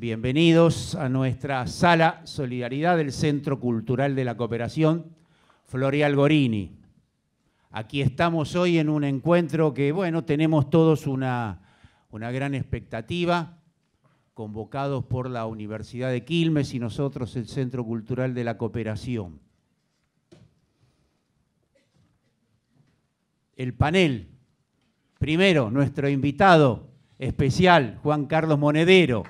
Bienvenidos a nuestra sala Solidaridad del Centro Cultural de la Cooperación, Florial Gorini. Aquí estamos hoy en un encuentro que, bueno, tenemos todos una, una gran expectativa, convocados por la Universidad de Quilmes y nosotros el Centro Cultural de la Cooperación. El panel, primero, nuestro invitado especial, Juan Carlos Monedero.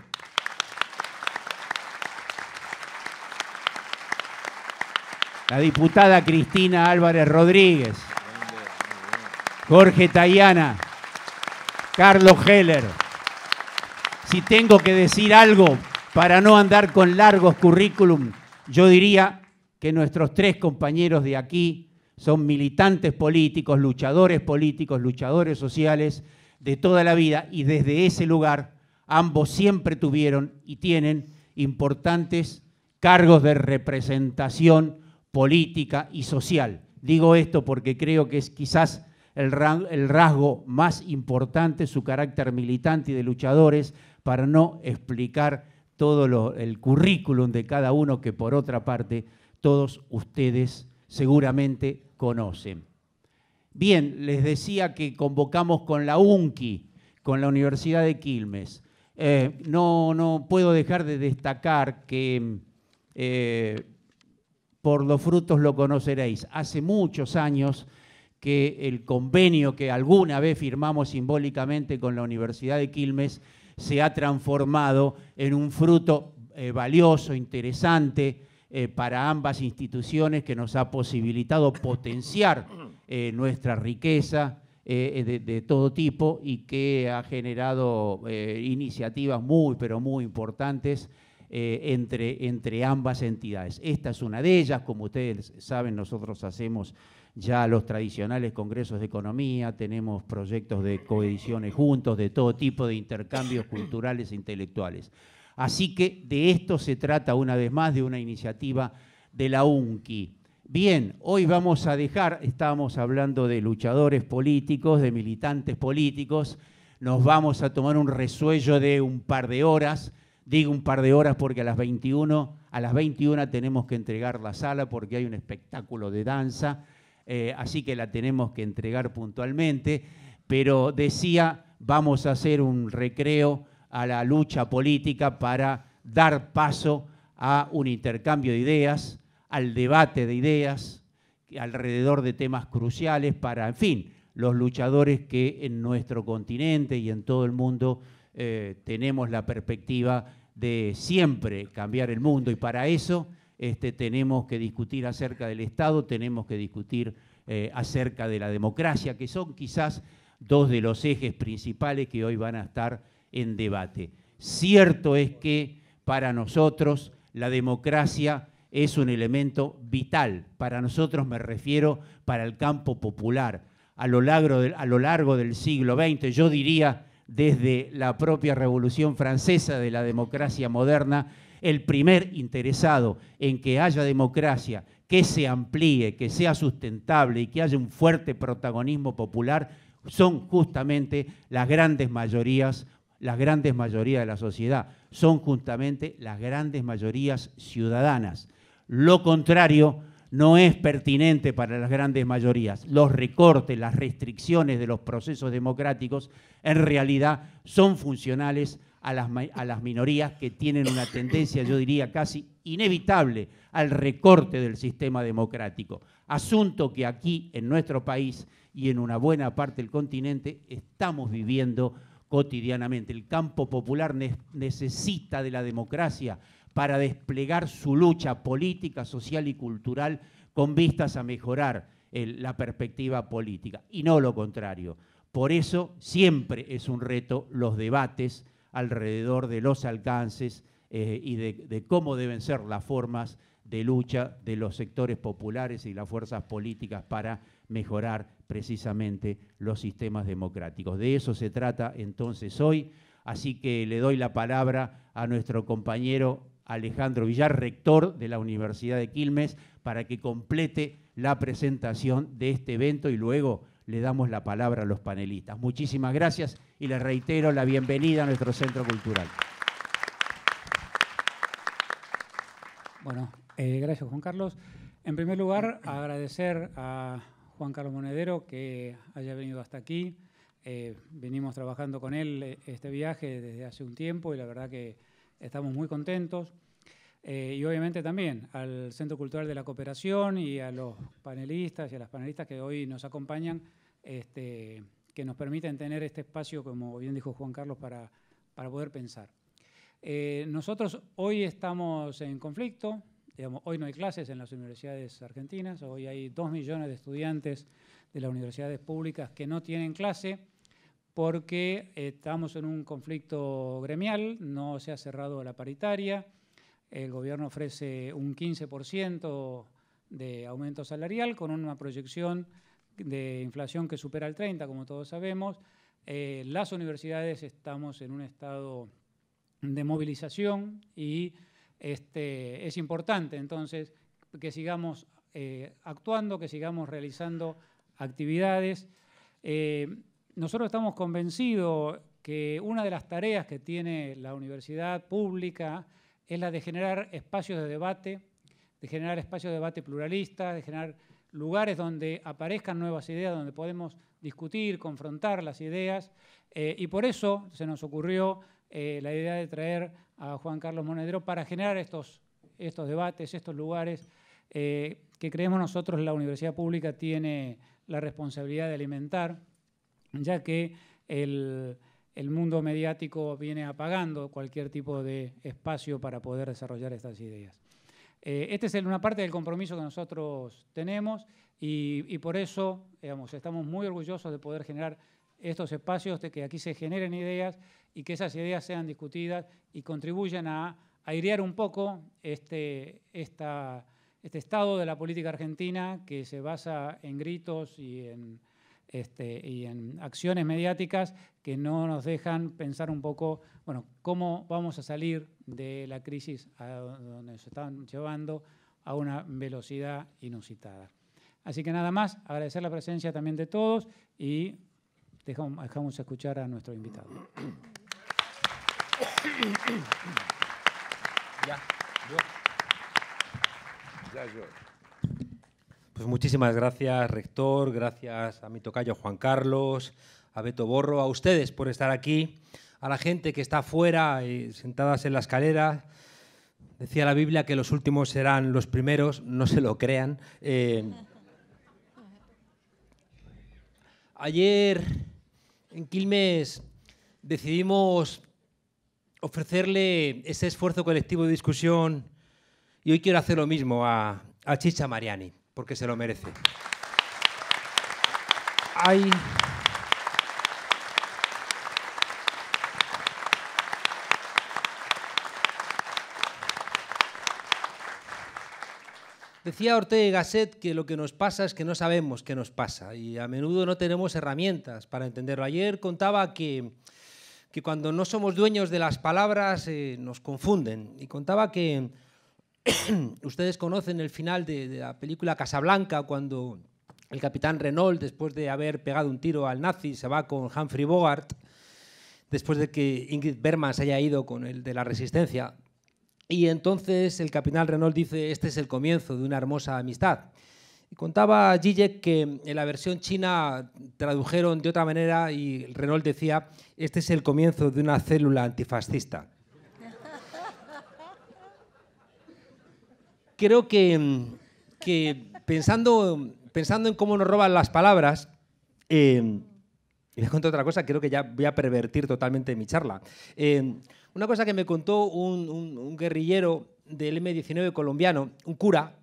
la diputada Cristina Álvarez Rodríguez, Jorge Tayana, Carlos Heller. Si tengo que decir algo para no andar con largos currículum, yo diría que nuestros tres compañeros de aquí son militantes políticos, luchadores políticos, luchadores sociales de toda la vida y desde ese lugar ambos siempre tuvieron y tienen importantes cargos de representación política y social. Digo esto porque creo que es quizás el, rasgo más importante, su carácter militante y de luchadores, para no explicar todo el currículum de cada uno que por otra parte todos ustedes seguramente conocen. Bien, les decía que convocamos con la UNCI, con la Universidad de Quilmes. Eh, no, no puedo dejar de destacar que eh, por los frutos lo conoceréis. Hace muchos años que el convenio que alguna vez firmamos simbólicamente con la Universidad de Quilmes se ha transformado en un fruto eh, valioso, interesante eh, para ambas instituciones que nos ha posibilitado potenciar eh, nuestra riqueza de, todo tipo y que ha generado iniciativas muy, pero muy importantes eh, entre, entre ambas entidades. Esta es una de ellas, como ustedes saben, nosotros hacemos ya los tradicionales congresos de economía, tenemos proyectos de coediciones juntos, de todo tipo de intercambios culturales e intelectuales. Así que de esto se trata una vez más, de una iniciativa de la UNCI. Bien, hoy vamos a dejar, estábamos hablando de luchadores políticos, de militantes políticos, nos vamos a tomar un resuello de un par de horas digo un par de horas porque a las 21, a las 21 tenemos que entregar la sala porque hay un espectáculo de danza, eh, así que la tenemos que entregar puntualmente. Pero decía, vamos a hacer un recreo a la lucha política para dar paso a un intercambio de ideas, al debate de ideas, alrededor de temas cruciales para, en fin, los luchadores que en nuestro continente y en todo el mundo eh, tenemos la perspectiva de siempre cambiar el mundo y para eso este, tenemos que discutir acerca del Estado, tenemos que discutir eh, acerca de la democracia, que son quizás dos de los ejes principales que hoy van a estar en debate. Cierto es que para nosotros la democracia es un elemento vital, para nosotros me refiero para el campo popular. A lo largo del, a lo largo del siglo XX, yo diría desde la propia Revolución Francesa de la democracia moderna, el primer interesado en que haya democracia, que se amplíe, que sea sustentable y que haya un fuerte protagonismo popular, son justamente las grandes mayorías, las grandes mayorías de la sociedad, son justamente las grandes mayorías ciudadanas. Lo contrario no es pertinente para las grandes mayorías. Los recortes, las restricciones de los procesos democráticos en realidad son funcionales a las, a las, minorías que tienen una tendencia, yo diría, casi inevitable al recorte del sistema democrático. Asunto que aquí en nuestro país y en una buena parte del continente estamos viviendo cotidianamente. El campo popular necesita de la democracia para desplegar su lucha política, social y cultural con vistas a mejorar la perspectiva política, y no lo contrario. Por eso siempre es un reto los debates alrededor de los alcances eh, y de, de cómo deben ser las formas de lucha de los sectores populares y las fuerzas políticas para mejorar precisamente los sistemas democráticos. De eso se trata entonces hoy, así que le doy la palabra a nuestro compañero Alejandro Villar, rector de la Universidad de Quilmes, para que complete la presentación de este evento y luego le damos la palabra a los panelistas. Muchísimas gracias y les reitero la bienvenida a nuestro centro cultural. Bueno, eh, gracias Juan Carlos. En primer lugar, agradecer a Juan Carlos Monedero que haya venido hasta aquí. Eh, venimos trabajando con él eh, este viaje desde hace un tiempo y la verdad que estamos muy contentos. Eh, y obviamente también al Centro Cultural de la Cooperación y a los panelistas y a las panelistas que hoy nos acompañan, este, que nos permiten tener este espacio, como bien dijo Juan Carlos, para, poder pensar. Eh, nosotros hoy estamos en conflicto, hoy no hay clases en las universidades argentinas, hoy hay dos millones de estudiantes de las universidades públicas que no tienen clase porque estamos en un conflicto gremial, no se ha cerrado la paritaria, el gobierno ofrece un 15% de aumento salarial con una proyección de inflación que supera el 30%, como todos sabemos. Eh, las universidades estamos en un estado de movilización y este, es importante entonces que sigamos eh, actuando, que sigamos realizando actividades. Eh, nosotros estamos convencidos que una de las tareas que tiene la universidad pública es la de generar espacios de debate, de generar espacios de debate pluralistas, de generar lugares donde aparezcan nuevas ideas, donde podemos discutir, confrontar las ideas. Eh, y por eso se nos ocurrió eh, la idea de traer a Juan Carlos Monedero para generar estos, debates, estos lugares eh, que creemos nosotros la universidad pública tiene la responsabilidad de alimentar ya que el, mundo mediático viene apagando cualquier tipo de espacio para poder desarrollar estas ideas. Eh, esta es una parte del compromiso que nosotros tenemos y, por eso estamos muy orgullosos de poder generar estos espacios, de que aquí se generen ideas y que esas ideas sean discutidas y contribuyan a airear un poco este, este estado de la política argentina que se basa en gritos y en este, y en acciones mediáticas que no nos dejan pensar un poco, bueno, cómo vamos a salir de la crisis a donde nos están llevando a una velocidad inusitada. Así que nada más, agradecer la presencia también de todos y dejamos, dejamos escuchar a nuestro invitado. Pues muchísimas gracias, rector, gracias a mi tocayo Juan Carlos, a Beto Borro, a ustedes por estar aquí, a la gente que está afuera, y eh, sentadas en la escalera. Decía la Biblia que los últimos serán los primeros, no se lo crean. Eh, ayer en Quilmes decidimos ofrecerle ese esfuerzo colectivo de discusión y hoy quiero hacer lo mismo a Chicha Mariani porque se lo merece. Decía Ortega y Gasset que lo que nos pasa es que no sabemos qué nos pasa y a menudo no tenemos herramientas para entenderlo. Ayer contaba que, que cuando no somos dueños de las palabras eh, nos confunden y contaba que Ustedes conocen el final de, la película Casablanca, cuando el capitán Renault, después de haber pegado un tiro al nazi, se va con Humphrey Bogart, después de que Ingrid Berman se haya ido con el de la resistencia. Y entonces el capitán Renault dice, este es el comienzo de una hermosa amistad. Y contaba Zizek que en la versión china tradujeron de otra manera y Renault decía, este es el comienzo de una célula antifascista. creo mm, que, pensando, pensando en cómo nos roban las palabras, em, y les cuento otra cosa, creo que ya voy a pervertir totalmente mi charla. Em, una cosa que me contó un, guerrillero del M19 colombiano, un cura,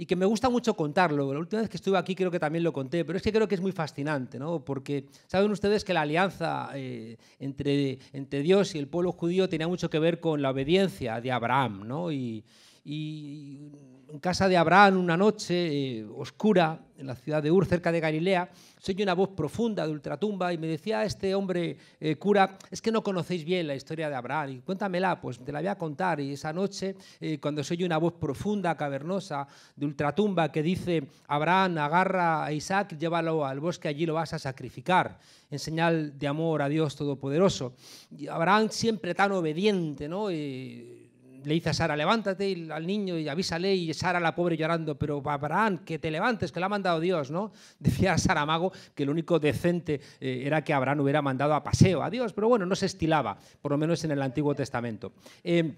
y que me gusta mucho contarlo. La última vez que estuve aquí creo que también lo conté, pero es que creo que es muy fascinante, ¿no? Porque saben ustedes que la alianza eh, entre, entre Dios y el pueblo judío tenía mucho que ver con la obediencia de Abraham, ¿no? Y, y en casa de Abraham una noche eh, oscura en la ciudad de Ur, cerca de Galilea, se oye una voz profunda de ultratumba y me decía ah, este hombre eh, cura, es que no conocéis bien la historia de Abraham y cuéntamela, pues te la voy a contar. Y esa noche, eh, cuando se oye una voz profunda, cavernosa, de ultratumba que dice, Abraham agarra a Isaac, llévalo al bosque, allí lo vas a sacrificar, en señal de amor a Dios Todopoderoso. Y Abraham siempre tan obediente, ¿no? le dice a Sara, levántate al niño y avísale, y Sara la pobre llorando, pero Abraham, que te levantes, que le ha mandado Dios, ¿no? Decía Mago que lo único decente eh, era que Abraham hubiera mandado a paseo a Dios, pero bueno, no se estilaba, por lo menos en el Antiguo Testamento. Eh,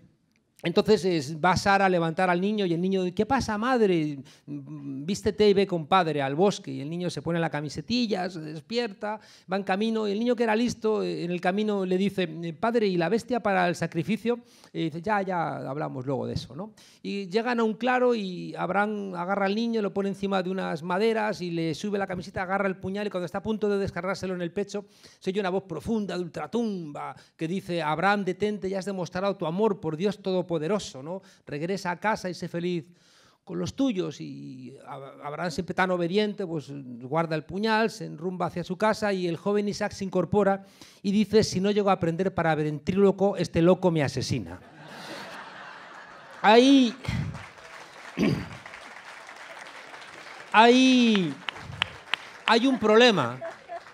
entonces va Sara a levantar al niño y el niño, ¿qué pasa, madre? Vístete y ve con padre al bosque. Y el niño se pone la camisetilla, se despierta, va en camino. Y el niño que era listo, eh, en el camino le dice, padre, ¿y la bestia para el sacrificio? Y dice, ya, ya hablamos luego de eso, ¿no? Y llegan a un claro y Abraham agarra al niño, lo pone encima de unas maderas y le sube la camiseta, agarra el puñal y cuando está a punto de descargárselo en el pecho, se oye una voz profunda de ultratumba que dice, Abraham, detente, ya has demostrado tu amor por Dios todo poderoso, ¿no? Regresa a casa y sé feliz con los tuyos y Abraham siempre tan obediente, pues guarda el puñal, se enrumba hacia su casa y el joven Isaac se incorpora y dice, si no llego a aprender para ventríloco, este loco me asesina. Ahí... Ahí hay un problema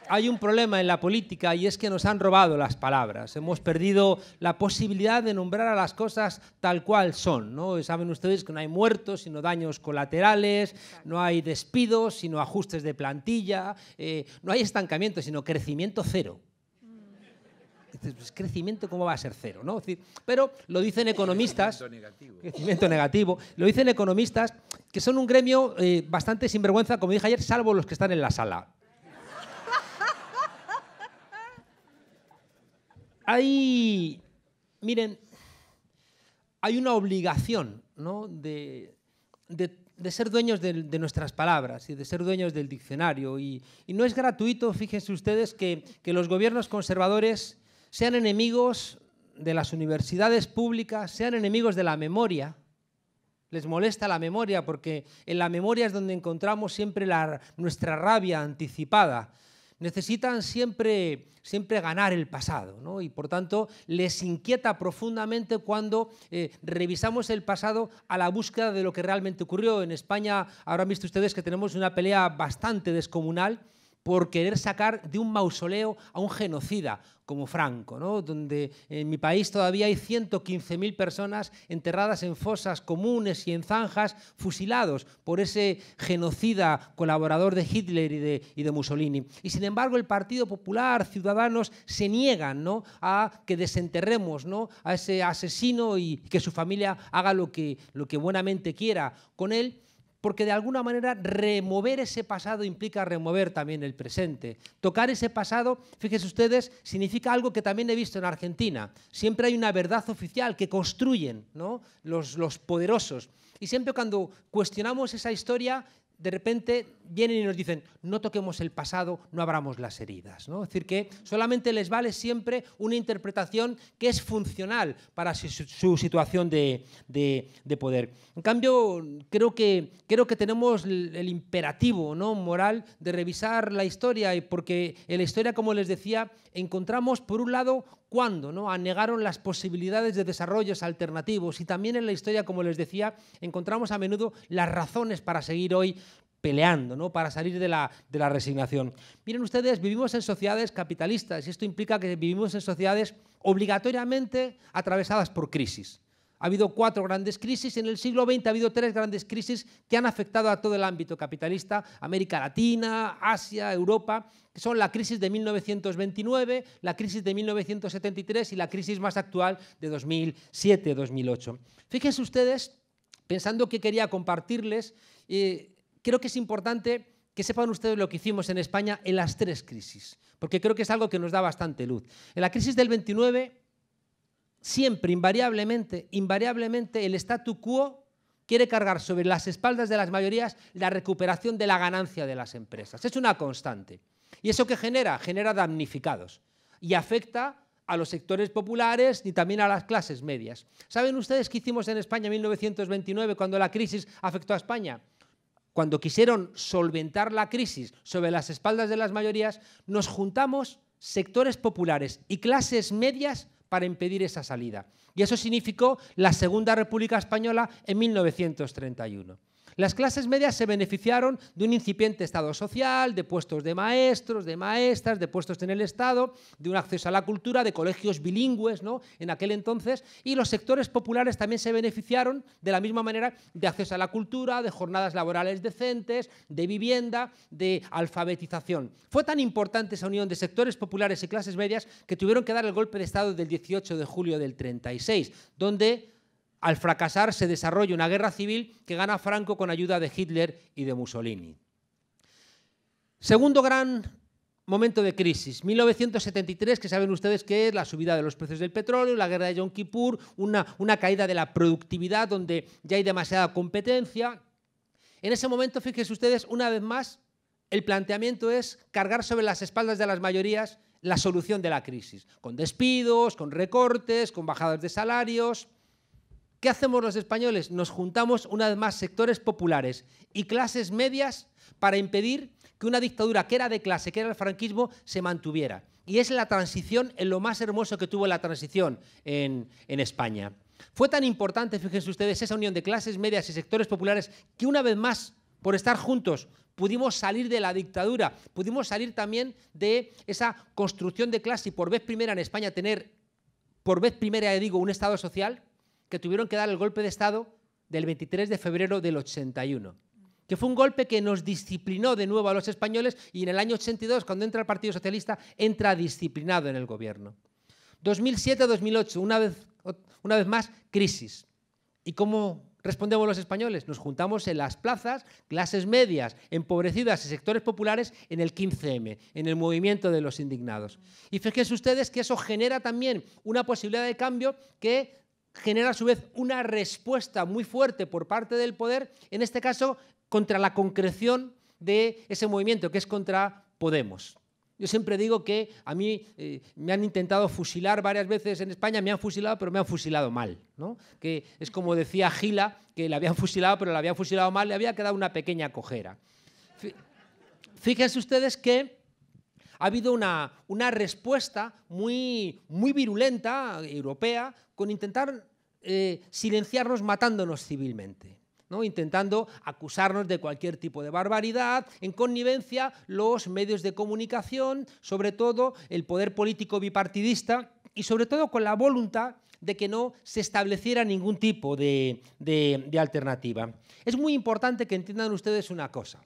hay un problema en la política y es que nos han robado las palabras. Hemos perdido la posibilidad de nombrar a las cosas tal cual son. ¿no? Saben ustedes que no hay muertos, sino daños colaterales, no hay despidos, sino ajustes de plantilla, eh, no hay estancamiento, sino crecimiento cero. Mm. Pues crecimiento, ¿cómo va a ser cero? pero lo dicen economistas. negativo. Lo dicen economistas que son un gremio eh, bastante sinvergüenza, como dije ayer, salvo los que están en la sala. Hay, miren, hay una obligación de, ser dueños de, nuestras palabras y de ser dueños del diccionario. Y, no es gratuito, fíjense ustedes, que, los gobiernos conservadores sean enemigos de las universidades públicas, sean enemigos de la memoria. Les molesta la memoria porque en la memoria es donde encontramos siempre nuestra rabia anticipada necesitan siempre, siempre ganar el pasado, y por tanto les inquieta profundamente cuando eh, revisamos el pasado a la búsqueda de lo que realmente ocurrió. En España, ahora han visto ustedes que tenemos una pelea bastante descomunal por querer sacar de un mausoleo a un genocida como Franco, donde en mi país todavía hay 115.000 personas enterradas en fosas comunes y en zanjas, fusilados por ese genocida colaborador de Hitler y de, Mussolini. Y sin embargo el Partido Popular, Ciudadanos, se niegan a que desenterremos ¿no? a ese asesino y que su familia haga lo que, lo que buenamente quiera con él porque de alguna manera remover ese pasado implica remover también el presente. Tocar ese pasado, fíjense ustedes, significa algo que también he visto en Argentina. Siempre hay una verdad oficial que construyen los, los poderosos. Y siempre cuando cuestionamos esa historia, de repente vienen y nos dicen, no toquemos el pasado, no abramos las heridas. ¿no? Es decir, que solamente les vale siempre una interpretación que es funcional para su, situación de, poder. En cambio, creo que, creo que tenemos el, imperativo ¿no? moral de revisar la historia, porque en la historia, como les decía, encontramos, por un lado, cuando ¿no? anegaron las posibilidades de desarrollos alternativos y también en la historia, como les decía, encontramos a menudo las razones para seguir hoy peleando, ¿no? para salir de la, de la resignación. Miren ustedes, vivimos en sociedades capitalistas y esto implica que vivimos en sociedades obligatoriamente atravesadas por crisis. Ha habido cuatro grandes crisis. En el siglo XX ha habido tres grandes crisis que han afectado a todo el ámbito capitalista, América Latina, Asia, Europa, que son la crisis de 1929, la crisis de 1973 y la crisis más actual de 2007-2008. Fíjense ustedes, pensando que quería compartirles, eh, creo que es importante que sepan ustedes lo que hicimos en España en las tres crisis, porque creo que es algo que nos da bastante luz. En la crisis del 29 siempre, invariablemente, invariablemente el statu quo quiere cargar sobre las espaldas de las mayorías la recuperación de la ganancia de las empresas. Es una constante. ¿Y eso qué genera? Genera damnificados y afecta a los sectores populares y también a las clases medias. ¿Saben ustedes qué hicimos en España en 1929 cuando la crisis afectó a España? Cuando quisieron solventar la crisis sobre las espaldas de las mayorías, nos juntamos sectores populares y clases medias para impedir esa salida. Y eso significó la Segunda República Española en 1931. Las clases medias se beneficiaron de un incipiente estado social, de puestos de maestros, de maestras, de puestos en el Estado, de un acceso a la cultura, de colegios bilingües ¿no? en aquel entonces, y los sectores populares también se beneficiaron de la misma manera de acceso a la cultura, de jornadas laborales decentes, de vivienda, de alfabetización. Fue tan importante esa unión de sectores populares y clases medias que tuvieron que dar el golpe de Estado del 18 de julio del 36, donde al fracasar se desarrolla una guerra civil que gana Franco con ayuda de Hitler y de Mussolini. Segundo gran momento de crisis, 1973, que saben ustedes que es la subida de los precios del petróleo, la guerra de Yom Kippur, una, una caída de la productividad donde ya hay demasiada competencia. En ese momento, fíjense ustedes, una vez más, el planteamiento es cargar sobre las espaldas de las mayorías la solución de la crisis, con despidos, con recortes, con bajadas de salarios. ¿Qué hacemos los españoles? Nos juntamos una vez más sectores populares y clases medias para impedir que una dictadura que era de clase, que era el franquismo, se mantuviera. Y es la transición, en lo más hermoso que tuvo la transición en, España. Fue tan importante, fíjense ustedes, esa unión de clases medias y sectores populares que una vez más, por estar juntos, pudimos salir de la dictadura, pudimos salir también de esa construcción de clase y por vez primera en España tener, por vez primera, digo, un Estado social que tuvieron que dar el golpe de Estado del 23 de febrero del 81, que fue un golpe que nos disciplinó de nuevo a los españoles y en el año 82, cuando entra el Partido Socialista, entra disciplinado en el gobierno. 2007-2008, una vez, una vez más, crisis. ¿Y cómo respondemos los españoles? Nos juntamos en las plazas, clases medias, empobrecidas y sectores populares en el 15M, en el movimiento de los indignados. Y fíjense ustedes que eso genera también una posibilidad de cambio que genera a su vez una respuesta muy fuerte por parte del poder, en este caso contra la concreción de ese movimiento, que es contra Podemos. Yo siempre digo que a mí eh, me han intentado fusilar varias veces en España, me han fusilado, pero me han fusilado mal. ¿no? Que es como decía Gila, que le habían fusilado, pero la habían fusilado mal, le había quedado una pequeña cojera. Fíjense ustedes que ha habido una, respuesta muy, muy virulenta europea con intentar eh, silenciarnos matándonos civilmente. ¿no? intentando acusarnos de cualquier tipo de barbaridad, en connivencia los medios de comunicación, sobre todo el poder político bipartidista y sobre todo con la voluntad de que no se estableciera ningún tipo de alternativa. Es muy importante que entiendan ustedes una cosa.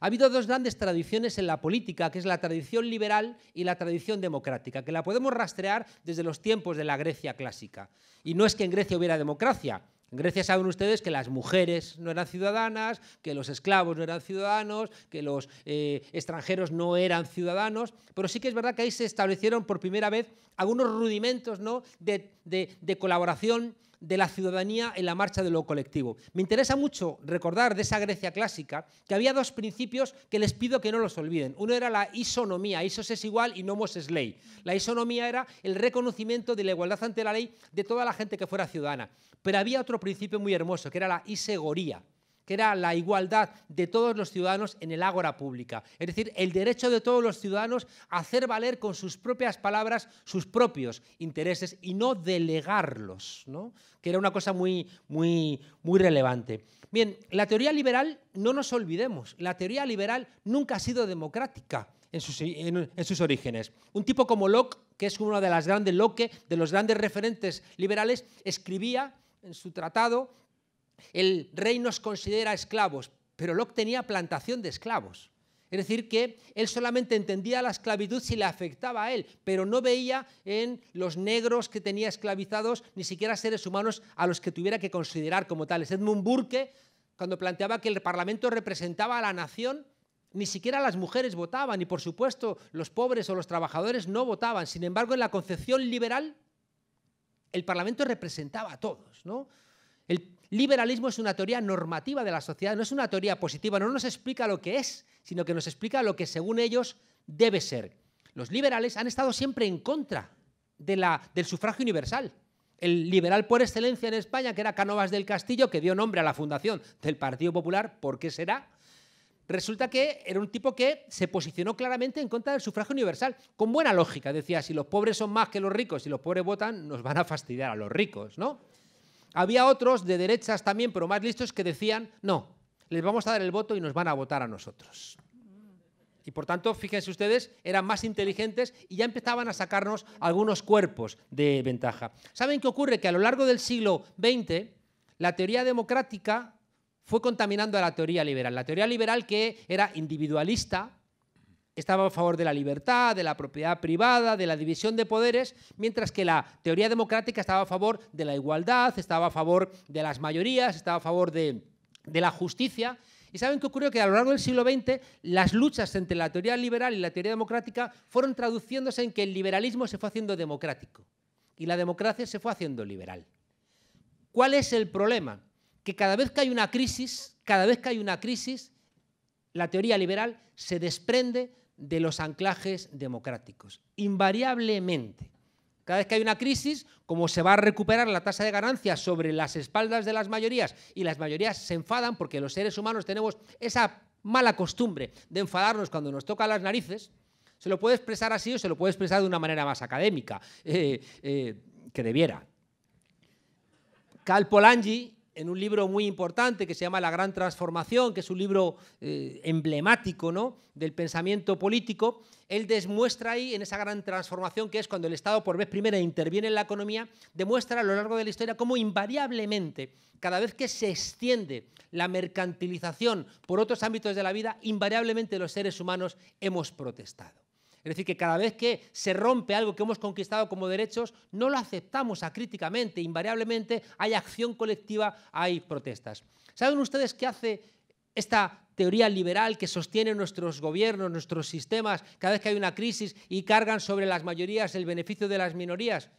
Ha habido dos grandes tradiciones en la política, que es la tradición liberal y la tradición democrática, que la podemos rastrear desde los tiempos de la Grecia clásica. Y no es que en Grecia hubiera democracia, en Grecia saben ustedes que las mujeres no eran ciudadanas, que los esclavos no eran ciudadanos, que los eh, extranjeros no eran ciudadanos, pero sí que es verdad que ahí se establecieron por primera vez algunos rudimentos ¿no? de colaboración de la ciudadanía en la marcha de lo colectivo. Me interesa mucho recordar de esa Grecia clásica que había dos principios que les pido que no los olviden. Uno era la isonomía, isos es igual y nomos es ley. La isonomía era el reconocimiento de la igualdad ante la ley de toda la gente que fuera ciudadana. Pero había otro principio muy hermoso, que era la isegoría que era la igualdad de todos los ciudadanos en el ágora pública, es decir, el derecho de todos los ciudadanos a hacer valer con sus propias palabras sus propios intereses y no delegarlos, ¿no? que era una cosa muy, muy, muy relevante. Bien, la teoría liberal, no nos olvidemos, la teoría liberal nunca ha sido democrática. En sus, orígenes. Un tipo como Locke, que es uno de las grandes Locke, de los grandes referentes liberales, escribía en su tratado el rey nos considera esclavos, pero Locke tenía plantación de esclavos. Es decir, que él solamente entendía la esclavitud si le afectaba a él, pero no veía en los negros que tenía esclavizados ni siquiera seres humanos a los que tuviera que considerar como tales. Edmund Burke, cuando planteaba que el Parlamento representaba a la nación, ni siquiera las mujeres votaban y por supuesto los pobres o los trabajadores no votaban. Sin embargo, en la concepción liberal, el Parlamento representaba a todos. ¿no? Liberalismo es una teoría normativa de la sociedad, no es una teoría positiva, no nos explica lo que es, sino que nos explica lo que según ellos debe ser. Los liberales han estado siempre en contra del sufragio universal. El liberal por excelencia en España, que era Canovas del Castillo, que dio nombre a la fundación del Partido Popular, ¿por qué será? Resulta que era un tipo que se posicionó claramente en contra del sufragio universal, con buena lógica. Decía, si los pobres son más que los ricos y si los pobres votan, nos van a fastidiar a los ricos, ¿no? Había otros de derechas también, pero más listos, que decían, no, les vamos a dar el voto y nos van a votar a nosotros. Y por tanto, fíjense ustedes, eran más inteligentes y ya empezaban a sacarnos algunos cuerpos de ventaja. ¿Saben qué ocurre? Que a lo largo del siglo XX, la teoría democrática fue contaminando a la teoría liberal. La teoría liberal que era individualista, estaba a favor de la libertad, de la propiedad privada, de la división de poderes, mientras que la teoría democrática estaba a favor de la igualdad, estaba a favor de las mayorías, estaba a favor de, la justicia. ¿Y saben qué ocurrió? Que a lo largo del siglo XX las luchas entre la teoría liberal y la teoría democrática fueron traduciéndose en que el liberalismo se fue haciendo democrático y la democracia se fue haciendo liberal. ¿Cuál es el problema? Que cada vez que hay una crisis, cada vez que hay una crisis, la teoría liberal se desprende de los anclajes democráticos. Invariablemente. Cada vez que hay una crisis, como se va a recuperar la tasa de ganancia sobre las espaldas de las mayorías y las mayorías se enfadan porque los seres humanos tenemos esa mala costumbre de enfadarnos cuando nos toca las narices, se lo puede expresar así o se lo puede expresar de una manera más académica, eh, eh, que debiera. Cal en un libro muy importante que se llama La Gran Transformación, que es un libro eh, emblemático ¿no? del pensamiento político, él demuestra ahí, en esa gran transformación que es cuando el Estado por vez primera interviene en la economía, demuestra a lo largo de la historia cómo invariablemente, cada vez que se extiende la mercantilización por otros ámbitos de la vida, invariablemente los seres humanos hemos protestado. Es decir, que cada vez que se rompe algo que hemos conquistado como derechos, no lo aceptamos acríticamente, invariablemente, hay acción colectiva, hay protestas. ¿Saben ustedes qué hace esta teoría liberal que sostiene nuestros gobiernos, nuestros sistemas, cada vez que hay una crisis y cargan sobre las mayorías el beneficio de las minorías?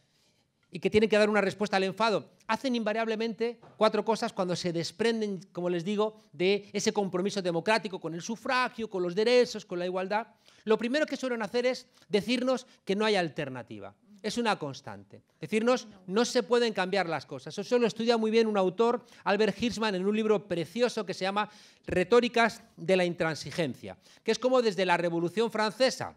y que tienen que dar una respuesta al enfado. Hacen invariablemente cuatro cosas cuando se desprenden, como les digo, de ese compromiso democrático con el sufragio, con los derechos, con la igualdad lo primero que suelen hacer es decirnos que no hay alternativa. Es una constante. Decirnos, no se pueden cambiar las cosas. Eso lo estudia muy bien un autor, Albert Hirschman, en un libro precioso que se llama Retóricas de la intransigencia, que es como desde la Revolución Francesa,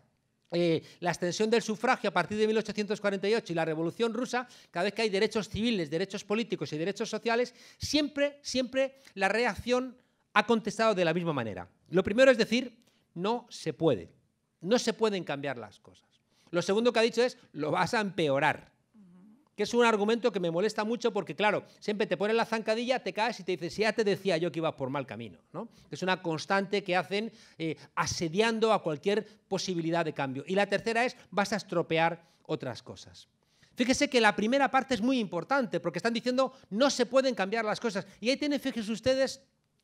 eh, la extensión del sufragio a partir de 1848 y la Revolución Rusa, cada vez que hay derechos civiles, derechos políticos y derechos sociales, siempre, siempre la reacción ha contestado de la misma manera. Lo primero es decir, no se puede. No se pueden cambiar las cosas. Lo segundo que ha dicho es, lo vas a empeorar. Que es un argumento que me molesta mucho porque, claro, siempre te ponen la zancadilla, te caes y te dices, si ya te decía yo que ibas por mal camino. ¿no? Es una constante que hacen eh, asediando a cualquier posibilidad de cambio. Y la tercera es, vas a estropear otras cosas. Fíjese que la primera parte es muy importante porque están diciendo no se pueden cambiar las cosas. Y ahí tienen, fíjense ustedes,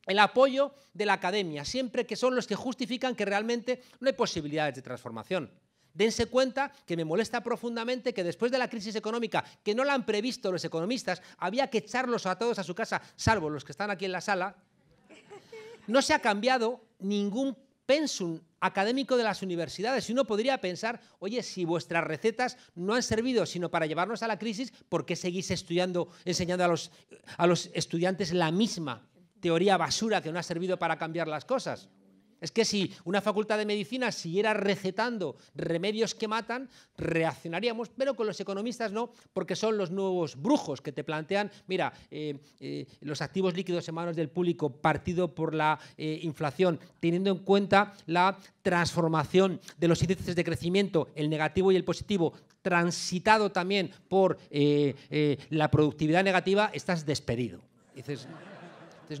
el apoyo de la academia, siempre que son los que justifican que realmente no hay posibilidades de transformación. Dense cuenta que me molesta profundamente que después de la crisis económica, que no la han previsto los economistas, había que echarlos a todos a su casa, salvo los que están aquí en la sala, no se ha cambiado ningún pensum académico de las universidades. Y uno podría pensar, oye, si vuestras recetas no han servido sino para llevarnos a la crisis, ¿por qué seguís estudiando, enseñando a los, a los estudiantes la misma teoría basura que no ha servido para cambiar las cosas. Es que si una facultad de medicina siguiera recetando remedios que matan, reaccionaríamos, pero con los economistas no, porque son los nuevos brujos que te plantean, mira, eh, eh, los activos líquidos en manos del público partido por la eh, inflación, teniendo en cuenta la transformación de los índices de crecimiento, el negativo y el positivo, transitado también por la productividad negativa, estás despedido. Dices,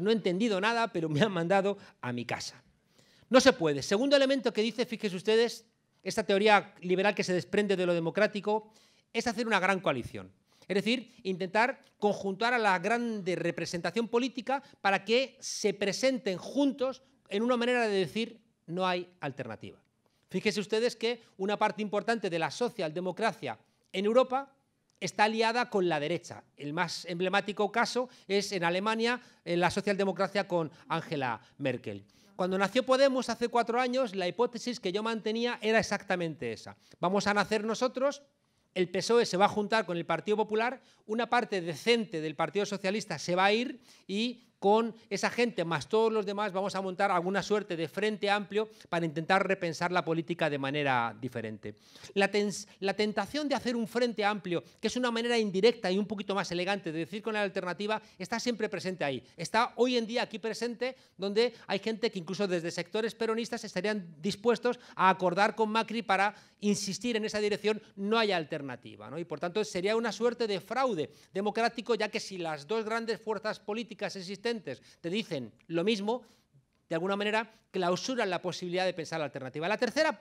no he entendido nada, pero me han mandado a mi casa. No se puede. Segundo elemento que dice, fíjense ustedes, esta teoría liberal que se desprende de lo democrático, es hacer una gran coalición. Es decir, intentar conjuntar a la grande representación política para que se presenten juntos en una manera de decir no hay alternativa. Fíjense ustedes que una parte importante de la socialdemocracia en Europa está aliada con la derecha. El más emblemático caso es en Alemania, en eh, la socialdemocracia con Angela Merkel. Cuando nació Podemos hace cuatro años, la hipótesis que yo mantenía era exactamente esa. Vamos a nacer nosotros, el PSOE se va a juntar con el Partido Popular, una parte decente del Partido Socialista se va a ir y con esa gente, más todos los demás, vamos a montar alguna suerte de frente amplio para intentar repensar la política de manera diferente. La, tentación de hacer un frente amplio, que es una manera indirecta y un poquito más elegante de decir con la alternativa, está siempre presente ahí. Está hoy en día aquí presente, donde hay gente que incluso desde sectores peronistas estarían dispuestos a acordar con Macri para insistir en esa dirección, no hay alternativa. Y por tanto sería una suerte de fraude democrático, ya que si las dos grandes fuerzas políticas existen te dicen lo mismo, de alguna manera clausuran la posibilidad de pensar la alternativa. La tercera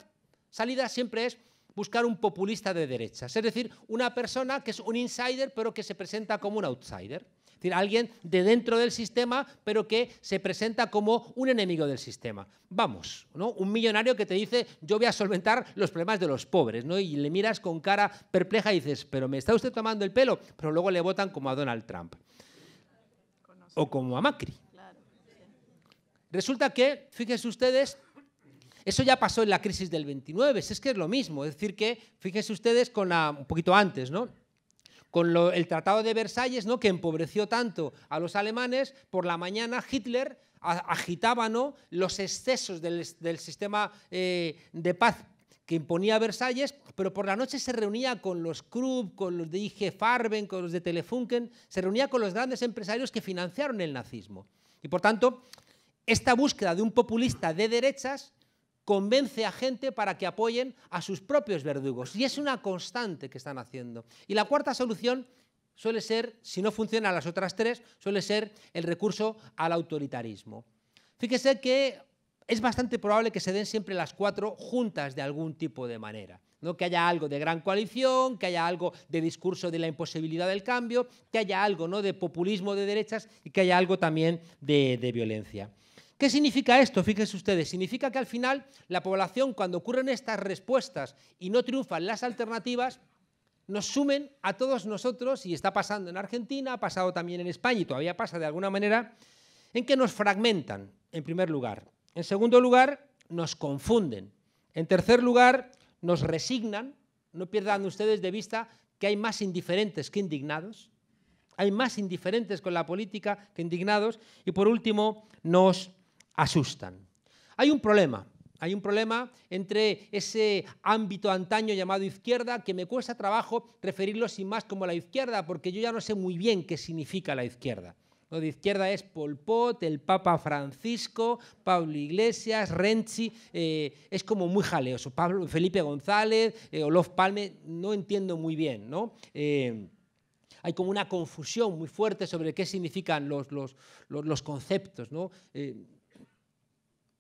salida siempre es buscar un populista de derechas, es decir, una persona que es un insider pero que se presenta como un outsider. Es decir, alguien de dentro del sistema, pero que se presenta como un enemigo del sistema. Vamos, ¿no? Un millonario que te dice, yo voy a solventar los problemas de los pobres, ¿no? Y le miras con cara perpleja y dices, pero me está usted tomando el pelo, pero luego le votan como a Donald Trump o como a Macri. Resulta que, fíjense ustedes, eso ya pasó en la crisis del 29, es que es lo mismo, es decir que, fíjense ustedes, con un poquito antes, ¿no? Con el Tratado de Versalles, ¿no? que empobreció tanto a los alemanes, por la mañana Hitler agitaba ¿no? los excesos del, sistema eh, de paz que imponía Versalles, pero por la noche se reunía con los Krupp, con los de IG Farben, con los de Telefunken, se reunía con los grandes empresarios que financiaron el nazismo. Y por tanto, esta búsqueda de un populista de derechas convence a gente para que apoyen a sus propios verdugos. Y es una constante que están haciendo. Y la cuarta solución suele ser, si no funcionan las otras tres, suele ser el recurso al autoritarismo. Fíjese que es bastante probable que se den siempre las cuatro juntas de algún tipo de manera. ¿no? Que haya algo de gran coalición, que haya algo de discurso de la imposibilidad del cambio, que haya algo ¿no? de populismo de derechas y que haya algo también de, de violencia. ¿Qué significa esto? Fíjense ustedes, significa que al final la población, cuando ocurren estas respuestas y no triunfan las alternativas, nos sumen a todos nosotros, y está pasando en Argentina, ha pasado también en España y todavía pasa de alguna manera, en que nos fragmentan, en primer lugar. En segundo lugar, nos confunden. En tercer lugar, nos resignan. No pierdan ustedes de vista que hay más indiferentes que indignados. Hay más indiferentes con la política que indignados. Y por último, nos asustan. Hay un problema. Hay un problema entre ese ámbito antaño llamado izquierda, que me cuesta trabajo referirlo sin más como la izquierda, porque yo ya no sé muy bien qué significa la izquierda. Lo de izquierda es Pol Pot, el Papa Francisco, Pablo Iglesias, Renzi, eh, es como muy jaleoso. Felipe González, eh, Olof Palme, no entiendo muy bien, ¿no? Eh, hay como una confusión muy fuerte sobre qué significan los, los, conceptos,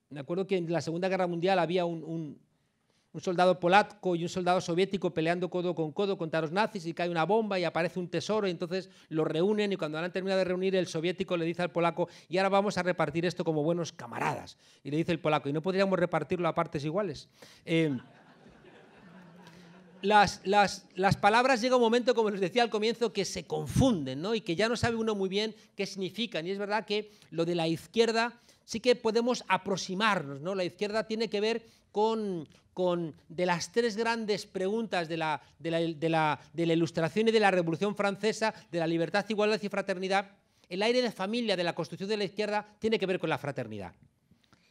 me acuerdo que en la Segunda Guerra Mundial había un un soldado polaco y un soldado soviético peleando codo con codo contra los nazis y cae una bomba y aparece un tesoro y entonces lo reúnen y cuando han terminado de reunir el soviético le dice al polaco y ahora vamos a repartir esto como buenos camaradas y le dice el polaco y no podríamos repartirlo a partes iguales. Em, las, las, las, palabras llega un momento, como les decía al comienzo, que se confunden ¿no? y que ya no sabe uno muy bien qué significan. Y es verdad que lo de la izquierda sí que podemos aproximarnos. ¿no? La izquierda tiene que ver con, de las tres grandes preguntas de la, de la Ilustración y de la Revolución Francesa, de la libertad, igualdad y fraternidad, el aire de familia de la construcción de la izquierda tiene que ver con la fraternidad.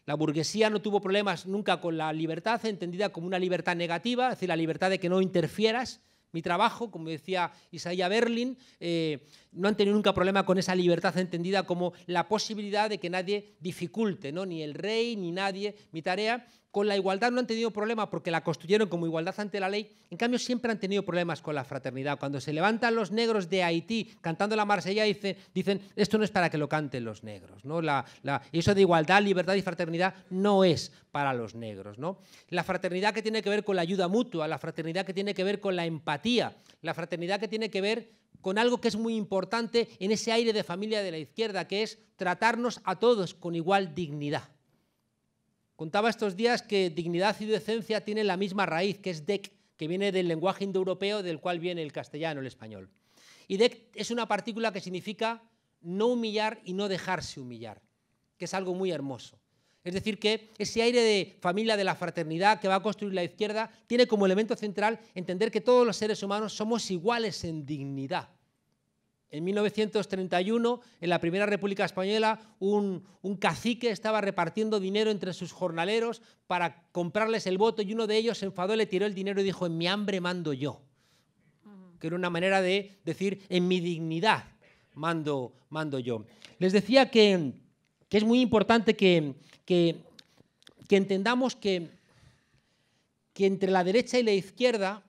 La burguesía no tuvo problemas nunca con la libertad, entendida como una libertad negativa, es decir, la libertad de que no interfieras, mi trabajo, como decía Isaiah Berlin, eh, no han tenido nunca problema con esa libertad entendida como la posibilidad de que nadie dificulte, ¿no? ni el rey, ni nadie, mi tarea, con la igualdad no han tenido problema porque la construyeron como igualdad ante la ley. En cambio, siempre han tenido problemas con la fraternidad. Cuando se levantan los negros de Haití cantando la Marsella, dicen, dicen esto no es para que lo canten los negros. ¿no? eso de igualdad, libertad y fraternidad no es para los negros. ¿no? La fraternidad que tiene que ver con la ayuda mutua, la fraternidad que tiene que ver con la empatía, la fraternidad que tiene que ver con algo que es muy importante en ese aire de familia de la izquierda, que es tratarnos a todos con igual dignidad. Contaba estos días que dignidad y decencia tienen la misma raíz, que es dec, que viene del lenguaje indoeuropeo del cual viene el castellano, el español. Y dec es una partícula que significa no humillar y no dejarse humillar, que es algo muy hermoso. Es decir, que ese aire de familia, de la fraternidad que va a construir la izquierda, tiene como elemento central entender que todos los seres humanos somos iguales en dignidad en 1931, en la Primera República Española, un, cacique estaba repartiendo dinero entre sus jornaleros para comprarles el voto y uno de ellos se enfadó, le tiró el dinero y dijo, en mi hambre mando yo. Que era una manera de decir, en mi dignidad mando, mando yo. Les decía que, es muy importante que, entendamos que, que entre la derecha y la izquierda,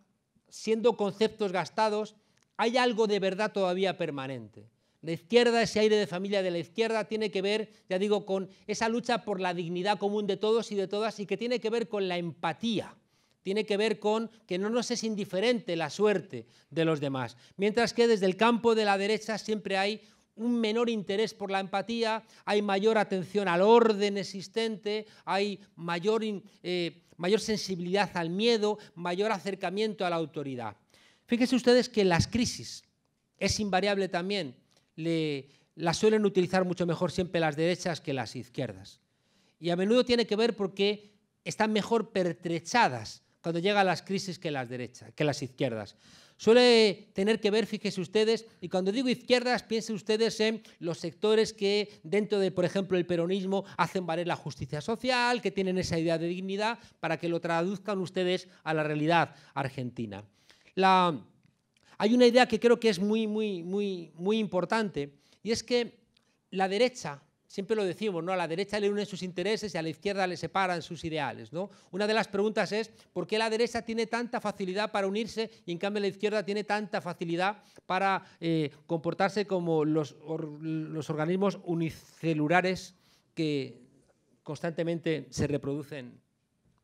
siendo conceptos gastados, hay algo de verdad todavía permanente. La izquierda, ese aire de familia de la izquierda, tiene que ver, ya digo, con esa lucha por la dignidad común de todos y de todas y que tiene que ver con la empatía tiene que ver con que no nos es indiferente la suerte de los demás. Mientras que desde el campo de la derecha siempre hay un menor interés por la empatía, hay mayor atención al orden existente, hay mayor, eh, mayor sensibilidad al miedo, mayor acercamiento a la autoridad. Fíjense ustedes que las crisis es invariable también. Le, las suelen utilizar mucho mejor siempre las derechas que las izquierdas. Y a menudo tiene que ver porque están mejor pertrechadas cuando llegan las crisis que las derechas, que las izquierdas. Suele tener que ver, fíjense ustedes, y cuando digo izquierdas, piensen ustedes en los sectores que dentro de, por ejemplo, el peronismo hacen valer la justicia social, que tienen esa idea de dignidad, para que lo traduzcan ustedes a la realidad argentina hay una idea que creo que es muy, muy, muy, muy importante y es que la derecha, siempre lo decimos, ¿no? a la derecha le unen sus intereses y a la izquierda le separan sus ideales. ¿no? Una de las preguntas es por qué la derecha tiene tanta facilidad para unirse y en cambio la izquierda tiene tanta facilidad para eh, comportarse como los, organismos unicelulares que constantemente se reproducen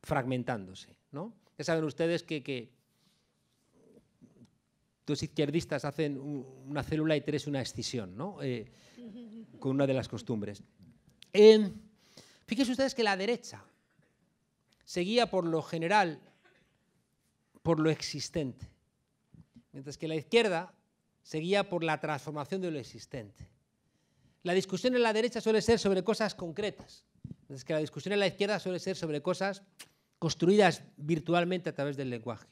fragmentándose. ¿no? Ya saben ustedes que dos izquierdistas hacen una célula y tres una escisión, ¿no? Eh, con una de las costumbres. fíjense ustedes que la derecha seguía por lo general por lo existente, mientras que la izquierda seguía por la transformación de lo existente. La discusión en la derecha suele ser sobre cosas concretas, mientras que la discusión en la izquierda suele ser sobre cosas construidas virtualmente a través del lenguaje.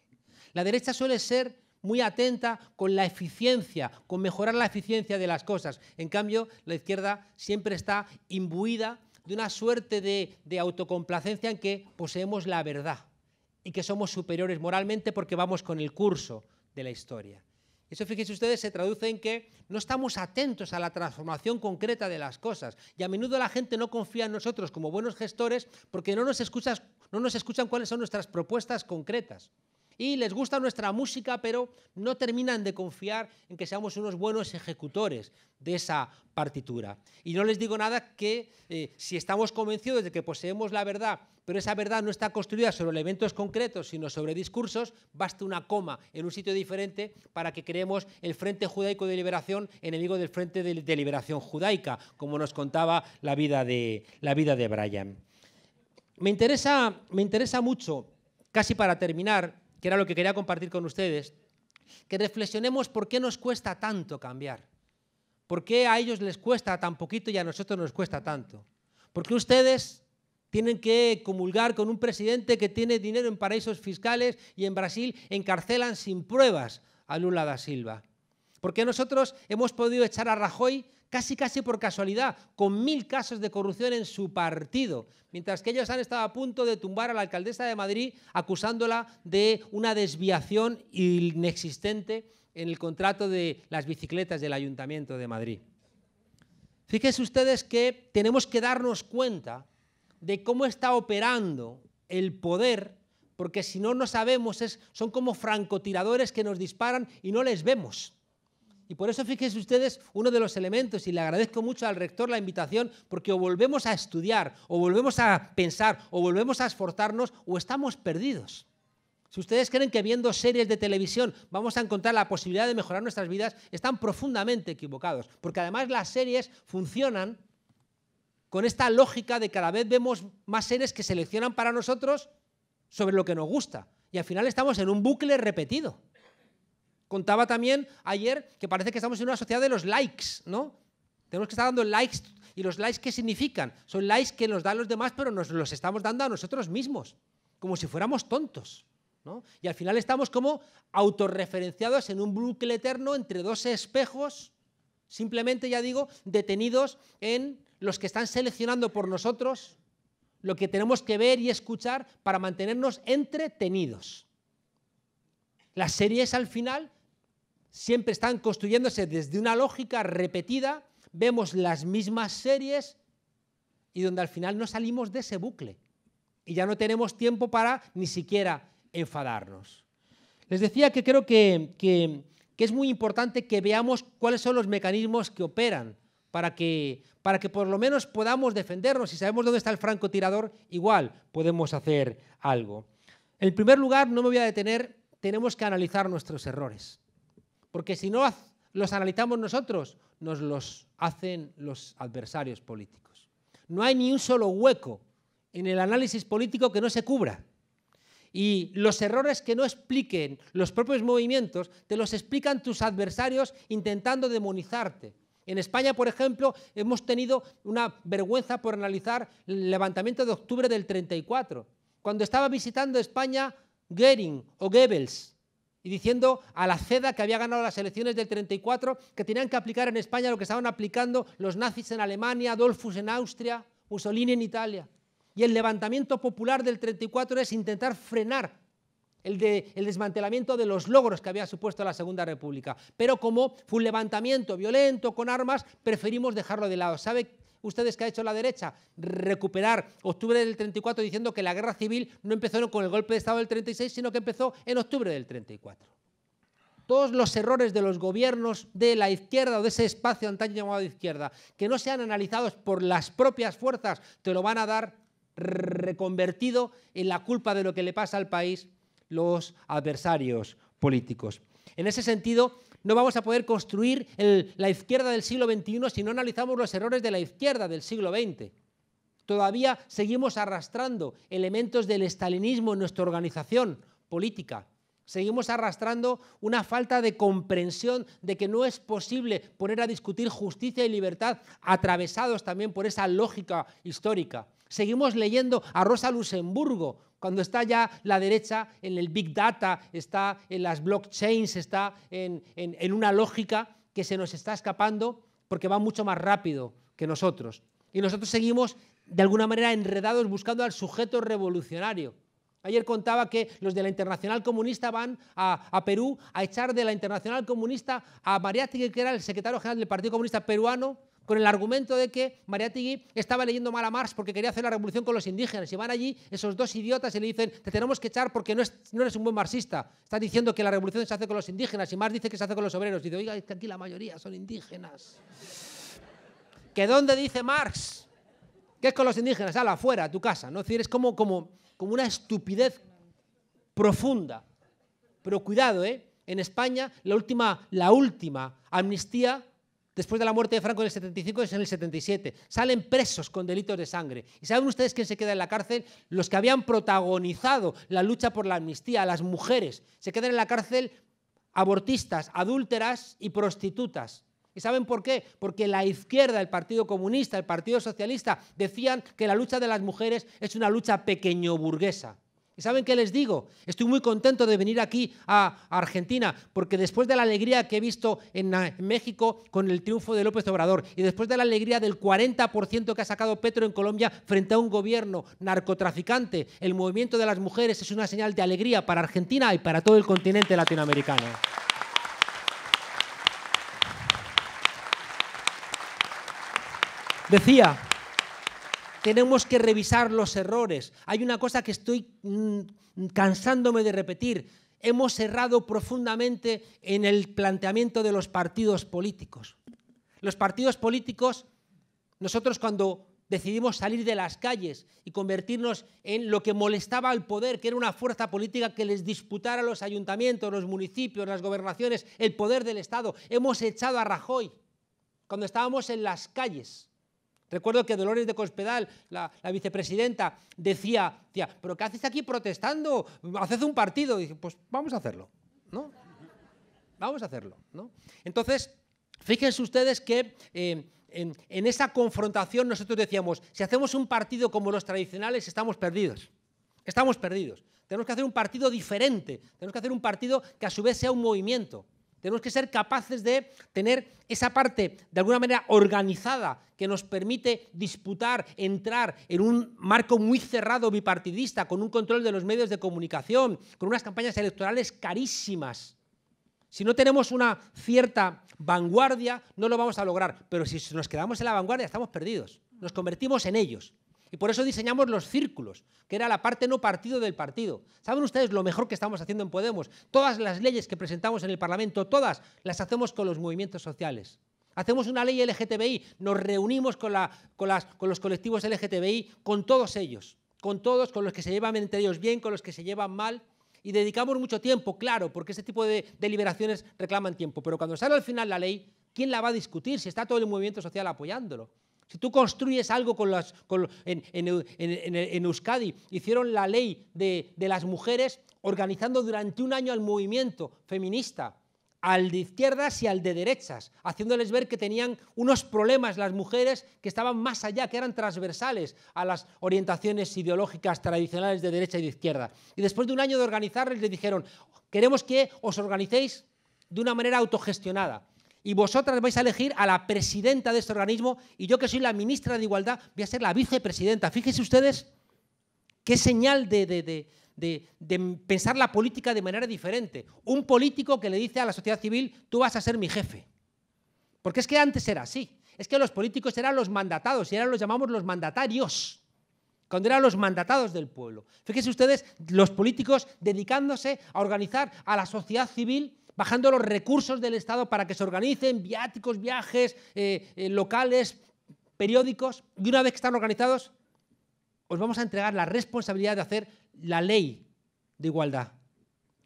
La derecha suele ser muy atenta con la eficiencia, con mejorar la eficiencia de las cosas. En cambio, la izquierda siempre está imbuida de una suerte de, autocomplacencia en que poseemos la verdad y que somos superiores moralmente porque vamos con el curso de la historia. Eso, fíjense ustedes, se traduce en que no estamos atentos a la transformación concreta de las cosas. Y a menudo la gente no confía en nosotros como buenos gestores porque no nos escuchan cuáles son nuestras propuestas concretas y les gusta nuestra música, pero no terminan de confiar en que seamos unos buenos ejecutores de esa partitura. Y no les digo nada que eh, si estamos convencidos de que poseemos la verdad, pero esa verdad no está construida sobre elementos concretos, sino sobre discursos, basta una coma en un sitio diferente para que creemos el Frente Judaico de Liberación enemigo del Frente de, Liberación Judaica, como nos contaba la vida de, la vida de Brian. Me interesa, me interesa mucho, casi para terminar, que era lo que quería compartir con ustedes, que reflexionemos por qué nos cuesta tanto cambiar, por qué a ellos les cuesta tan poquito y a nosotros nos cuesta tanto, por qué ustedes tienen que comulgar con un presidente que tiene dinero en paraísos fiscales y en Brasil encarcelan sin pruebas a Lula da Silva, por qué nosotros hemos podido echar a Rajoy casi casi por casualidad, con mil casos de corrupción en su partido, mientras que ellos han estado a punto de tumbar a la alcaldesa de Madrid acusándola de una desviación inexistente en el contrato de las bicicletas del Ayuntamiento de Madrid. Fíjense ustedes que tenemos que darnos cuenta de cómo está operando el poder, porque si no, no sabemos, son como francotiradores que nos disparan y no les vemos. Y por eso fíjense ustedes uno de los elementos, y le agradezco mucho al rector la invitación, porque o volvemos a estudiar, o volvemos a pensar, o volvemos a esforzarnos, o estamos perdidos. Si ustedes creen que viendo series de televisión vamos a encontrar la posibilidad de mejorar nuestras vidas, están profundamente equivocados, porque además las series funcionan con esta lógica de cada vez vemos más seres que seleccionan para nosotros sobre lo que nos gusta. Y al final estamos en un bucle repetido. Contaba también ayer que parece que estamos en una sociedad de los likes, ¿no? Tenemos que estar dando likes. ¿Y los likes qué significan? Son likes que nos dan los demás, pero nos los estamos dando a nosotros mismos, como si fuéramos tontos. ¿no? Y al final estamos como autorreferenciados en un bucle eterno entre dos espejos, simplemente, ya digo, detenidos en los que están seleccionando por nosotros lo que tenemos que ver y escuchar para mantenernos entretenidos. Las series al final siempre están construyéndose desde una lógica repetida, vemos las mismas series y donde al final no salimos de ese bucle. Y ya no tenemos tiempo para ni siquiera enfadarnos. Les decía que creo que, es muy importante que veamos cuáles son los mecanismos que operan para que, para que por lo menos podamos defendernos. y sabemos dónde está el francotirador, igual podemos hacer algo. En primer lugar, no me voy a detener, tenemos que analizar nuestros errores porque si no los analizamos nosotros, nos los hacen los adversarios políticos. No hay ni un solo hueco en el análisis político que no se cubra. Y los errores que no expliquen los propios movimientos, te los explican tus adversarios intentando demonizarte. En España, por ejemplo, hemos tenido una vergüenza por analizar el levantamiento de octubre del 34, cuando estaba visitando España Goering o Goebbels, y diciendo a la CEDA que había ganado las elecciones del 34 que tenían que aplicar en España lo que estaban aplicando los nazis en Alemania, Adolfus en Austria, Mussolini en Italia. Y el levantamiento popular del 34 es intentar frenar el, el desmantelamiento de los logros que había supuesto la Segunda República. Pero como fue un levantamiento violento, con armas, preferimos dejarlo de lado. ¿Sabe ustedes que ha hecho la derecha, recuperar octubre del 34 diciendo que la guerra civil no empezó con el golpe de Estado del 36, sino que empezó en octubre del 34. Todos los errores de los gobiernos de la izquierda o de ese espacio antaño llamado izquierda, que no sean analizados por las propias fuerzas, te lo van a dar reconvertido en la culpa de lo que le pasa al país los adversarios políticos. En ese sentido, no vamos a poder construir la izquierda del siglo XXI si no analizamos los errores de la izquierda del siglo XX. Todavía seguimos arrastrando elementos del estalinismo en nuestra organización política. Seguimos arrastrando una falta de comprensión de que no es posible poner a discutir justicia y libertad atravesados también por esa lógica histórica. Seguimos leyendo a Rosa Luxemburgo cuando está ya la derecha en el big data, está en las blockchains, está en, una lógica que se nos está escapando porque va mucho más rápido que nosotros. Y nosotros seguimos, de alguna manera, enredados buscando al sujeto revolucionario. Ayer contaba que los de la Internacional Comunista van a, Perú a echar de la Internacional Comunista a Mariátegui, que era el secretario general del Partido Comunista Peruano, con el argumento de que Tigui estaba leyendo mal a Marx porque quería hacer la revolución con los indígenas. Y van allí esos dos idiotas y le dicen, te tenemos que echar porque no, no eres un buen marxista. Estás diciendo que la revolución se hace con los indígenas y Marx dice que se hace con los obreros. Y dice, oiga, es que aquí la mayoría son indígenas. ¿Que dónde dice Marx? ¿Qué es con los indígenas? Ala, afuera, a tu casa. ¿no? Es decir, es como, como, como una estupidez profunda. Pero cuidado, ¿eh? En España, la última, la última amnistía después de la muerte de Franco en el 75 es en el 77. Salen presos con delitos de sangre. ¿Y saben ustedes quién se queda en la cárcel? Los que habían protagonizado la lucha por la amnistía, las mujeres. Se quedan en la cárcel abortistas, adúlteras y prostitutas. ¿Y saben por qué? Porque la izquierda, el Partido Comunista, el Partido Socialista decían que la lucha de las mujeres es una lucha pequeño burguesa. ¿Y saben qué les digo? Estoy muy contento de venir aquí a Argentina, porque después de la alegría que he visto en ah, México con el triunfo de López Obrador, y después de la alegría del 40% que ha sacado Petro en Colombia frente a un gobierno narcotraficante, el movimiento de las mujeres es una señal de alegría para Argentina y para todo el continente latinoamericano. Decía, tenemos que revisar los errores. Hay una cosa que estoy mm, cansándome de repetir. Hemos errado profundamente en el planteamiento de los partidos políticos. Los partidos políticos, nosotros cuando decidimos salir de las calles y convertirnos en lo que molestaba al poder, que era una fuerza política que les disputara los ayuntamientos, los municipios, las gobernaciones, el poder del Estado. Hemos echado a Rajoy cuando estábamos en las calles. Recuerdo que Dolores de Cospedal, la, vicepresidenta, decía, tía, pero ¿qué haces aquí protestando? Haced un partido. Y dije, pues vamos a hacerlo, ¿no? Vamos a hacerlo, ¿no? Entonces, fíjense ustedes que... Eh, en, en, esa confrontación nosotros decíamos, si hacemos un partido como los tradicionales, estamos perdidos. Estamos perdidos. Tenemos que hacer un partido diferente. Tenemos que hacer un partido que a su vez sea un movimiento. Tenemos que ser capaces de tener esa parte de alguna manera organizada que nos permite disputar, entrar en un marco muy cerrado bipartidista, con un control de los medios de comunicación, con unas campañas electorales carísimas. Si no tenemos una cierta vanguardia, no lo vamos a lograr. Pero si nos quedamos en la vanguardia, estamos perdidos. Nos convertimos en ellos. Y por eso diseñamos los círculos, que era la parte no partido del partido. ¿Saben ustedes lo mejor que estamos haciendo en Podemos? Todas las leyes que presentamos en el Parlamento, todas las hacemos con los movimientos sociales. Hacemos una ley LGTBI, nos reunimos con, con, los colectivos LGTBI, con todos ellos, con todos, con los que se llevan entre ellos bien, con los que se llevan mal. Y dedicamos mucho tiempo, claro, porque ese tipo de deliberaciones reclaman tiempo. Pero cuando sale al final la ley, ¿quién la va a discutir si está todo el movimiento social apoyándolo? Si tú construyes algo con las, en, Euskadi, hicieron la ley de, de las mujeres organizando durante un año al movimiento feminista, al de izquierdas y al de derechas, haciéndoles ver que tenían unos problemas las mujeres que estaban más allá, que eran transversales a las orientaciones ideológicas tradicionales de derecha y de izquierda. Y después de un año de organizarles, les dijeron, queremos que os organicéis de una manera autogestionada y vosotras vais a elegir a la presidenta de este organismo y yo que soy la ministra de Igualdad voy a ser la vicepresidenta. Fíjense ustedes qué señal de, pensar la política de manera diferente. Un político que le dice a la sociedad civil, tú vas a ser mi jefe. Porque es que antes era así. Es que los políticos eran los mandatados y ahora los llamamos los mandatarios cuando eran los mandatados del pueblo. Fíjense ustedes, los políticos dedicándose a organizar a la sociedad civil bajando los recursos del Estado para que se organicen viáticos, viajes, eh, eh, locales, periódicos, y una vez que están organizados, os vamos a entregar la responsabilidad de hacer la ley de igualdad.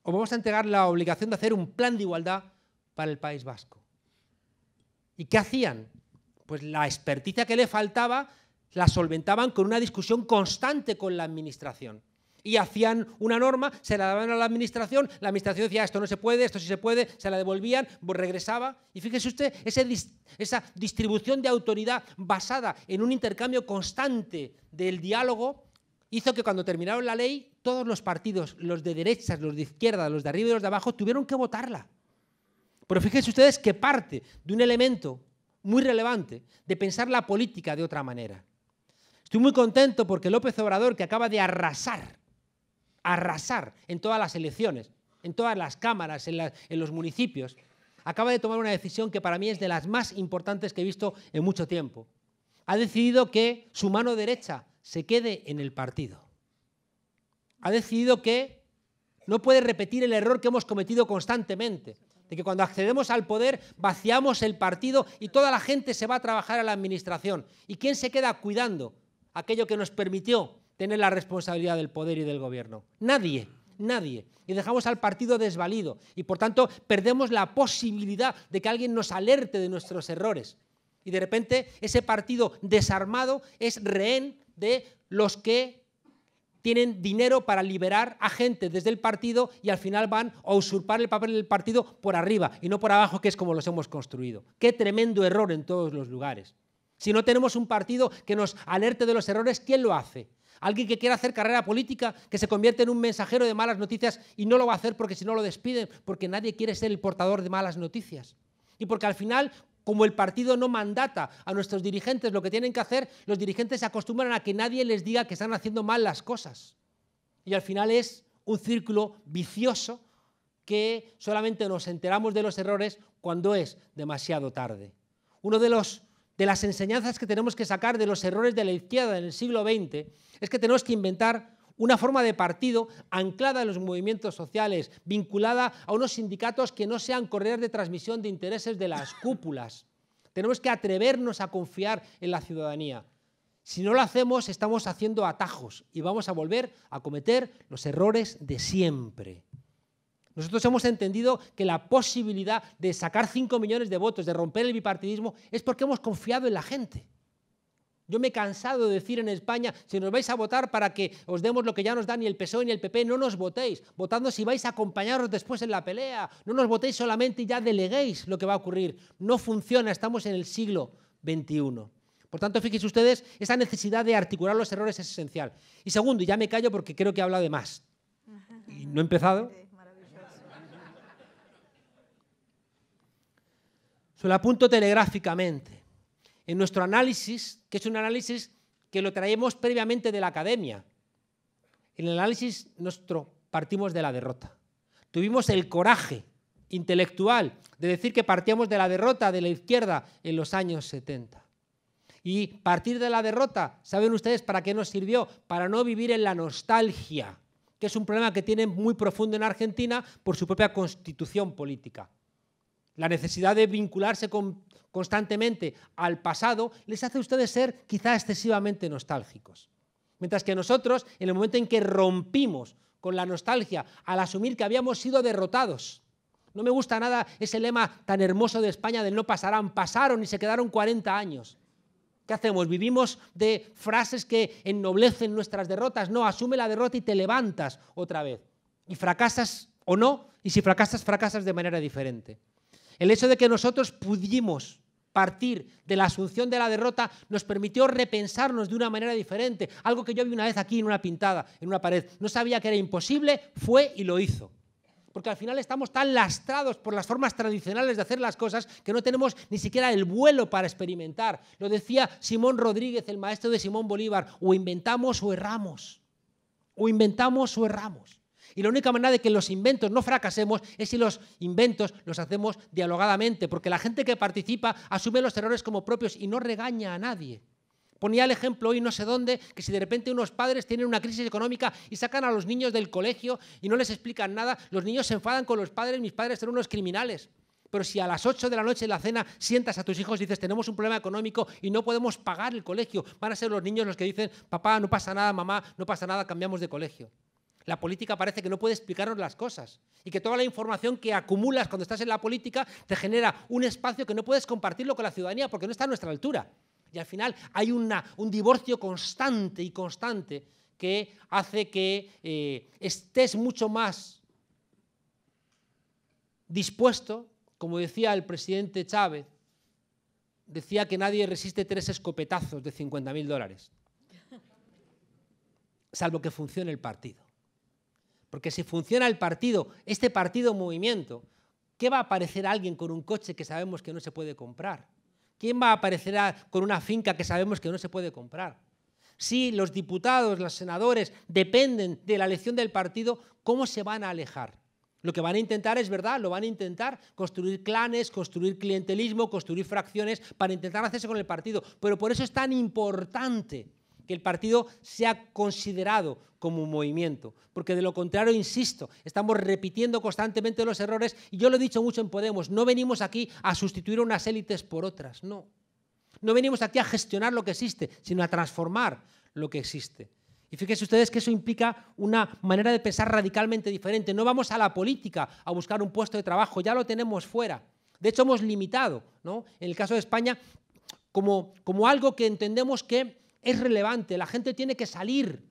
Os vamos a entregar la obligación de hacer un plan de igualdad para el País Vasco. ¿Y qué hacían? Pues la experticia que le faltaba la solventaban con una discusión constante con la administración y hacían una norma, se la daban a la administración, la administración decía ah, esto no se puede, esto sí se puede, se la devolvían, pues regresaba. Y fíjese usted, esa distribución de autoridad basada en un intercambio constante del diálogo hizo que cuando terminaron la ley, todos los partidos, los de derechas, los de izquierda, los de arriba y los de abajo, tuvieron que votarla. Pero fíjense ustedes que parte de un elemento muy relevante de pensar la política de otra manera. Estoy muy contento porque López Obrador, que acaba de arrasar arrasar en todas las elecciones, en todas las cámaras, en, los municipios, acaba de tomar una decisión que para mí es de las más importantes que he visto en mucho tiempo. Ha decidido que su mano derecha se quede en el partido. Ha decidido que no puede repetir el error que hemos cometido constantemente, de que cuando accedemos al poder vaciamos el partido y toda la gente se va a trabajar a la administración. ¿Y quién se queda cuidando aquello que nos permitió tener la responsabilidad del poder y del gobierno. Nadie, nadie. Y dejamos al partido desvalido. Y por tanto perdemos la posibilidad de que alguien nos alerte de nuestros errores. Y de repente ese partido desarmado es rehén de los que tienen dinero para liberar a gente desde el partido y al final van a usurpar el papel del partido por arriba y no por abajo, que es como los hemos construido. Qué tremendo error en todos los lugares. Si no tenemos un partido que nos alerte de los errores, ¿quién lo hace? Alguien que quiera hacer carrera política, que se convierte en un mensajero de malas noticias y no lo va a hacer porque si no lo despiden, porque nadie quiere ser el portador de malas noticias. Y porque al final, como el partido no mandata a nuestros dirigentes lo que tienen que hacer, los dirigentes se acostumbran a que nadie les diga que están haciendo mal las cosas. Y al final es un círculo vicioso que solamente nos enteramos de los errores cuando es demasiado tarde. Uno de los de las enseñanzas que tenemos que sacar de los errores de la izquierda en el siglo XX es que tenemos que inventar una forma de partido anclada en los movimientos sociales, vinculada a unos sindicatos que no sean correas de transmisión de intereses de las cúpulas. Tenemos que atrevernos a confiar en la ciudadanía. Si no lo hacemos, estamos haciendo atajos y vamos a volver a cometer los errores de siempre. Nosotros hemos entendido que la posibilidad de sacar 5 millones de votos, de romper el bipartidismo, es porque hemos confiado en la gente. Yo me he cansado de decir en España, si nos vais a votar para que os demos lo que ya nos da ni el PSOE ni el PP, no nos votéis. Votando si vais a acompañaros después en la pelea. No nos votéis solamente y ya deleguéis lo que va a ocurrir. No funciona, estamos en el siglo XXI. Por tanto, fíjense ustedes, esa necesidad de articular los errores es esencial. Y segundo, y ya me callo porque creo que he hablado de más. Y no he empezado. Se lo apunto telegráficamente. En nuestro análisis, que es un análisis que lo traemos previamente de la academia, en el análisis nuestro partimos de la derrota. Tuvimos el coraje intelectual de decir que partíamos de la derrota de la izquierda en los años 70. Y partir de la derrota, ¿saben ustedes para qué nos sirvió? Para no vivir en la nostalgia, que es un problema que tienen muy profundo en Argentina por su propia constitución política la necesidad de vincularse constantemente al pasado, les hace a ustedes ser quizá excesivamente nostálgicos. Mientras que nosotros, en el momento en que rompimos con la nostalgia al asumir que habíamos sido derrotados, no me gusta nada ese lema tan hermoso de España del no pasarán, pasaron y se quedaron 40 años. ¿Qué hacemos? ¿Vivimos de frases que ennoblecen nuestras derrotas? No, asume la derrota y te levantas otra vez. Y fracasas o no, y si fracasas, fracasas de manera diferente. El hecho de que nosotros pudimos partir de la asunción de la derrota nos permitió repensarnos de una manera diferente. Algo que yo vi una vez aquí en una pintada, en una pared. No sabía que era imposible, fue y lo hizo. Porque al final estamos tan lastrados por las formas tradicionales de hacer las cosas que no tenemos ni siquiera el vuelo para experimentar. Lo decía Simón Rodríguez, el maestro de Simón Bolívar, o inventamos o erramos. O inventamos o erramos. Y la única manera de que los inventos no fracasemos es si los inventos los hacemos dialogadamente, porque la gente que participa asume los errores como propios y no regaña a nadie. Ponía el ejemplo hoy no sé dónde, que si de repente unos padres tienen una crisis económica y sacan a los niños del colegio y no les explican nada, los niños se enfadan con los padres, mis padres son unos criminales. Pero si a las 8 de la noche en la cena sientas a tus hijos y dices, tenemos un problema económico y no podemos pagar el colegio, van a ser los niños los que dicen, papá, no pasa nada, mamá, no pasa nada, cambiamos de colegio. La política parece que no puede explicarnos las cosas y que toda la información que acumulas cuando estás en la política te genera un espacio que no puedes compartirlo con la ciudadanía porque no está a nuestra altura. Y al final hay un divorcio constante y constante que hace que eh, estés mucho más dispuesto, como decía el presidente Chávez, decía que nadie resiste tres escopetazos de 50.000 dólares, salvo que funcione el partido. Porque si funciona el partido, este partido movimiento, ¿qué va a aparecer alguien con un coche que sabemos que no se puede comprar? ¿Quién va a aparecer con una finca que sabemos que no se puede comprar? Si los diputados, los senadores dependen de la elección del partido, ¿cómo se van a alejar? Lo que van a intentar es verdad, lo van a intentar construir clanes, construir clientelismo, construir fracciones para intentar hacerse con el partido. Pero por eso es tan importante que el partido sea considerado como un movimiento, porque de lo contrario, insisto, estamos repitiendo constantemente los errores y yo lo he dicho mucho en Podemos, no venimos aquí a sustituir unas élites por otras, no. No venimos aquí a gestionar lo que existe, sino a transformar lo que existe. Y fíjense ustedes que eso implica una manera de pensar radicalmente diferente. No vamos a la política a buscar un puesto de trabajo, ya lo tenemos fuera. De hecho, hemos limitado, ¿no? en el caso de España, como, como algo que entendemos que es relevante. La gente tiene que salir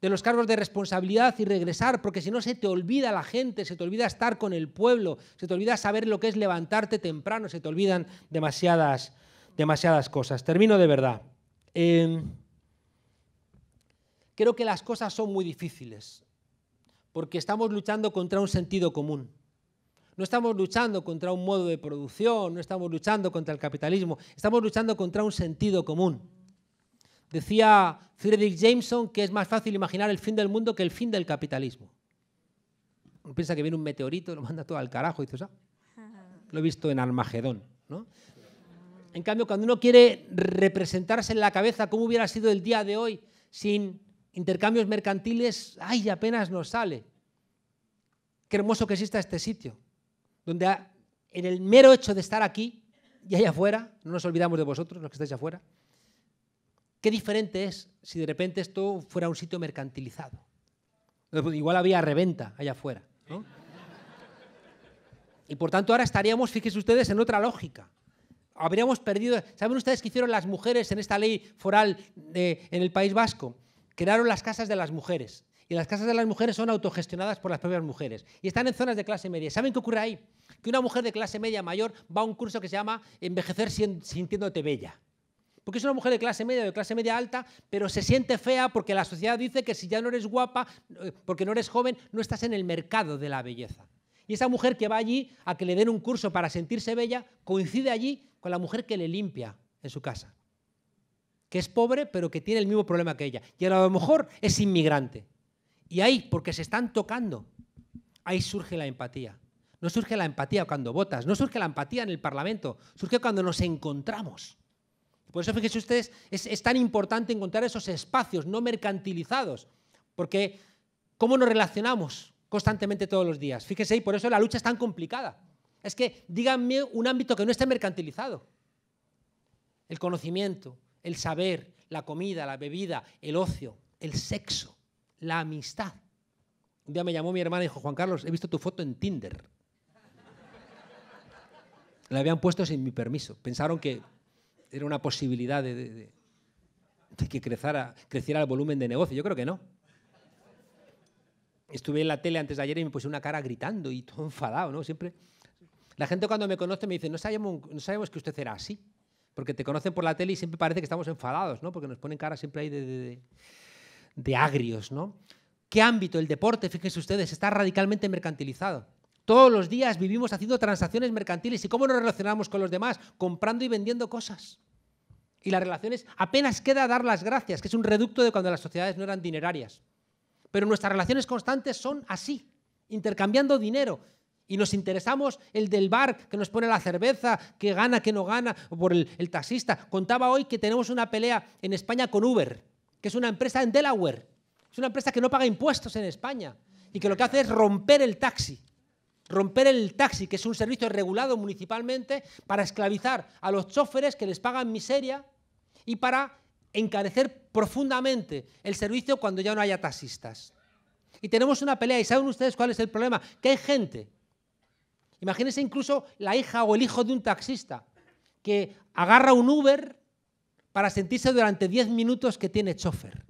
de los cargos de responsabilidad y regresar, porque si no se te olvida la gente, se te olvida estar con el pueblo, se te olvida saber lo que es levantarte temprano, se te olvidan demasiadas, demasiadas cosas. Termino de verdad. Em, creo que las cosas son muy difíciles, porque estamos luchando contra un sentido común. No estamos luchando contra un modo de producción, no estamos luchando contra el capitalismo, estamos luchando contra un sentido común. Decía Frederick Jameson que es más fácil imaginar el fin del mundo que el fin del capitalismo. Uno piensa que viene un meteorito, lo manda todo al carajo y ah, lo he visto en Armagedón. ¿no? En cambio, cuando uno quiere representarse en la cabeza cómo hubiera sido el día de hoy sin intercambios mercantiles, ay, apenas nos sale. Qué hermoso que exista este sitio, donde en el mero hecho de estar aquí y allá afuera, no nos olvidamos de vosotros, los que estáis afuera, Qué diferente es si de repente esto fuera un sitio mercantilizado. Pues, igual había reventa allá afuera. ¿no? Y por tanto ahora estaríamos, fíjense ustedes, en otra lógica. Habríamos perdido... ¿Saben ustedes qué hicieron las mujeres en esta ley foral en el País Vasco? Crearon las casas de las mujeres. Y las casas de las mujeres son autogestionadas por las propias mujeres. Y están en zonas de clase media. ¿Saben qué ocurre ahí? Que una mujer de clase media mayor va a un curso que se llama Envejecer sintiéndote bella porque es una mujer de clase media, de clase media alta, pero se siente fea porque la sociedad dice que si ya no eres guapa, eh, porque no eres joven, no estás en el mercado de la belleza. Y esa mujer que va allí a que le den un curso para sentirse bella, coincide allí con la mujer que le limpia en su casa, que es pobre pero que tiene el mismo problema que ella. Y a lo mejor es inmigrante. Y ahí, porque se están tocando, ahí surge la empatía. No surge la empatía cuando votas, no surge la empatía en el Parlamento, surge cuando nos encontramos. Por eso fíjense ustedes, es, es tan importante encontrar esos espacios no mercantilizados, porque ¿cómo nos relacionamos constantemente todos los días? Fíjese, y por eso la lucha es tan complicada. Es que díganme un ámbito que no esté mercantilizado. El conocimiento, el saber, la comida, la bebida, el ocio, el sexo, la amistad. Un día me llamó mi hermana y dijo, Juan Carlos, he visto tu foto en Tinder. La habían puesto sin mi permiso. Pensaron que era una posibilidad de, que creciera el volumen de negocio. Yo creo que no. Estuve en la tele antes de ayer y me puse una cara gritando y todo enfadado, ¿no? Siempre. La gente cuando me conoce me dice, no sabemos, que usted era así. Porque te conocen por la tele y siempre parece que estamos enfadados, ¿no? Porque nos ponen cara siempre ahí de, de agrios, ¿no? ¿Qué ámbito? El deporte, fíjense ustedes, está radicalmente mercantilizado. Todos los días vivimos haciendo transacciones mercantiles. ¿Y cómo nos relacionamos con los demás? Comprando y vendiendo cosas. Y las relaciones apenas queda dar las gracias, que es un reducto de cuando las sociedades no eran dinerarias. Pero nuestras relaciones constantes son así, intercambiando dinero. Y nos interesamos el del bar que nos pone la cerveza, que gana, que no gana, o por el, el taxista. Contaba hoy que tenemos una pelea en España con Uber, que es una empresa en Delaware. Es una empresa que no paga impuestos en España y que lo que hace es romper el taxi romper el taxi, que es un servicio regulado municipalmente, para esclavizar a los choferes que les pagan miseria y para encarecer profundamente el servicio cuando ya no haya taxistas. Y tenemos una pelea, y saben ustedes cuál es el problema, que hay gente, imagínense incluso la hija o el hijo de un taxista, que agarra un Uber para sentirse durante 10 minutos que tiene chofer.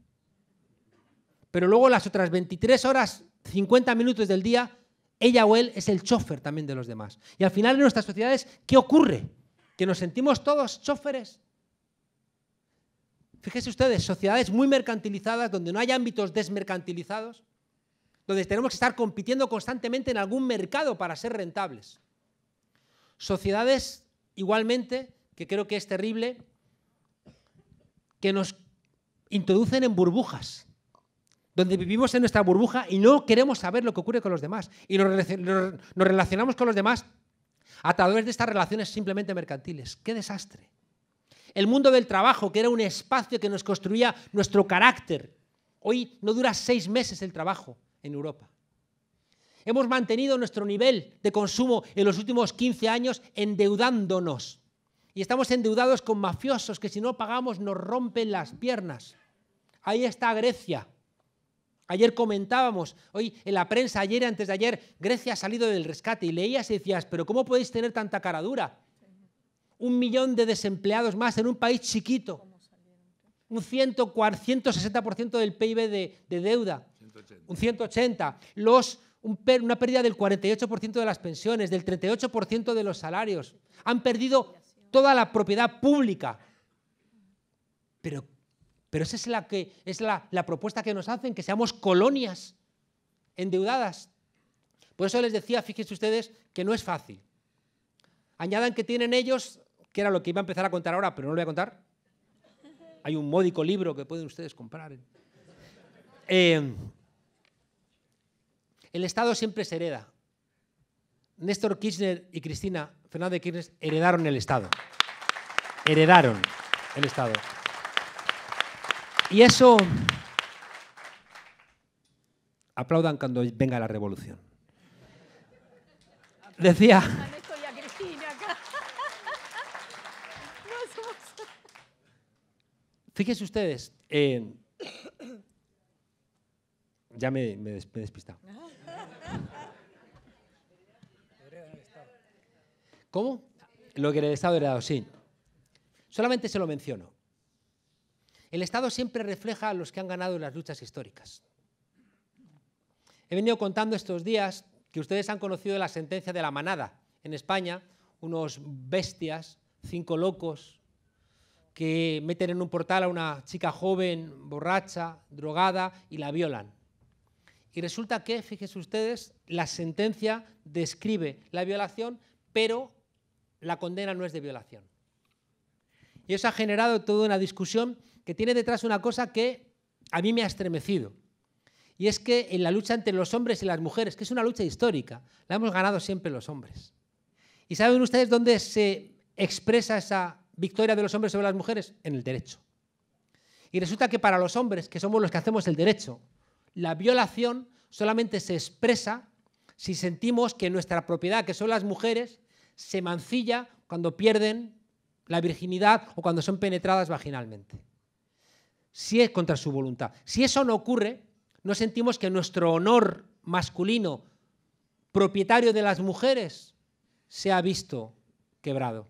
Pero luego las otras 23 horas, 50 minutos del día, ella o él es el chofer también de los demás. Y al final en nuestras sociedades, ¿qué ocurre? Que nos sentimos todos choferes. Fíjense ustedes, sociedades muy mercantilizadas, donde no hay ámbitos desmercantilizados, donde tenemos que estar compitiendo constantemente en algún mercado para ser rentables. Sociedades igualmente, que creo que es terrible, que nos introducen en burbujas, donde vivimos en nuestra burbuja y no queremos saber lo que ocurre con los demás. Y nos relacionamos con los demás a través de estas relaciones simplemente mercantiles. ¡Qué desastre! El mundo del trabajo, que era un espacio que nos construía nuestro carácter, hoy no dura seis meses el trabajo en Europa. Hemos mantenido nuestro nivel de consumo en los últimos 15 años endeudándonos. Y estamos endeudados con mafiosos que si no pagamos nos rompen las piernas. Ahí está Grecia Ayer comentábamos, hoy en la prensa, ayer antes de ayer, Grecia ha salido del rescate y leías y decías, pero ¿cómo podéis tener tanta cara dura? Un millón de desempleados más en un país chiquito. Un 160% del PIB de, deuda. Un 180. Los, una pérdida del 48% de las pensiones, del 38% de los salarios. Han perdido toda la propiedad pública. Pero pero esa es, la, que, es la, propuesta que nos hacen, que seamos colonias endeudadas. Por eso les decía, fíjense ustedes, que no es fácil. Añadan que tienen ellos, que era lo que iba a empezar a contar ahora, pero no lo voy a contar. Hay un módico libro que pueden ustedes comprar. Eh, el Estado siempre se hereda. Néstor Kirchner y Cristina Fernández de Kirchner heredaron el Estado. Heredaron el Estado. Y eso... Aplaudan cuando venga la revolución. Decía... Fíjense ustedes, ya me, me, despistado. ¿Cómo? Lo que el Estado heredado, sí. Solamente se lo menciono. El Estado siempre refleja a los que han ganado en las luchas históricas. He venido contando estos días que ustedes han conocido la sentencia de la manada en España, unos bestias, cinco locos, que meten en un portal a una chica joven, borracha, drogada, y la violan. Y resulta que, fíjense ustedes, la sentencia describe la violación, pero la condena no es de violación. Y eso ha generado toda una discusión que tiene detrás una cosa que a mí me ha estremecido. Y es que en la lucha entre los hombres y las mujeres, que es una lucha histórica, la hemos ganado siempre los hombres. ¿Y saben ustedes dónde se expresa esa victoria de los hombres sobre las mujeres? En el derecho. Y resulta que para los hombres, que somos los que hacemos el derecho, la violación solamente se expresa si sentimos que nuestra propiedad, que son las mujeres, se mancilla cuando pierden la virginidad o cuando son penetradas vaginalmente si es contra su voluntad. Si eso no ocurre, no sentimos que nuestro honor masculino, propietario de las mujeres, se ha visto quebrado.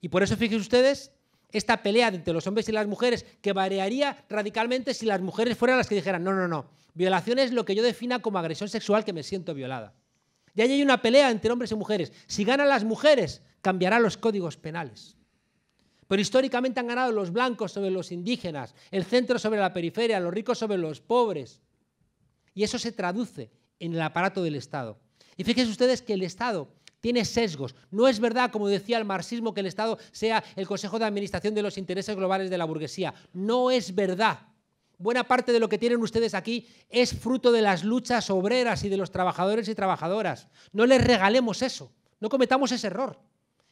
Y por eso, fíjense ustedes, esta pelea entre los hombres y las mujeres, que variaría radicalmente si las mujeres fueran las que dijeran, no, no, no, violación es lo que yo defina como agresión sexual que me siento violada. Y ahí hay una pelea entre hombres y mujeres. Si ganan las mujeres, cambiará los códigos penales. Pero históricamente han ganado los blancos sobre los indígenas, el centro sobre la periferia, los ricos sobre los pobres. Y eso se traduce en el aparato del Estado. Y fíjense ustedes que el Estado tiene sesgos. No es verdad, como decía el marxismo, que el Estado sea el Consejo de Administración de los Intereses Globales de la Burguesía. No es verdad. Buena parte de lo que tienen ustedes aquí es fruto de las luchas obreras y de los trabajadores y trabajadoras. No les regalemos eso, no cometamos ese error.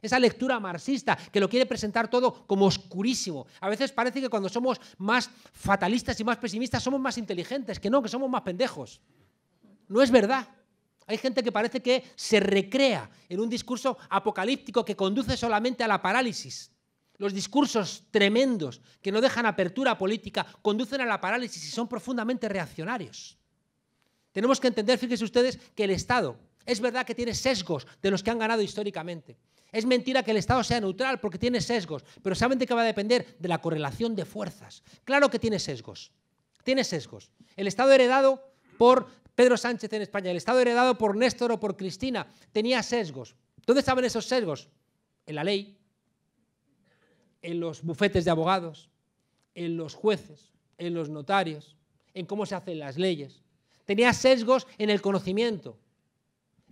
Esa lectura marxista que lo quiere presentar todo como oscurísimo. A veces parece que cuando somos más fatalistas y más pesimistas somos más inteligentes, que no, que somos más pendejos. No es verdad. Hay gente que parece que se recrea en un discurso apocalíptico que conduce solamente a la parálisis. Los discursos tremendos que no dejan apertura política conducen a la parálisis y son profundamente reaccionarios. Tenemos que entender, fíjense ustedes, que el Estado es verdad que tiene sesgos de los que han ganado históricamente. Es mentira que el Estado sea neutral porque tiene sesgos, pero ¿saben de qué va a depender? De la correlación de fuerzas. Claro que tiene sesgos. Tiene sesgos. El Estado heredado por Pedro Sánchez en España, el Estado heredado por Néstor o por Cristina, tenía sesgos. ¿Dónde estaban esos sesgos? En la ley, en los bufetes de abogados, en los jueces, en los notarios, en cómo se hacen las leyes. Tenía sesgos en el conocimiento,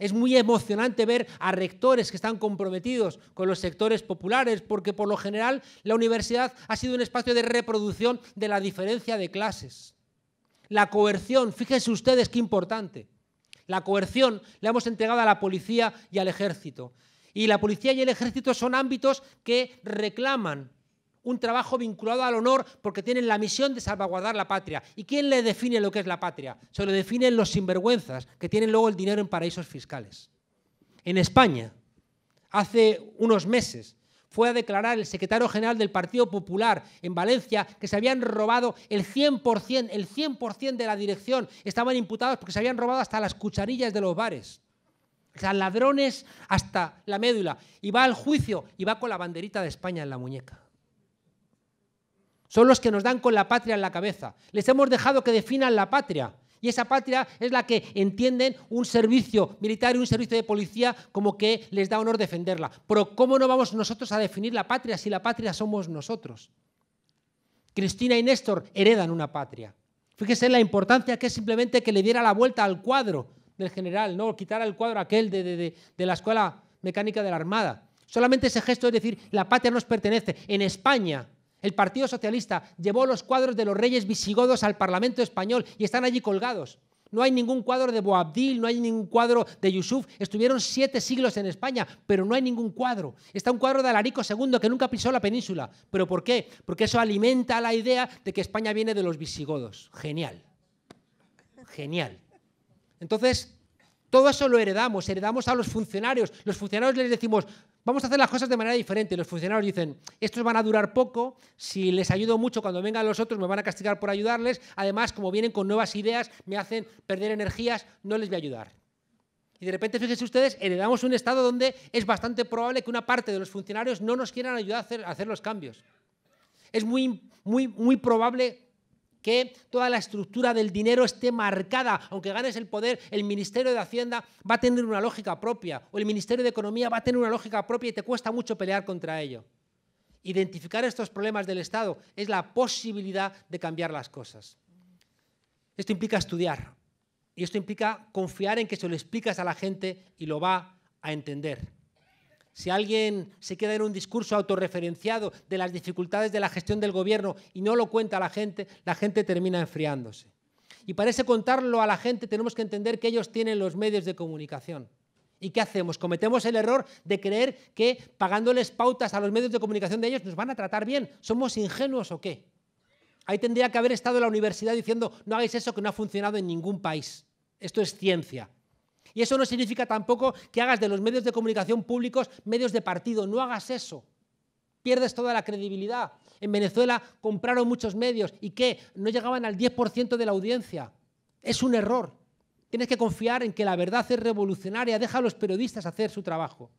es muy emocionante ver a rectores que están comprometidos con los sectores populares, porque por lo general la universidad ha sido un espacio de reproducción de la diferencia de clases. La coerción, fíjense ustedes qué importante. La coerción la hemos entregado a la policía y al ejército. Y la policía y el ejército son ámbitos que reclaman un trabajo vinculado al honor porque tienen la misión de salvaguardar la patria. ¿Y quién le define lo que es la patria? Se lo definen los sinvergüenzas que tienen luego el dinero en paraísos fiscales. En España, hace unos meses, fue a declarar el secretario general del Partido Popular en Valencia que se habían robado el 100%, el 100 de la dirección. Estaban imputados porque se habían robado hasta las cucharillas de los bares. O sea, ladrones hasta la médula. Y va al juicio y va con la banderita de España en la muñeca. Son los que nos dan con la patria en la cabeza. Les hemos dejado que definan la patria. Y esa patria es la que entienden un servicio militar y un servicio de policía como que les da honor defenderla. Pero ¿cómo no vamos nosotros a definir la patria si la patria somos nosotros? Cristina y Néstor heredan una patria. Fíjese la importancia que es simplemente que le diera la vuelta al cuadro del general, ¿no? quitar el cuadro aquel de, de la Escuela Mecánica de la Armada. Solamente ese gesto es decir, la patria nos pertenece. En España, el Partido Socialista llevó los cuadros de los reyes visigodos al Parlamento español y están allí colgados. No hay ningún cuadro de Boabdil, no hay ningún cuadro de Yusuf. Estuvieron siete siglos en España, pero no hay ningún cuadro. Está un cuadro de Alarico II que nunca pisó la península. ¿Pero por qué? Porque eso alimenta la idea de que España viene de los visigodos. Genial. Genial. Entonces, todo eso lo heredamos, heredamos a los funcionarios. Los funcionarios les decimos, vamos a hacer las cosas de manera diferente. Los funcionarios dicen, estos van a durar poco, si les ayudo mucho cuando vengan los otros me van a castigar por ayudarles. Además, como vienen con nuevas ideas, me hacen perder energías, no les voy a ayudar. Y de repente, fíjense ustedes, heredamos un estado donde es bastante probable que una parte de los funcionarios no nos quieran ayudar a hacer, los cambios. Es muy, muy, muy probable que toda la estructura del dinero esté marcada. Aunque ganes el poder, el Ministerio de Hacienda va a tener una lógica propia o el Ministerio de Economía va a tener una lógica propia y te cuesta mucho pelear contra ello. Identificar estos problemas del Estado es la posibilidad de cambiar las cosas. Esto implica estudiar y esto implica confiar en que se lo explicas a la gente y lo va a entender. Si alguien se queda en un discurso autorreferenciado de las dificultades de la gestión del gobierno y no lo cuenta a la gente, la gente termina enfriándose. Y para ese contarlo a la gente tenemos que entender que ellos tienen los medios de comunicación. ¿Y qué hacemos? Cometemos el error de creer que pagándoles pautas a los medios de comunicación de ellos nos van a tratar bien. ¿Somos ingenuos o qué? Ahí tendría que haber estado la universidad diciendo no hagáis eso que no ha funcionado en ningún país. Esto es ciencia, y eso no significa tampoco que hagas de los medios de comunicación públicos medios de partido. No hagas eso. Pierdes toda la credibilidad. En Venezuela compraron muchos medios y que no llegaban al 10% de la audiencia. Es un error. Tienes que confiar en que la verdad es revolucionaria. Deja a los periodistas hacer su trabajo.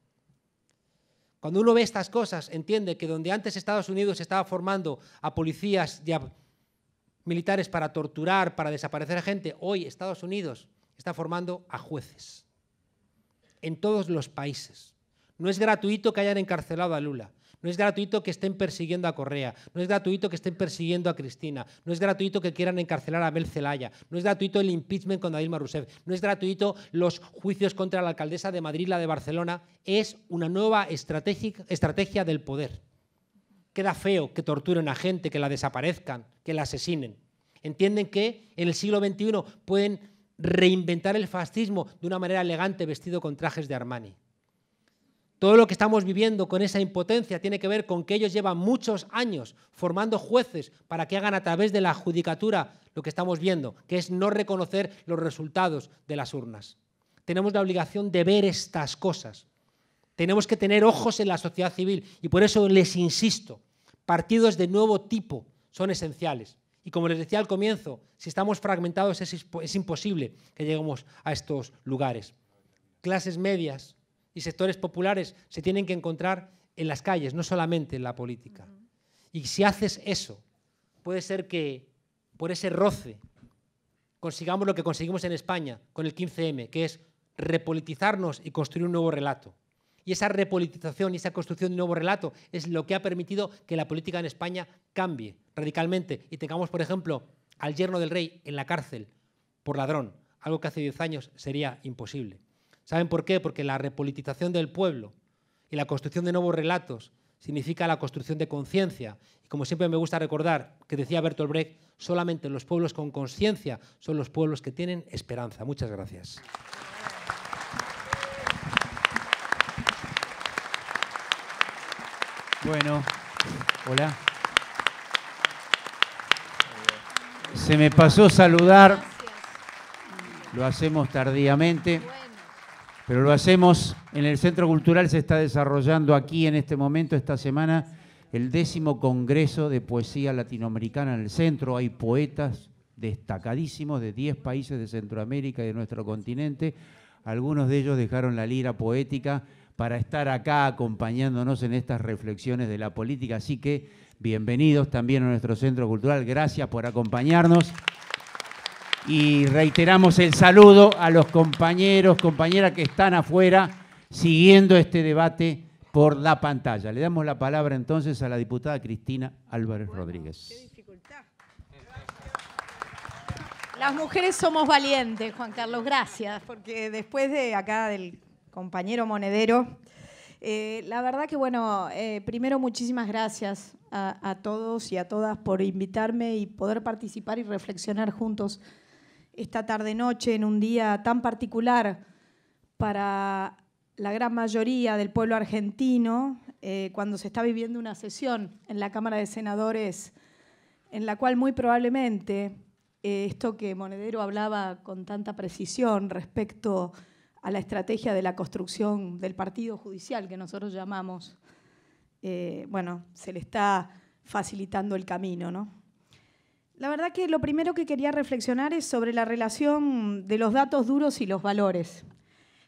Cuando uno ve estas cosas, entiende que donde antes Estados Unidos estaba formando a policías y a militares para torturar, para desaparecer a gente, hoy Estados Unidos está formando a jueces en todos los países. No es gratuito que hayan encarcelado a Lula. No es gratuito que estén persiguiendo a Correa, no es gratuito que estén persiguiendo a Cristina, no es gratuito que quieran encarcelar a Abel Celaya, no es gratuito el impeachment con Dilma Rousseff, no es gratuito los juicios contra la alcaldesa de Madrid, la de Barcelona. Es una nueva estrategia del poder. Queda feo que torturen a gente, que la desaparezcan, que la asesinen. Entienden que en el siglo XXI pueden reinventar el fascismo de una manera elegante vestido con trajes de Armani. Todo lo que estamos viviendo con esa impotencia tiene que ver con que ellos llevan muchos años formando jueces para que hagan a través de la judicatura lo que estamos viendo, que es no reconocer los resultados de las urnas. Tenemos la obligación de ver estas cosas. Tenemos que tener ojos en la sociedad civil y por eso les insisto, partidos de nuevo tipo son esenciales. Y como les decía al comienzo, si estamos fragmentados es, imposible que lleguemos a estos lugares. Clases medias y sectores populares se tienen que encontrar en las calles, no solamente en la política. Y si haces eso, puede ser que por ese roce consigamos lo que conseguimos en España con el 15M, que es repolitizarnos y construir un nuevo relato. Y esa repolitización y esa construcción de nuevo relato es lo que ha permitido que la política en España cambie radicalmente y tengamos, por ejemplo, al yerno del rey en la cárcel por ladrón, algo que hace 10 años sería imposible. ¿Saben por qué? Porque la repolitización del pueblo y la construcción de nuevos relatos significa la construcción de conciencia. Y como siempre me gusta recordar que decía Bertolt Brecht, solamente los pueblos con conciencia son los pueblos que tienen esperanza. Muchas gracias. Bueno, hola. Se me pasó saludar, lo hacemos tardíamente, pero lo hacemos en el Centro Cultural, se está desarrollando aquí en este momento, esta semana, el décimo Congreso de Poesía Latinoamericana en el centro. Hay poetas destacadísimos de 10 países de Centroamérica y de nuestro continente. Algunos de ellos dejaron la lira poética para estar acá acompañándonos en estas reflexiones de la política. Así que bienvenidos también a nuestro Centro Cultural. Gracias por acompañarnos. Y reiteramos el saludo a los compañeros, compañeras que están afuera siguiendo este debate por la pantalla. Le damos la palabra entonces a la diputada Cristina Álvarez Rodríguez. Las mujeres somos valientes, Juan Carlos, gracias. Porque después de acá del compañero monedero. Eh, la verdad que, bueno, eh, primero muchísimas gracias a, todos y a todas por invitarme y poder participar y reflexionar juntos esta tarde-noche en un día tan particular para la gran mayoría del pueblo argentino, eh, cuando se está viviendo una sesión en la Cámara de Senadores en la cual muy probablemente esto que Monedero hablaba con tanta precisión respecto a la estrategia de la construcción del partido judicial que nosotros llamamos, eh, bueno, se le está facilitando el camino, ¿no? La verdad que lo primero que quería reflexionar es sobre la relación de los datos duros y los valores.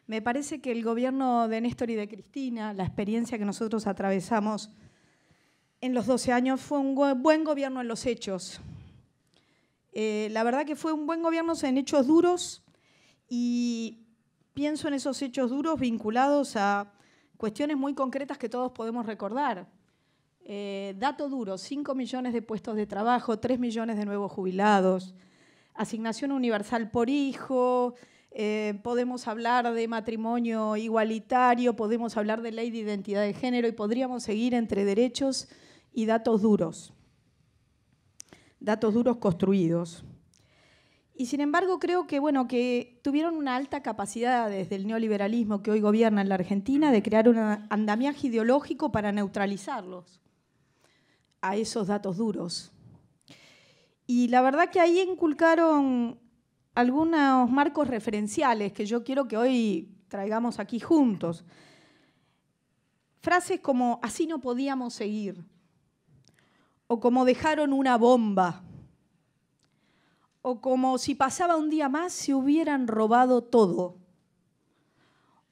Me parece que el gobierno de Néstor y de Cristina, la experiencia que nosotros atravesamos en los 12 años, fue un buen gobierno en los hechos. Eh, la verdad que fue un buen gobierno en hechos duros y pienso en esos hechos duros vinculados a cuestiones muy concretas que todos podemos recordar. Eh, dato duro, 5 millones de puestos de trabajo, 3 millones de nuevos jubilados, asignación universal por hijo, eh, podemos hablar de matrimonio igualitario, podemos hablar de ley de identidad de género y podríamos seguir entre derechos y datos duros, datos duros construidos. Y sin embargo, creo que, bueno, que tuvieron una alta capacidad desde el neoliberalismo que hoy gobierna en la Argentina de crear un andamiaje ideológico para neutralizarlos a esos datos duros. Y la verdad que ahí inculcaron algunos marcos referenciales que yo quiero que hoy traigamos aquí juntos. Frases como así no podíamos seguir o como dejaron una bomba o como si pasaba un día más se hubieran robado todo,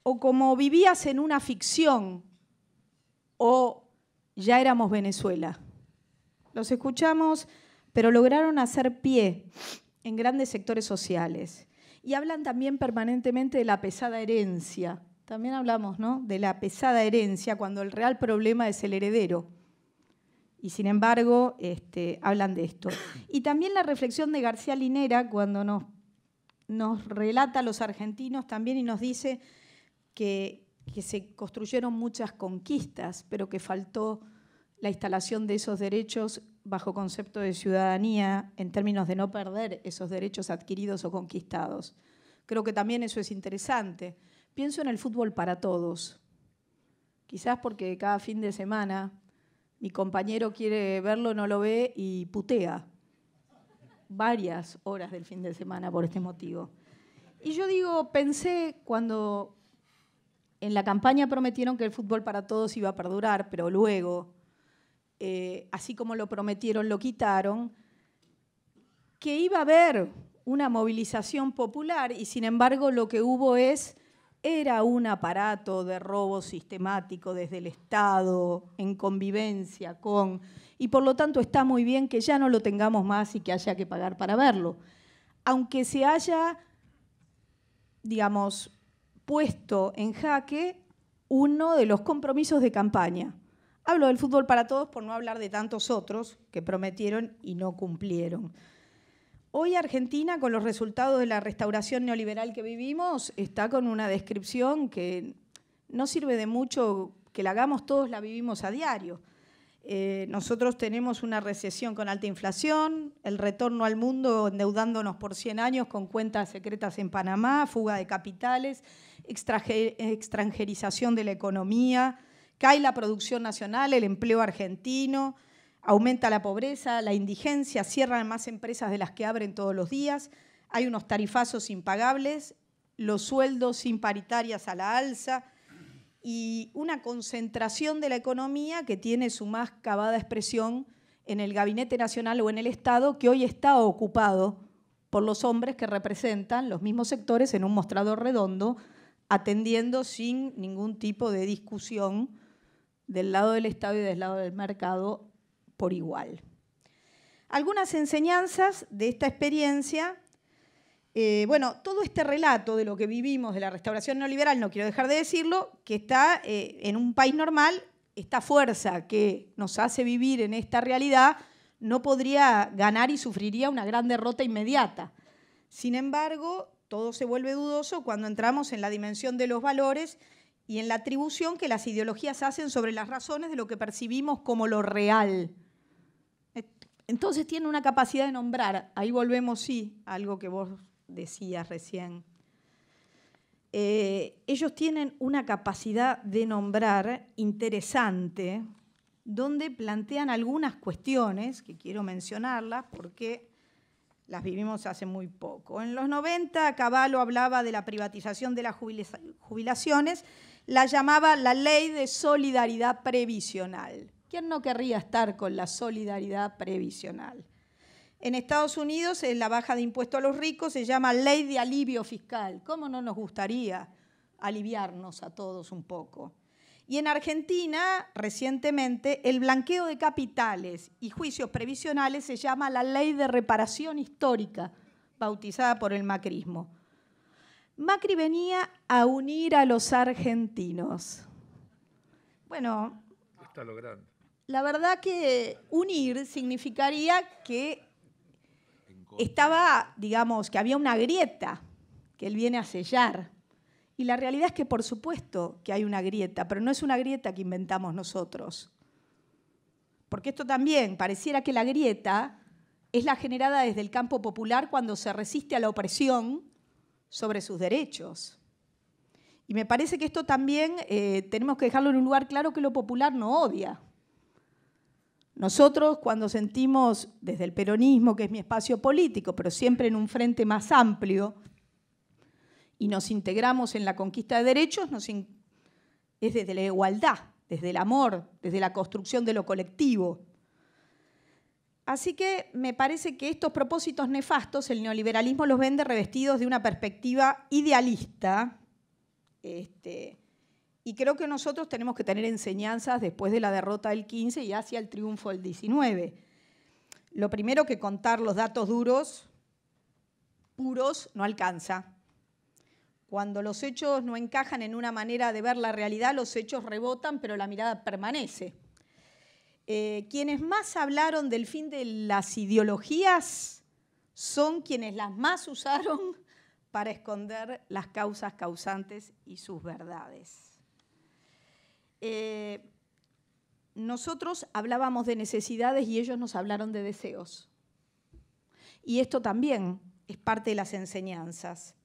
o como vivías en una ficción, o ya éramos Venezuela. Los escuchamos, pero lograron hacer pie en grandes sectores sociales. Y hablan también permanentemente de la pesada herencia. También hablamos, ¿no? De la pesada herencia cuando el real problema es el heredero y sin embargo este, hablan de esto. Y también la reflexión de García Linera cuando nos, relata a los argentinos también y nos dice que, que se construyeron muchas conquistas, pero que faltó la instalación de esos derechos bajo concepto de ciudadanía en términos de no perder esos derechos adquiridos o conquistados. Creo que también eso es interesante. Pienso en el fútbol para todos. Quizás porque cada fin de semana mi compañero quiere verlo, no lo ve y putea varias horas del fin de semana por este motivo. Y yo digo, pensé cuando en la campaña prometieron que el fútbol para todos iba a perdurar, pero luego, eh, así como lo prometieron, lo quitaron, que iba a haber una movilización popular y sin embargo lo que hubo es era un aparato de robo sistemático desde el Estado, en convivencia con, y por lo tanto está muy bien que ya no lo tengamos más y que haya que pagar para verlo. Aunque se haya, digamos, puesto en jaque uno de los compromisos de campaña. Hablo del fútbol para todos por no hablar de tantos otros que prometieron y no cumplieron. Hoy Argentina, con los resultados de la restauración neoliberal que vivimos, está con una descripción que no sirve de mucho que la hagamos, todos la vivimos a diario. Eh, nosotros tenemos una recesión con alta inflación, el retorno al mundo endeudándonos por 100 años con cuentas secretas en Panamá, fuga de capitales, extranjerización de la economía, cae la producción nacional, el empleo argentino, Aumenta la pobreza, la indigencia, cierran más empresas de las que abren todos los días, hay unos tarifazos impagables, los sueldos sin paritarias a la alza y una concentración de la economía que tiene su más cavada expresión en el Gabinete Nacional o en el Estado, que hoy está ocupado por los hombres que representan los mismos sectores en un mostrador redondo, atendiendo sin ningún tipo de discusión del lado del Estado y del lado del mercado igual. Algunas enseñanzas de esta experiencia, eh, bueno, todo este relato de lo que vivimos de la restauración neoliberal, no quiero dejar de decirlo, que está eh, en un país normal, esta fuerza que nos hace vivir en esta realidad no podría ganar y sufriría una gran derrota inmediata. Sin embargo, todo se vuelve dudoso cuando entramos en la dimensión de los valores y en la atribución que las ideologías hacen sobre las razones de lo que percibimos como lo real. Entonces tiene una capacidad de nombrar. Ahí volvemos, sí, a algo que vos decías recién. Eh, ellos tienen una capacidad de nombrar interesante, donde plantean algunas cuestiones, que quiero mencionarlas porque las vivimos hace muy poco. En los 90, Caballo hablaba de la privatización de las jubilaciones, la llamaba la ley de solidaridad previsional. ¿Quién no querría estar con la solidaridad previsional? En Estados Unidos la baja de impuestos a los ricos se llama ley de alivio fiscal. ¿Cómo no nos gustaría aliviarnos a todos un poco? Y en Argentina, recientemente, el blanqueo de capitales y juicios previsionales se llama la ley de reparación histórica, bautizada por el macrismo. Macri venía a unir a los argentinos. Bueno, está logrando la verdad que unir significaría que estaba, digamos, que había una grieta que él viene a sellar. Y la realidad es que por supuesto que hay una grieta, pero no es una grieta que inventamos nosotros. Porque esto también pareciera que la grieta es la generada desde el campo popular cuando se resiste a la opresión sobre sus derechos. Y me parece que esto también eh, tenemos que dejarlo en un lugar claro que lo popular no odia. Nosotros cuando sentimos desde el peronismo, que es mi espacio político, pero siempre en un frente más amplio, y nos integramos en la conquista de derechos, es desde la igualdad, desde el amor, desde la construcción de lo colectivo. Así que me parece que estos propósitos nefastos el neoliberalismo los vende revestidos de una perspectiva idealista, este, y creo que nosotros tenemos que tener enseñanzas después de la derrota del 15 y hacia el triunfo del 19. Lo primero que contar los datos duros, puros, no alcanza. Cuando los hechos no encajan en una manera de ver la realidad, los hechos rebotan, pero la mirada permanece. Eh, quienes más hablaron del fin de las ideologías son quienes las más usaron para esconder las causas causantes y sus verdades. Eh, nosotros hablábamos de necesidades y ellos nos hablaron de deseos. Y esto también es parte de las enseñanzas.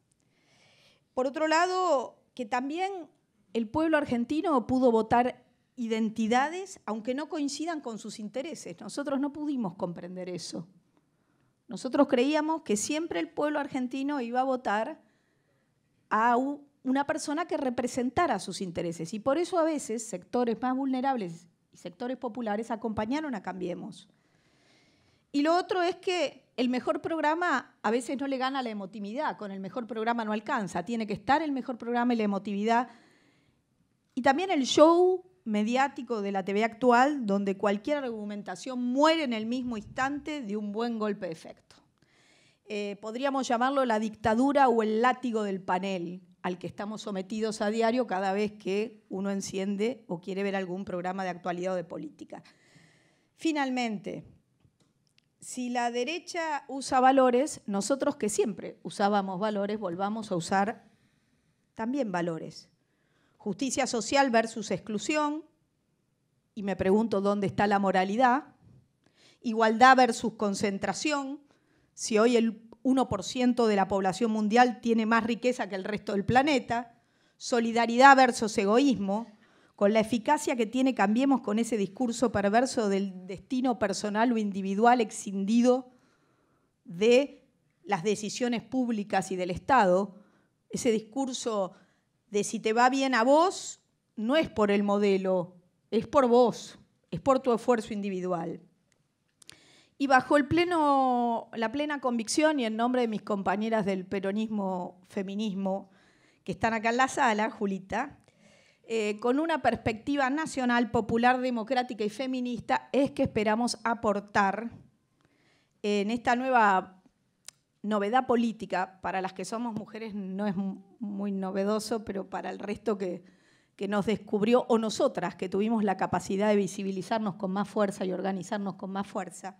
Por otro lado, que también el pueblo argentino pudo votar identidades aunque no coincidan con sus intereses. Nosotros no pudimos comprender eso. Nosotros creíamos que siempre el pueblo argentino iba a votar a una persona que representara sus intereses. Y por eso a veces sectores más vulnerables y sectores populares acompañaron a Cambiemos. Y lo otro es que el mejor programa a veces no le gana la emotividad, con el mejor programa no alcanza, tiene que estar el mejor programa y la emotividad. Y también el show mediático de la TV actual, donde cualquier argumentación muere en el mismo instante de un buen golpe de efecto. Eh, podríamos llamarlo la dictadura o el látigo del panel, al que estamos sometidos a diario cada vez que uno enciende o quiere ver algún programa de actualidad o de política. Finalmente, si la derecha usa valores, nosotros que siempre usábamos valores, volvamos a usar también valores. Justicia social versus exclusión, y me pregunto dónde está la moralidad. Igualdad versus concentración, si hoy el 1% de la población mundial tiene más riqueza que el resto del planeta, solidaridad versus egoísmo, con la eficacia que tiene Cambiemos con ese discurso perverso del destino personal o individual excindido de las decisiones públicas y del Estado, ese discurso de si te va bien a vos, no es por el modelo, es por vos, es por tu esfuerzo individual. Y bajo la plena convicción y en nombre de mis compañeras del peronismo feminismo que están acá en la sala, Julita, eh, con una perspectiva nacional, popular, democrática y feminista, es que esperamos aportar en esta nueva novedad política, para las que somos mujeres no es muy novedoso, pero para el resto que nos descubrió, o nosotras que tuvimos la capacidad de visibilizarnos con más fuerza y organizarnos con más fuerza,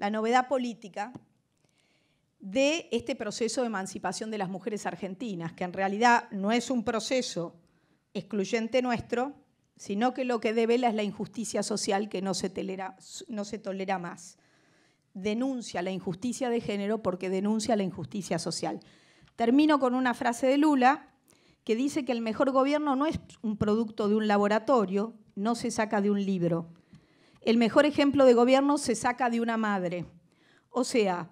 la novedad política de este proceso de emancipación de las mujeres argentinas, que en realidad no es un proceso excluyente nuestro, sino que lo que devela es la injusticia social que no se no se tolera más. Denuncia la injusticia de género porque denuncia la injusticia social. Termino con una frase de Lula que dice que el mejor gobierno no es un producto de un laboratorio, no se saca de un libro, el mejor ejemplo de gobierno se saca de una madre. O sea,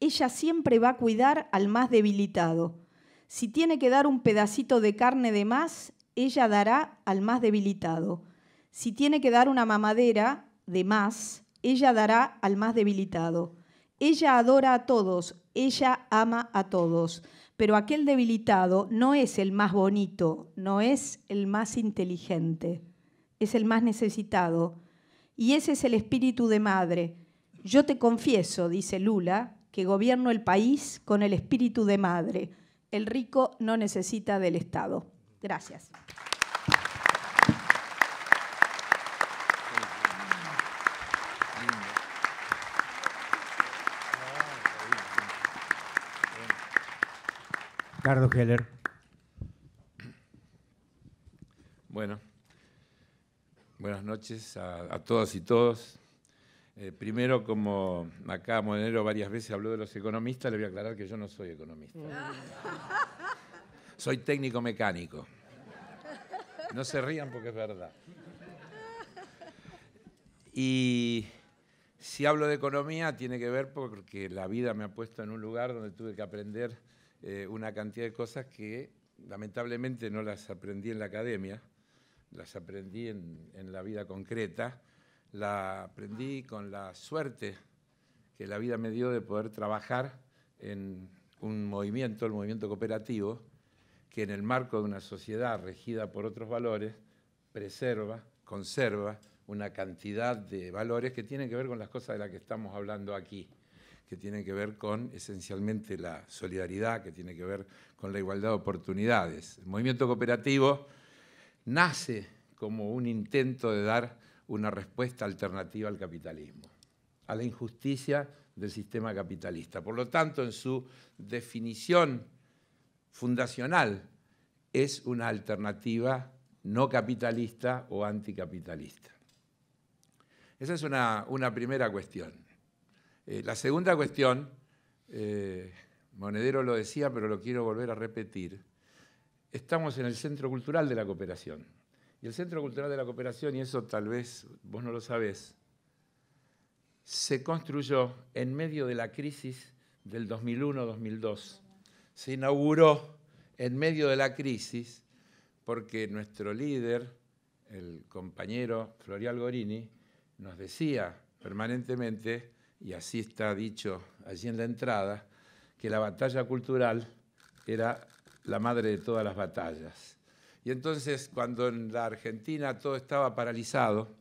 ella siempre va a cuidar al más debilitado. Si tiene que dar un pedacito de carne de más, ella dará al más debilitado. Si tiene que dar una mamadera de más, ella dará al más debilitado. Ella adora a todos, ella ama a todos, pero aquel debilitado no es el más bonito, no es el más inteligente es el más necesitado. Y ese es el espíritu de madre. Yo te confieso, dice Lula, que gobierno el país con el espíritu de madre. El rico no necesita del Estado. Gracias. Carlos Bueno, Buenas noches a, todas y todos. Eh, primero, como acá Monero varias veces habló de los economistas, le voy a aclarar que yo no soy economista. Soy técnico mecánico. No se rían porque es verdad. Y si hablo de economía, tiene que ver porque la vida me ha puesto en un lugar donde tuve que aprender eh, una cantidad de cosas que lamentablemente no las aprendí en la academia las aprendí en, la vida concreta, la aprendí con la suerte que la vida me dio de poder trabajar en un movimiento, el movimiento cooperativo, que en el marco de una sociedad regida por otros valores, preserva, conserva una cantidad de valores que tienen que ver con las cosas de las que estamos hablando aquí, que tienen que ver con esencialmente la solidaridad, que tiene que ver con la igualdad de oportunidades. El movimiento cooperativo nace como un intento de dar una respuesta alternativa al capitalismo, a la injusticia del sistema capitalista. Por lo tanto, en su definición fundacional, es una alternativa no capitalista o anticapitalista. Esa es una, primera cuestión. Eh, la segunda cuestión, eh, Monedero lo decía, pero lo quiero volver a repetir, estamos en el Centro Cultural de la Cooperación. Y el Centro Cultural de la Cooperación, y eso tal vez vos no lo sabés, se construyó en medio de la crisis del 2001-2002. Se inauguró en medio de la crisis porque nuestro líder, el compañero Florial Gorini, nos decía permanentemente, y así está dicho allí en la entrada, que la batalla cultural era la madre de todas las batallas. Y entonces cuando en la Argentina todo estaba paralizado,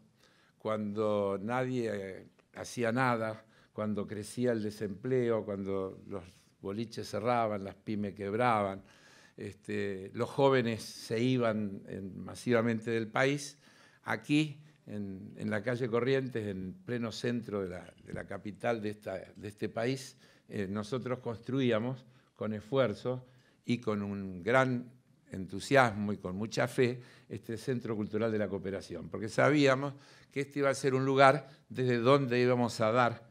cuando nadie eh, hacía nada, cuando crecía el desempleo, cuando los boliches cerraban, las pymes quebraban, este, los jóvenes se iban masivamente del país, aquí en, la calle Corrientes, en pleno centro de la, capital de, este país, eh, nosotros construíamos con esfuerzo y con un gran entusiasmo y con mucha fe este Centro Cultural de la Cooperación, porque sabíamos que este iba a ser un lugar desde donde íbamos a dar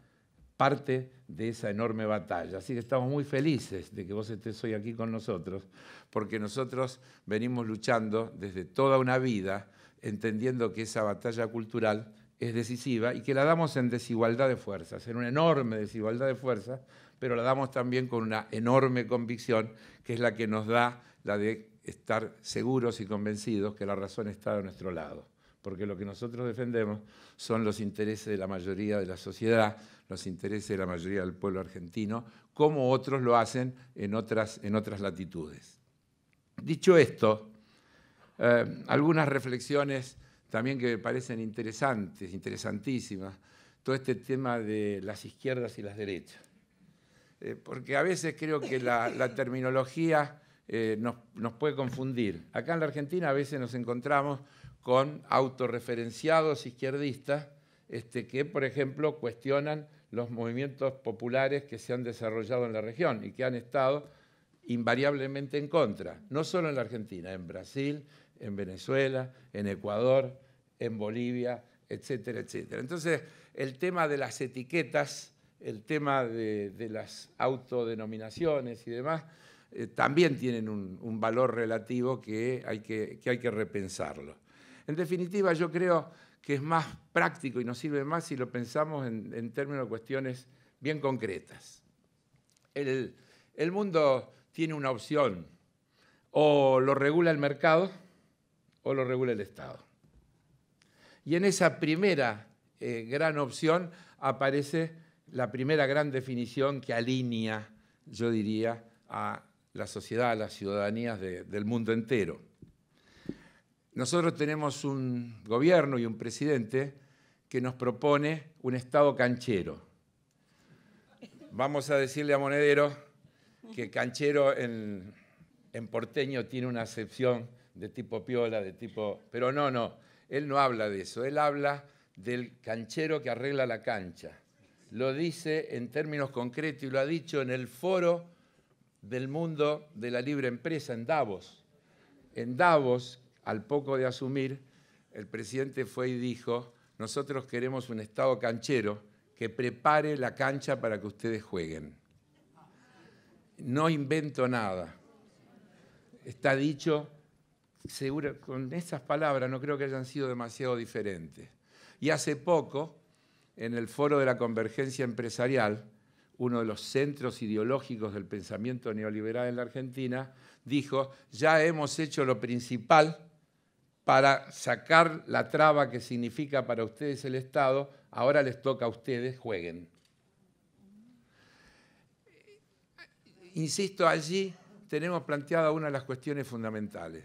parte de esa enorme batalla. Así que estamos muy felices de que vos estés hoy aquí con nosotros, porque nosotros venimos luchando desde toda una vida, entendiendo que esa batalla cultural es decisiva y que la damos en desigualdad de fuerzas, en una enorme desigualdad de fuerzas, pero la damos también con una enorme convicción que es la que nos da la de estar seguros y convencidos que la razón está de nuestro lado. Porque lo que nosotros defendemos son los intereses de la mayoría de la sociedad, los intereses de la mayoría del pueblo argentino, como otros lo hacen en otras, en otras latitudes. Dicho esto, eh, algunas reflexiones también que me parecen interesantes, interesantísimas, todo este tema de las izquierdas y las derechas. Eh, porque a veces creo que la, terminología eh, nos, puede confundir. Acá en la Argentina a veces nos encontramos con autorreferenciados izquierdistas este, que, por ejemplo, cuestionan los movimientos populares que se han desarrollado en la región y que han estado invariablemente en contra, no solo en la Argentina, en Brasil, en Venezuela, en Ecuador, en Bolivia, etcétera, etcétera. Entonces, el tema de las etiquetas, el tema de, las autodenominaciones y demás, eh, también tienen un, valor relativo que hay que, hay que repensarlo. En definitiva, yo creo que es más práctico y nos sirve más si lo pensamos en, términos de cuestiones bien concretas. el mundo tiene una opción, o lo regula el mercado, o lo regula el Estado. Y en esa primera eh, gran opción aparece la primera gran definición que alinea, yo diría, a la sociedad, a las ciudadanías del mundo entero. Nosotros tenemos un gobierno y un presidente que nos propone un Estado canchero. Vamos a decirle a Monedero que canchero en, en porteño tiene una acepción de tipo piola, de tipo... Pero no, no, él no habla de eso, él habla del canchero que arregla la cancha. Lo dice en términos concretos y lo ha dicho en el foro del mundo de la libre empresa en Davos. En Davos, al poco de asumir, el presidente fue y dijo, nosotros queremos un Estado canchero que prepare la cancha para que ustedes jueguen. No invento nada. Está dicho con esas palabras no creo que hayan sido demasiado diferentes. Y hace poco, en el foro de la convergencia empresarial, uno de los centros ideológicos del pensamiento neoliberal en la Argentina, dijo, ya hemos hecho lo principal para sacar la traba que significa para ustedes el Estado, ahora les toca a ustedes, jueguen. Insisto, allí tenemos planteada una de las cuestiones fundamentales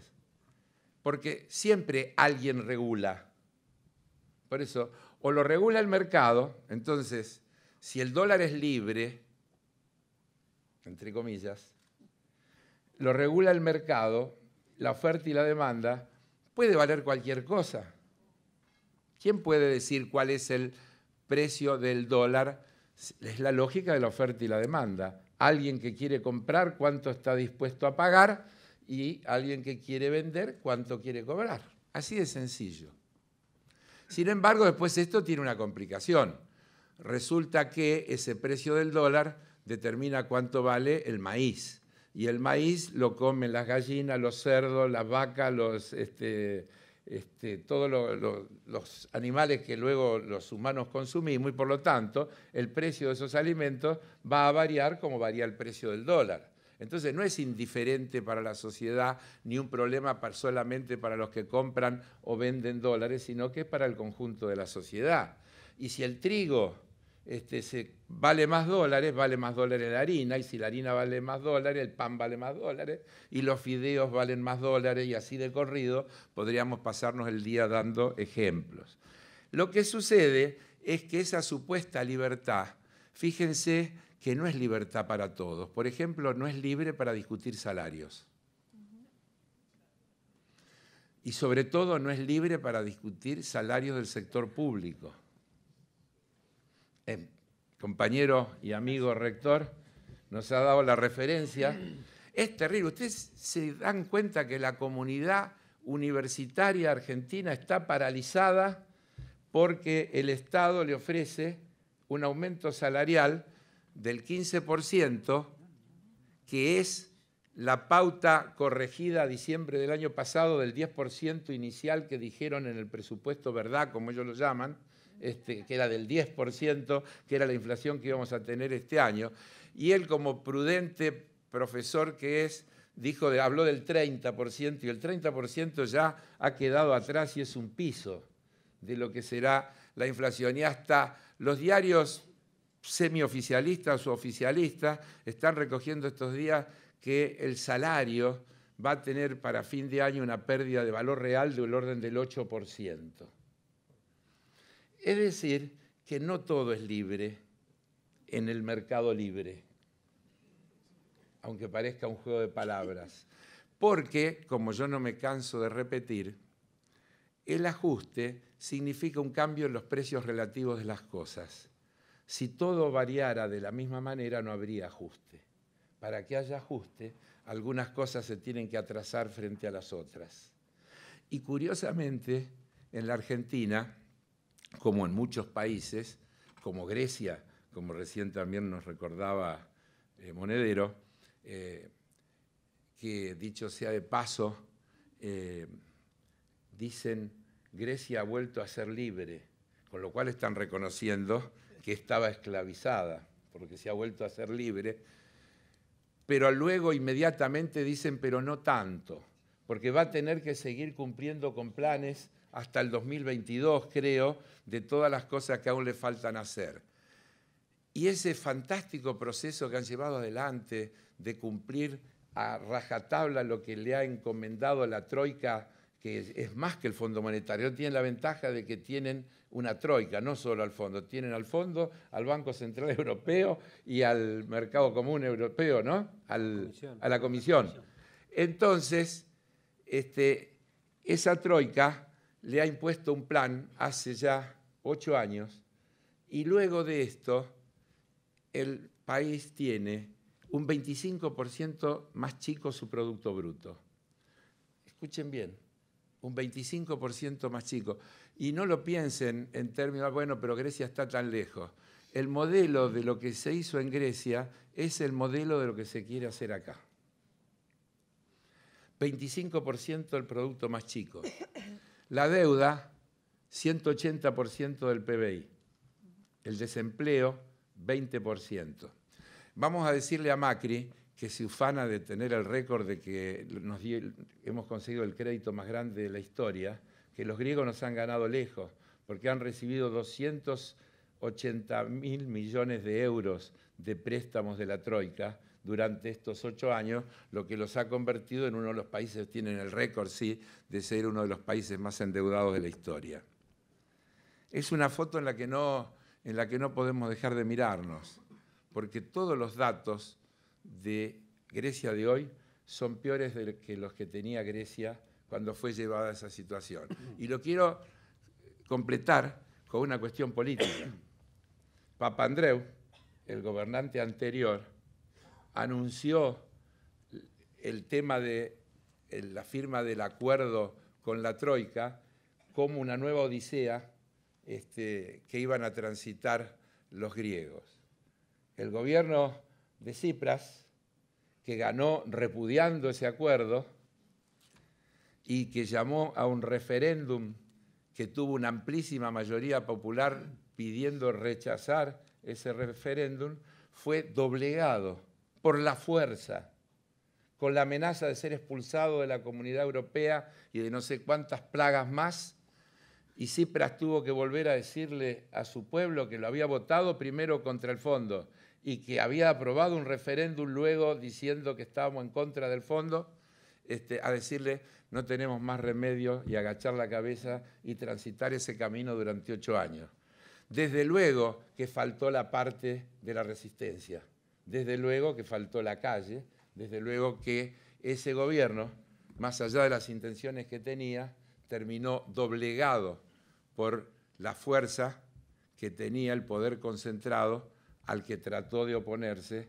porque siempre alguien regula. Por eso, o lo regula el mercado, entonces, si el dólar es libre, entre comillas, lo regula el mercado, la oferta y la demanda, puede valer cualquier cosa. ¿Quién puede decir cuál es el precio del dólar? Es la lógica de la oferta y la demanda. Alguien que quiere comprar, cuánto está dispuesto a pagar, y alguien que quiere vender, ¿cuánto quiere cobrar? Así de sencillo. Sin embargo, después esto tiene una complicación. Resulta que ese precio del dólar determina cuánto vale el maíz. Y el maíz lo comen las gallinas, los cerdos, las vacas, los, este, este, todos los animales que luego los humanos consumimos y por lo tanto el precio de esos alimentos va a variar como varía el precio del dólar. Entonces no es indiferente para la sociedad ni un problema solamente para los que compran o venden dólares, sino que es para el conjunto de la sociedad. Y si el trigo este, vale más dólares, vale más dólares la harina, y si la harina vale más dólares, el pan vale más dólares, y los fideos valen más dólares, y así de corrido podríamos pasarnos el día dando ejemplos. Lo que sucede es que esa supuesta libertad, fíjense, que no es libertad para todos. Por ejemplo, no es libre para discutir salarios. Y sobre todo no es libre para discutir salarios del sector público. Em, compañero y amigo rector nos ha dado la referencia. Es terrible. Ustedes se dan cuenta que la comunidad universitaria argentina está paralizada porque el Estado le ofrece un aumento salarial del 15%, que es la pauta corregida a diciembre del año pasado del 10% inicial que dijeron en el presupuesto verdad, como ellos lo llaman, este, que era del 10%, que era la inflación que íbamos a tener este año. Y él, como prudente profesor que es, dijo habló del 30% y el 30% ya ha quedado atrás y es un piso de lo que será la inflación. Y hasta los diarios semioficialistas o oficialistas están recogiendo estos días que el salario va a tener para fin de año una pérdida de valor real del orden del 8%. Es decir, que no todo es libre en el mercado libre, aunque parezca un juego de palabras. Porque, como yo no me canso de repetir, el ajuste significa un cambio en los precios relativos de las cosas. Si todo variara de la misma manera, no habría ajuste. Para que haya ajuste, algunas cosas se tienen que atrasar frente a las otras. Y curiosamente, en la Argentina, como en muchos países, como Grecia, como recién también nos recordaba eh, Monedero, eh, que dicho sea de paso, eh, dicen Grecia ha vuelto a ser libre, con lo cual están reconociendo que estaba esclavizada, porque se ha vuelto a ser libre, pero luego inmediatamente dicen, pero no tanto, porque va a tener que seguir cumpliendo con planes hasta el 2022, creo, de todas las cosas que aún le faltan hacer. Y ese fantástico proceso que han llevado adelante de cumplir a rajatabla lo que le ha encomendado la Troika, que es más que el Fondo Monetario, tiene la ventaja de que tienen una troika, no solo al fondo. Tienen al fondo al Banco Central Europeo y al Mercado Común Europeo, ¿no? A la Comisión. Entonces, este, esa troika le ha impuesto un plan hace ya ocho años y luego de esto el país tiene un 25% más chico su Producto Bruto. Escuchen bien, un 25% más chico. Y no lo piensen en términos, ah, bueno, pero Grecia está tan lejos. El modelo de lo que se hizo en Grecia es el modelo de lo que se quiere hacer acá. 25% del producto más chico. La deuda, 180% del PBI. El desempleo, 20%. Vamos a decirle a Macri que se ufana de tener el récord de que hemos conseguido el crédito más grande de la historia que los griegos nos han ganado lejos, porque han recibido 280 mil millones de euros de préstamos de la Troika durante estos ocho años, lo que los ha convertido en uno de los países, tienen el récord, sí, de ser uno de los países más endeudados de la historia. Es una foto en la que no, en la que no podemos dejar de mirarnos, porque todos los datos de Grecia de hoy son peores de que los que tenía Grecia cuando fue llevada a esa situación. Y lo quiero completar con una cuestión política. Andreu, el gobernante anterior, anunció el tema de la firma del acuerdo con la Troika como una nueva odisea este, que iban a transitar los griegos. El gobierno de Cipras, que ganó repudiando ese acuerdo, y que llamó a un referéndum que tuvo una amplísima mayoría popular pidiendo rechazar ese referéndum, fue doblegado por la fuerza, con la amenaza de ser expulsado de la comunidad europea y de no sé cuántas plagas más. Y Cipras tuvo que volver a decirle a su pueblo que lo había votado primero contra el fondo y que había aprobado un referéndum luego diciendo que estábamos en contra del fondo este, a decirle no tenemos más remedio y agachar la cabeza y transitar ese camino durante ocho años. Desde luego que faltó la parte de la resistencia, desde luego que faltó la calle, desde luego que ese gobierno, más allá de las intenciones que tenía, terminó doblegado por la fuerza que tenía el poder concentrado al que trató de oponerse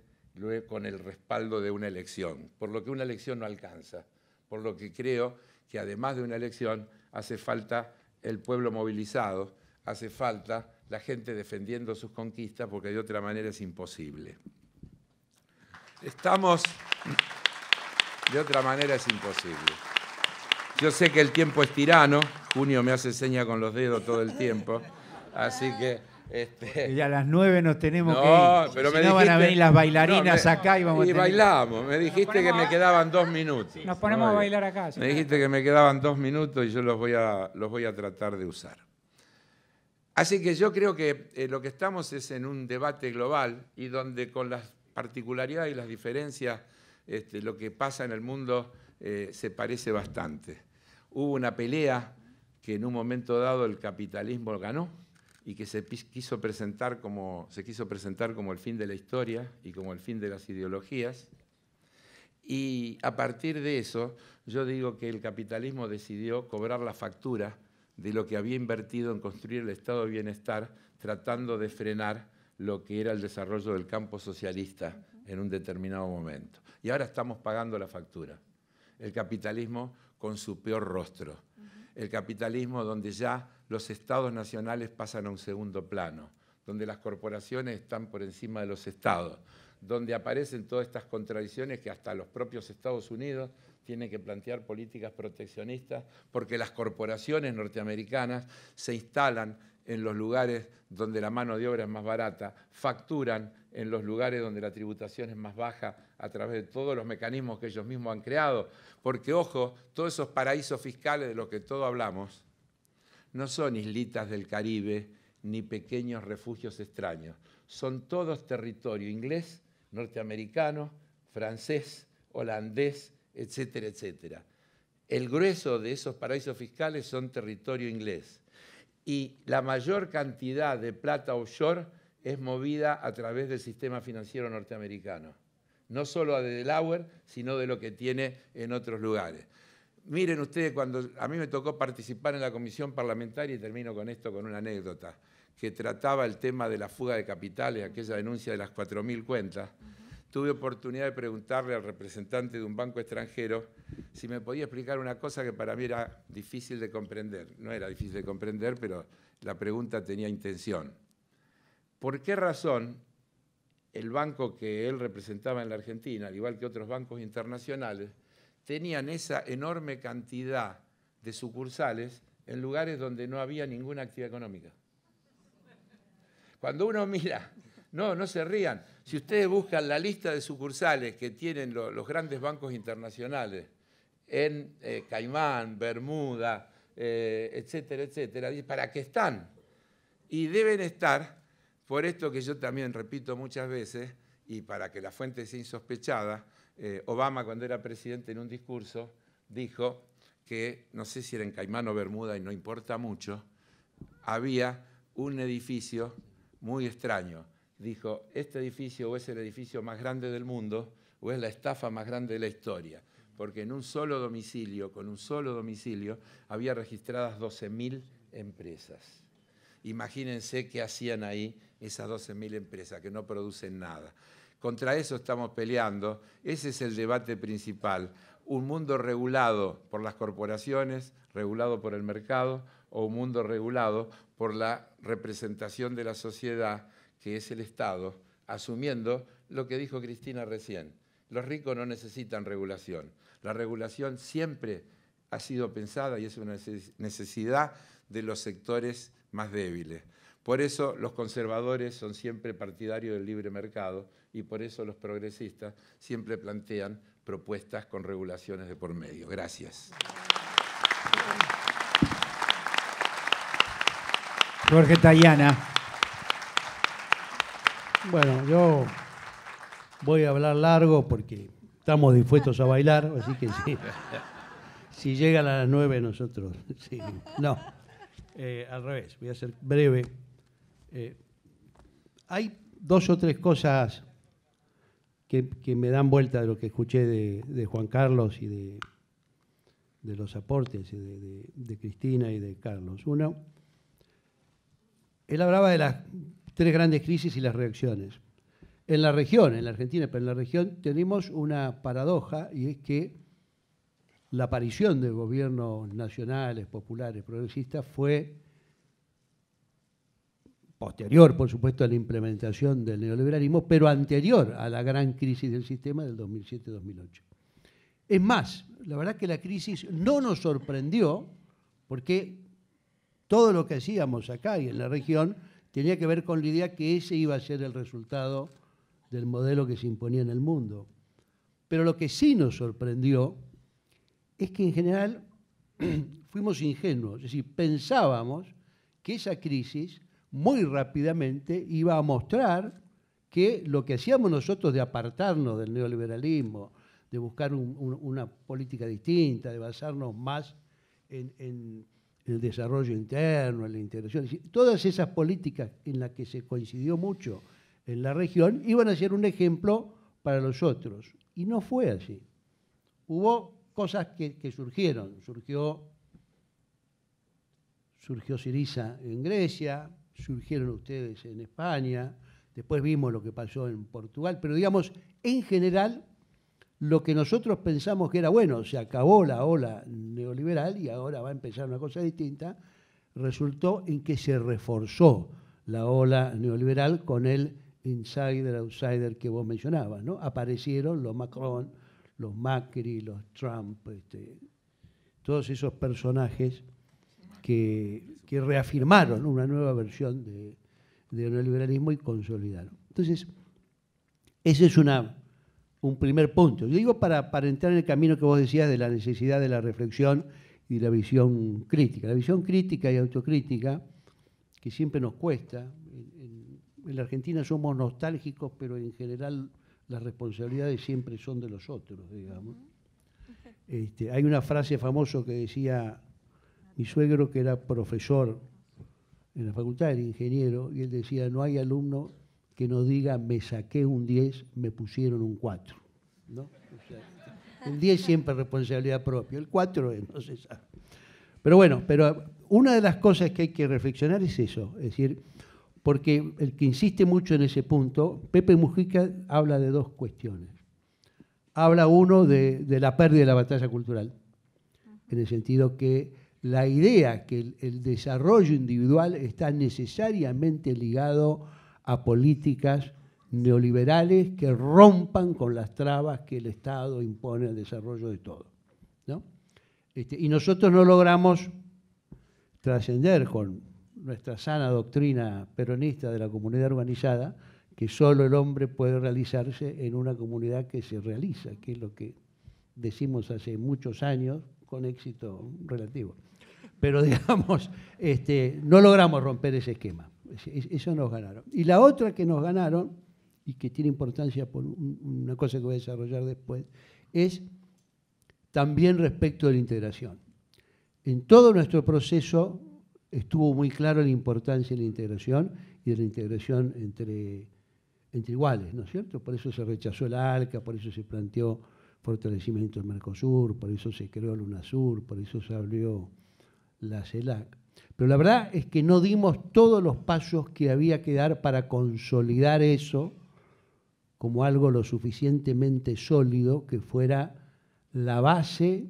con el respaldo de una elección, por lo que una elección no alcanza, por lo que creo que además de una elección hace falta el pueblo movilizado, hace falta la gente defendiendo sus conquistas porque de otra manera es imposible. Estamos... De otra manera es imposible. Yo sé que el tiempo es tirano, Junio me hace seña con los dedos todo el tiempo, así que este, y a las 9 nos tenemos que ir. Pero si no van a venir las bailarinas acá y vamos a bailamos. Me dijiste que me quedaban dos minutos. Nos ponemos a bailar acá. Me dijiste que me quedaban dos minutos y yo los voy a, los voy a tratar de usar. Así que yo creo que eh, lo que estamos es en un debate global y donde con las particularidades y las diferencias este, lo que pasa en el mundo eh, se parece bastante. Hubo una pelea que en un momento dado el capitalismo ganó y que se quiso, presentar como, se quiso presentar como el fin de la historia y como el fin de las ideologías. Y a partir de eso, yo digo que el capitalismo decidió cobrar la factura de lo que había invertido en construir el estado de bienestar, tratando de frenar lo que era el desarrollo del campo socialista en un determinado momento. Y ahora estamos pagando la factura. El capitalismo con su peor rostro. El capitalismo donde ya los estados nacionales pasan a un segundo plano, donde las corporaciones están por encima de los estados, donde aparecen todas estas contradicciones que hasta los propios Estados Unidos tienen que plantear políticas proteccionistas, porque las corporaciones norteamericanas se instalan en los lugares donde la mano de obra es más barata, facturan en los lugares donde la tributación es más baja a través de todos los mecanismos que ellos mismos han creado. Porque, ojo, todos esos paraísos fiscales de los que todos hablamos, no son islitas del Caribe ni pequeños refugios extraños, son todos territorio inglés, norteamericano, francés, holandés, etcétera, etcétera. El grueso de esos paraísos fiscales son territorio inglés y la mayor cantidad de plata offshore es movida a través del sistema financiero norteamericano, no solo de Delaware, sino de lo que tiene en otros lugares. Miren ustedes, cuando a mí me tocó participar en la comisión parlamentaria, y termino con esto, con una anécdota, que trataba el tema de la fuga de capitales, aquella denuncia de las 4.000 cuentas, tuve oportunidad de preguntarle al representante de un banco extranjero si me podía explicar una cosa que para mí era difícil de comprender. No era difícil de comprender, pero la pregunta tenía intención. ¿Por qué razón el banco que él representaba en la Argentina, al igual que otros bancos internacionales, tenían esa enorme cantidad de sucursales en lugares donde no había ninguna actividad económica. Cuando uno mira, no, no se rían, si ustedes buscan la lista de sucursales que tienen los grandes bancos internacionales en eh, Caimán, Bermuda, eh, etcétera, etcétera, ¿para qué están? Y deben estar, por esto que yo también repito muchas veces, y para que la fuente sea insospechada, eh, Obama cuando era presidente en un discurso dijo que, no sé si era en Caimán o Bermuda y no importa mucho, había un edificio muy extraño. Dijo, este edificio o es el edificio más grande del mundo o es la estafa más grande de la historia, porque en un solo domicilio, con un solo domicilio, había registradas 12.000 empresas. Imagínense qué hacían ahí esas 12.000 empresas que no producen nada. Contra eso estamos peleando. Ese es el debate principal. Un mundo regulado por las corporaciones, regulado por el mercado, o un mundo regulado por la representación de la sociedad, que es el Estado, asumiendo lo que dijo Cristina recién. Los ricos no necesitan regulación. La regulación siempre ha sido pensada y es una necesidad de los sectores más débiles. Por eso los conservadores son siempre partidarios del libre mercado y por eso los progresistas siempre plantean propuestas con regulaciones de por medio. Gracias. Jorge Tayana. Bueno, yo voy a hablar largo porque estamos dispuestos a bailar, así que sí. Si llegan a las nueve nosotros, No, eh, al revés, voy a ser breve. Eh, hay dos o tres cosas que, me dan vuelta de lo que escuché de, Juan Carlos y de, los aportes de, de, Cristina y de Carlos. Uno, él hablaba de las tres grandes crisis y las reacciones. En la región, en la Argentina, pero en la región tenemos una paradoja y es que la aparición de gobiernos nacionales, populares, progresistas fue posterior, por supuesto, a la implementación del neoliberalismo, pero anterior a la gran crisis del sistema del 2007-2008. Es más, la verdad que la crisis no nos sorprendió porque todo lo que hacíamos acá y en la región tenía que ver con la idea que ese iba a ser el resultado del modelo que se imponía en el mundo. Pero lo que sí nos sorprendió es que en general fuimos ingenuos, es decir, pensábamos que esa crisis muy rápidamente iba a mostrar que lo que hacíamos nosotros de apartarnos del neoliberalismo, de buscar una política distinta, de basarnos más en, el desarrollo interno, en la integración, todas esas políticas en las que se coincidió mucho en la región, iban a ser un ejemplo para los otros. Y no fue así. Hubo cosas que, surgieron. Surgió, surgió Siriza en Grecia, surgieron ustedes en España, después vimos lo que pasó en Portugal, pero digamos, en general, lo que nosotros pensamos que era bueno, se acabó la ola neoliberal y ahora va a empezar una cosa distinta, resultó en que se reforzó la ola neoliberal con el insider, outsider que vos mencionabas, ¿no? Aparecieron los Macron, los Macri, los Trump, este, todos esos personajes que, reafirmaron una nueva versión del neoliberalismo y consolidaron. Entonces, ese es una, un primer punto. Yo digo para, entrar en el camino que vos decías de la necesidad de la reflexión y la visión crítica. La visión crítica y autocrítica, que siempre nos cuesta, en, la Argentina somos nostálgicos, pero en general las responsabilidades siempre son de los otros, digamos. Este, hay una frase famosa que decía mi suegro, que era profesor en la facultad, era ingeniero, y él decía, no hay alumno que no diga, me saqué un 10, me pusieron un 4. el 10 siempre responsabilidad propia, el 4 no se sabe. Pero bueno, pero una de las cosas que hay que reflexionar es eso, es decir, porque el que insiste mucho en ese punto, Pepe Mujica habla de dos cuestiones. Habla uno de, de la pérdida de la batalla cultural, en el sentido que la idea que el, desarrollo individual está necesariamente ligado a políticas neoliberales que rompan con las trabas que el Estado impone al desarrollo de todo. ¿no? Este, y nosotros no logramos trascender con nuestra sana doctrina peronista de la comunidad organizada, que solo el hombre puede realizarse en una comunidad que se realiza, que es lo que decimos hace muchos años con éxito relativo pero digamos, este, no logramos romper ese esquema. Eso nos ganaron. Y la otra que nos ganaron, y que tiene importancia por una cosa que voy a desarrollar después, es también respecto de la integración. En todo nuestro proceso estuvo muy claro la importancia de la integración y de la integración entre, entre iguales, ¿no es cierto? Por eso se rechazó el ALCA, por eso se planteó fortalecimiento del Mercosur, por eso se creó el UNASUR, por eso se abrió la CELAC. Pero la verdad es que no dimos todos los pasos que había que dar para consolidar eso como algo lo suficientemente sólido que fuera la base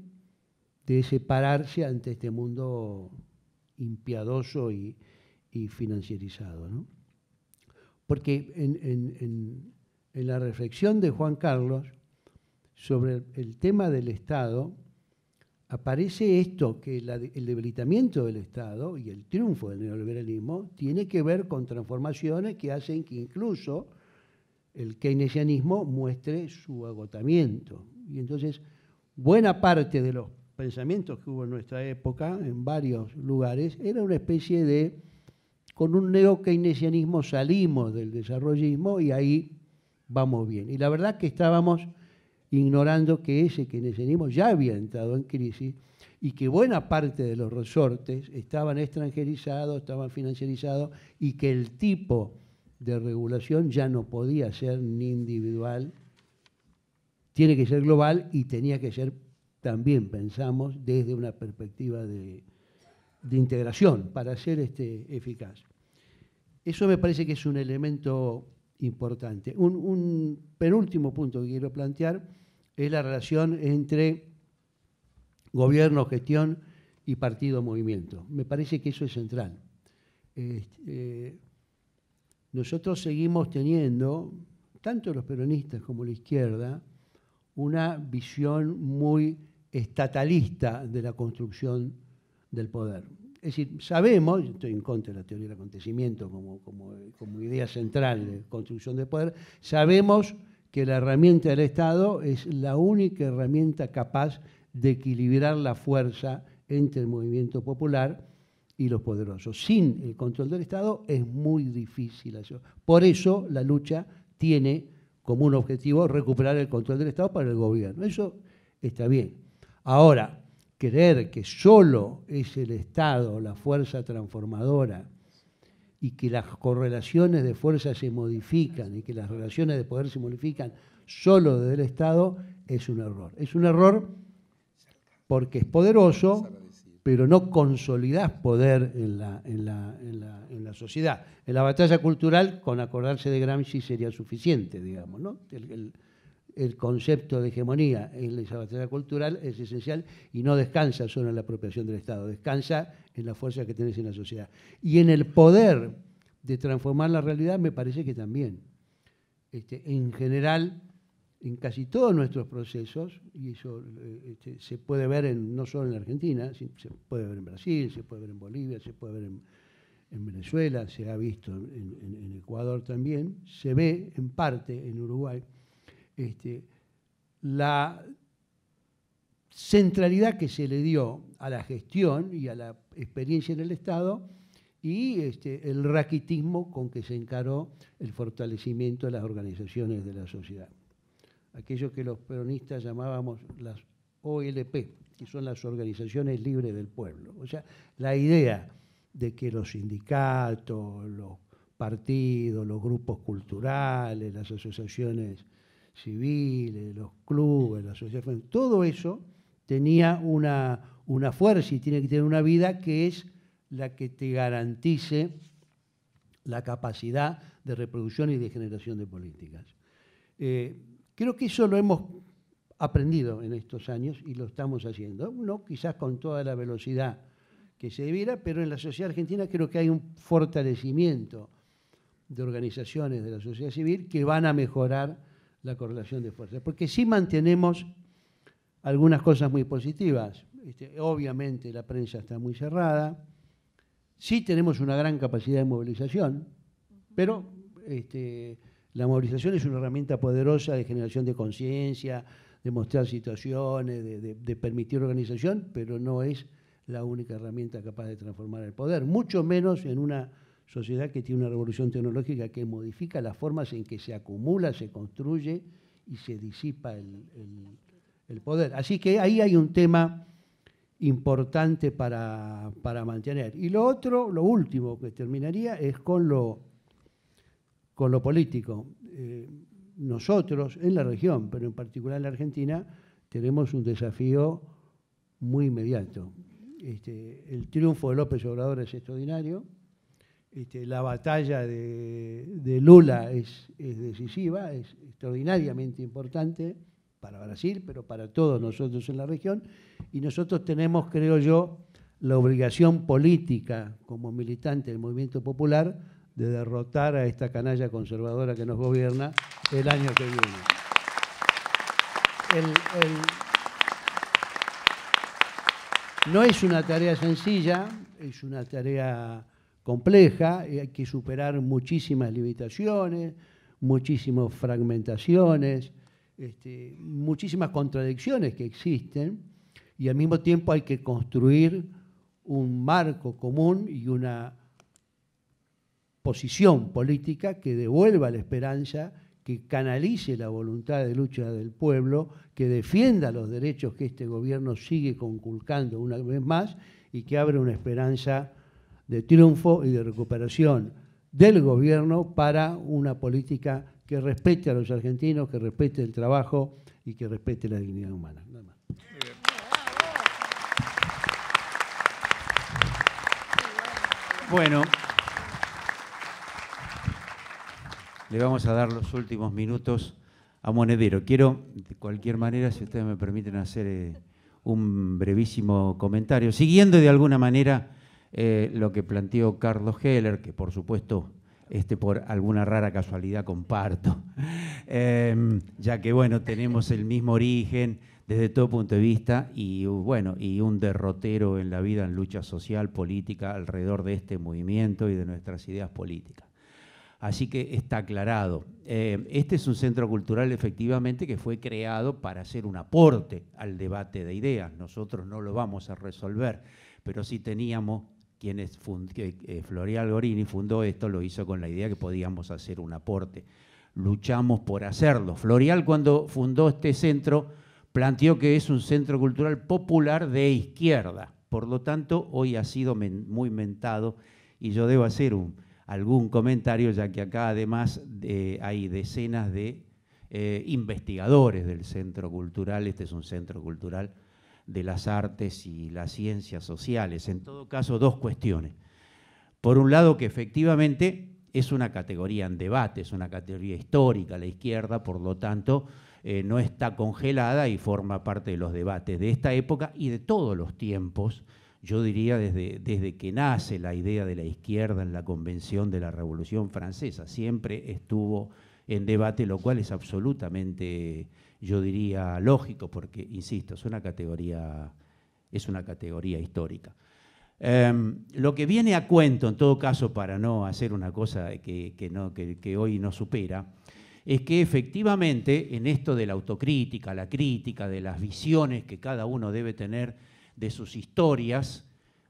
de separarse ante este mundo impiadoso y, y financierizado. Porque en, la reflexión de Juan Carlos sobre el tema del Estado, aparece esto, que el debilitamiento del Estado y el triunfo del neoliberalismo tiene que ver con transformaciones que hacen que incluso el keynesianismo muestre su agotamiento. Y entonces, buena parte de los pensamientos que hubo en nuestra época, en varios lugares, era una especie de, con un neo-keynesianismo salimos del desarrollismo y ahí vamos bien. Y la verdad que estábamos ignorando que ese keynesianismo ya había entrado en crisis y que buena parte de los resortes estaban extranjerizados, estaban financiarizados y que el tipo de regulación ya no podía ser ni individual, tiene que ser global y tenía que ser también, pensamos, desde una perspectiva de, integración para ser este, eficaz. Eso me parece que es un elemento importante. un penúltimo punto que quiero plantear es la relación entre gobierno, gestión y partido, movimiento. Me parece que eso es central. Este, eh, nosotros seguimos teniendo, tanto los peronistas como la izquierda, una visión muy estatalista de la construcción del poder. Es decir, sabemos, estoy en contra de la teoría del acontecimiento como, como idea central de construcción del poder, sabemos que la herramienta del Estado es la única herramienta capaz de equilibrar la fuerza entre el movimiento popular y los poderosos. Sin el control del Estado es muy difícil hacerlo. Por eso la lucha tiene como un objetivo recuperar el control del Estado para el gobierno. Eso está bien. Ahora, creer que solo es el Estado la fuerza transformadora y que las correlaciones de fuerza se modifican y que las relaciones de poder se modifican solo desde el Estado, es un error. Es un error porque es poderoso, pero no consolidas poder en la, en la, sociedad. En la batalla cultural, con acordarse de Gramsci sería suficiente, digamos, El, el concepto de hegemonía en esa batalla cultural es esencial y no descansa solo en la apropiación del Estado, descansa en la fuerza que tenés en la sociedad. Y en el poder de transformar la realidad me parece que también. Este, en general, en casi todos nuestros procesos, y eso eh, este, se puede ver no solo en la Argentina, se puede ver en Brasil, se puede ver en Bolivia, se puede ver en, Venezuela, se ha visto en, Ecuador también, se ve en parte en Uruguay, este, la centralidad que se le dio a la gestión y a la experiencia en el Estado y este, el raquitismo con que se encaró el fortalecimiento de las organizaciones de la sociedad. Aquello que los peronistas llamábamos las OLP, que son las organizaciones libres del pueblo. O sea, la idea de que los sindicatos, los partidos, los grupos culturales, las asociaciones civiles, los clubes, las asociaciones, todo eso tenía una, una fuerza y tiene que tener una vida que es la que te garantice la capacidad de reproducción y de generación de políticas. Eh, creo que eso lo hemos aprendido en estos años y lo estamos haciendo. No quizás con toda la velocidad que se debiera, pero en la sociedad argentina creo que hay un fortalecimiento de organizaciones de la sociedad civil que van a mejorar la correlación de fuerzas, porque si mantenemos algunas cosas muy positivas. Este, obviamente la prensa está muy cerrada. Sí tenemos una gran capacidad de movilización, pero este, la movilización es una herramienta poderosa de generación de conciencia, de mostrar situaciones, de, permitir organización, pero no es la única herramienta capaz de transformar el poder, mucho menos en una sociedad que tiene una revolución tecnológica que modifica las formas en que se acumula, se construye y se disipa el, el el poder. Así que ahí hay un tema importante para, mantener. Y lo otro, lo último que terminaría es con lo, con lo político. Eh, nosotros, en la región, pero en particular en la Argentina, tenemos un desafío muy inmediato. Este, el triunfo de López Obrador es extraordinario, este, la batalla de, de Lula es, es decisiva, es extraordinariamente importante para Brasil, pero para todos nosotros en la región, y nosotros tenemos, creo yo, la obligación política como militante del movimiento popular de derrotar a esta canalla conservadora que nos gobierna el año que viene. No es una tarea sencilla, es una tarea compleja, eh, hay que superar muchísimas limitaciones, muchísimas fragmentaciones, este, muchísimas contradicciones que existen y al mismo tiempo hay que construir un marco común y una posición política que devuelva la esperanza, que canalice la voluntad de lucha del pueblo, que defienda los derechos que este gobierno sigue conculcando una vez más y que abra una esperanza de triunfo y de recuperación del gobierno para una política que respete a los argentinos, que respete el trabajo y que respete la dignidad humana. Bueno, le vamos a dar los últimos minutos a Monedero. Quiero, de cualquier manera, si ustedes me permiten hacer eh, un brevísimo comentario, siguiendo de alguna manera eh, lo que planteó Carlos Heller, que por supuesto este, por alguna rara casualidad comparto, em, ya que bueno, tenemos el mismo origen desde todo punto de vista y bueno, y un derrotero en la vida, en lucha social, política, alrededor de este movimiento y de nuestras ideas políticas. Así que está aclarado. Em, este es un centro cultural efectivamente que fue creado para hacer un aporte al debate de ideas. Nosotros no lo vamos a resolver, pero sí teníamos quien eh, Florial Gorini fundó esto, lo hizo con la idea que podíamos hacer un aporte. Luchamos por hacerlo. Florial cuando fundó este centro planteó que es un centro cultural popular de izquierda. Por lo tanto, hoy ha sido muy mentado y yo debo hacer algún comentario, ya que acá además eh, hay decenas de eh, investigadores del centro cultural. Este es un centro cultural de las artes y las ciencias sociales. En todo caso, dos cuestiones. Por un lado, que efectivamente es una categoría en debate, es una categoría histórica la izquierda, por lo tanto, eh, no está congelada y forma parte de los debates de esta época y de todos los tiempos. Yo diría desde, desde que nace la idea de la izquierda en la Convención de la Revolución Francesa, siempre estuvo en debate, lo cual es absolutamente yo diría lógico, porque, insisto, es una categoría, es una categoría histórica. Em, lo que viene a cuento, en todo caso, para no hacer una cosa que, que hoy no supera, es que efectivamente en esto de la autocrítica, la crítica, de las visiones que cada uno debe tener de sus historias,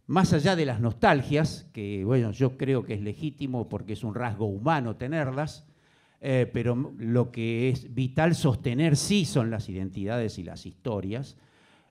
más allá de las nostalgias, que bueno, yo creo que es legítimo porque es un rasgo humano tenerlas, eh, pero lo que es vital sostener sí son las identidades y las historias.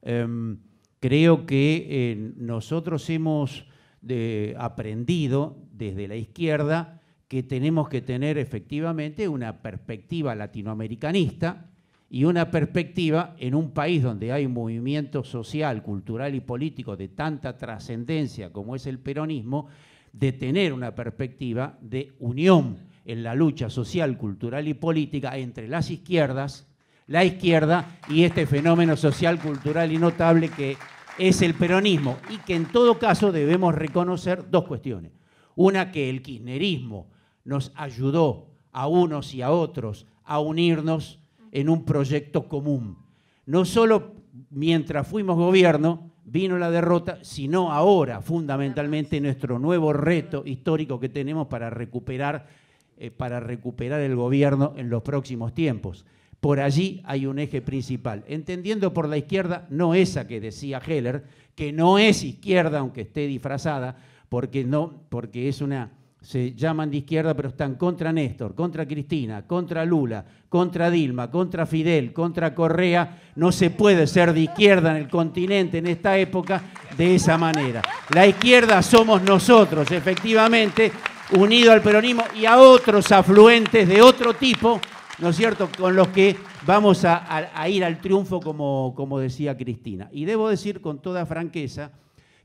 Em, creo que eh, nosotros hemos eh, aprendido desde la izquierda que tenemos que tener efectivamente una perspectiva latinoamericanista y una perspectiva en un país donde hay un movimiento social, cultural y político de tanta trascendencia como es el peronismo, de tener una perspectiva de unión en la lucha social, cultural y política entre las izquierdas, la izquierda y este fenómeno social, cultural y notable que es el peronismo y que en todo caso debemos reconocer dos cuestiones. Una, que el kirchnerismo nos ayudó a unos y a otros a unirnos en un proyecto común. No solo mientras fuimos gobierno vino la derrota, sino ahora fundamentalmente nuestro nuevo reto histórico que tenemos para recuperar eh, para recuperar el gobierno en los próximos tiempos. Por allí hay un eje principal, entendiendo por la izquierda no esa que decía Heller, que no es izquierda aunque esté disfrazada, porque, no, porque es una, se llaman de izquierda, pero están contra Néstor, contra Cristina, contra Lula, contra Dilma, contra Fidel, contra Correa. No se puede ser de izquierda en el continente en esta época de esa manera. La izquierda somos nosotros, efectivamente, unido al peronismo y a otros afluentes de otro tipo, ¿no es cierto?, con los que vamos a, ir al triunfo, como, decía Cristina. Y debo decir con toda franqueza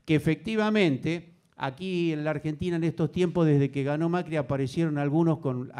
que efectivamente aquí en la Argentina en estos tiempos, desde que ganó Macri, aparecieron algunos con,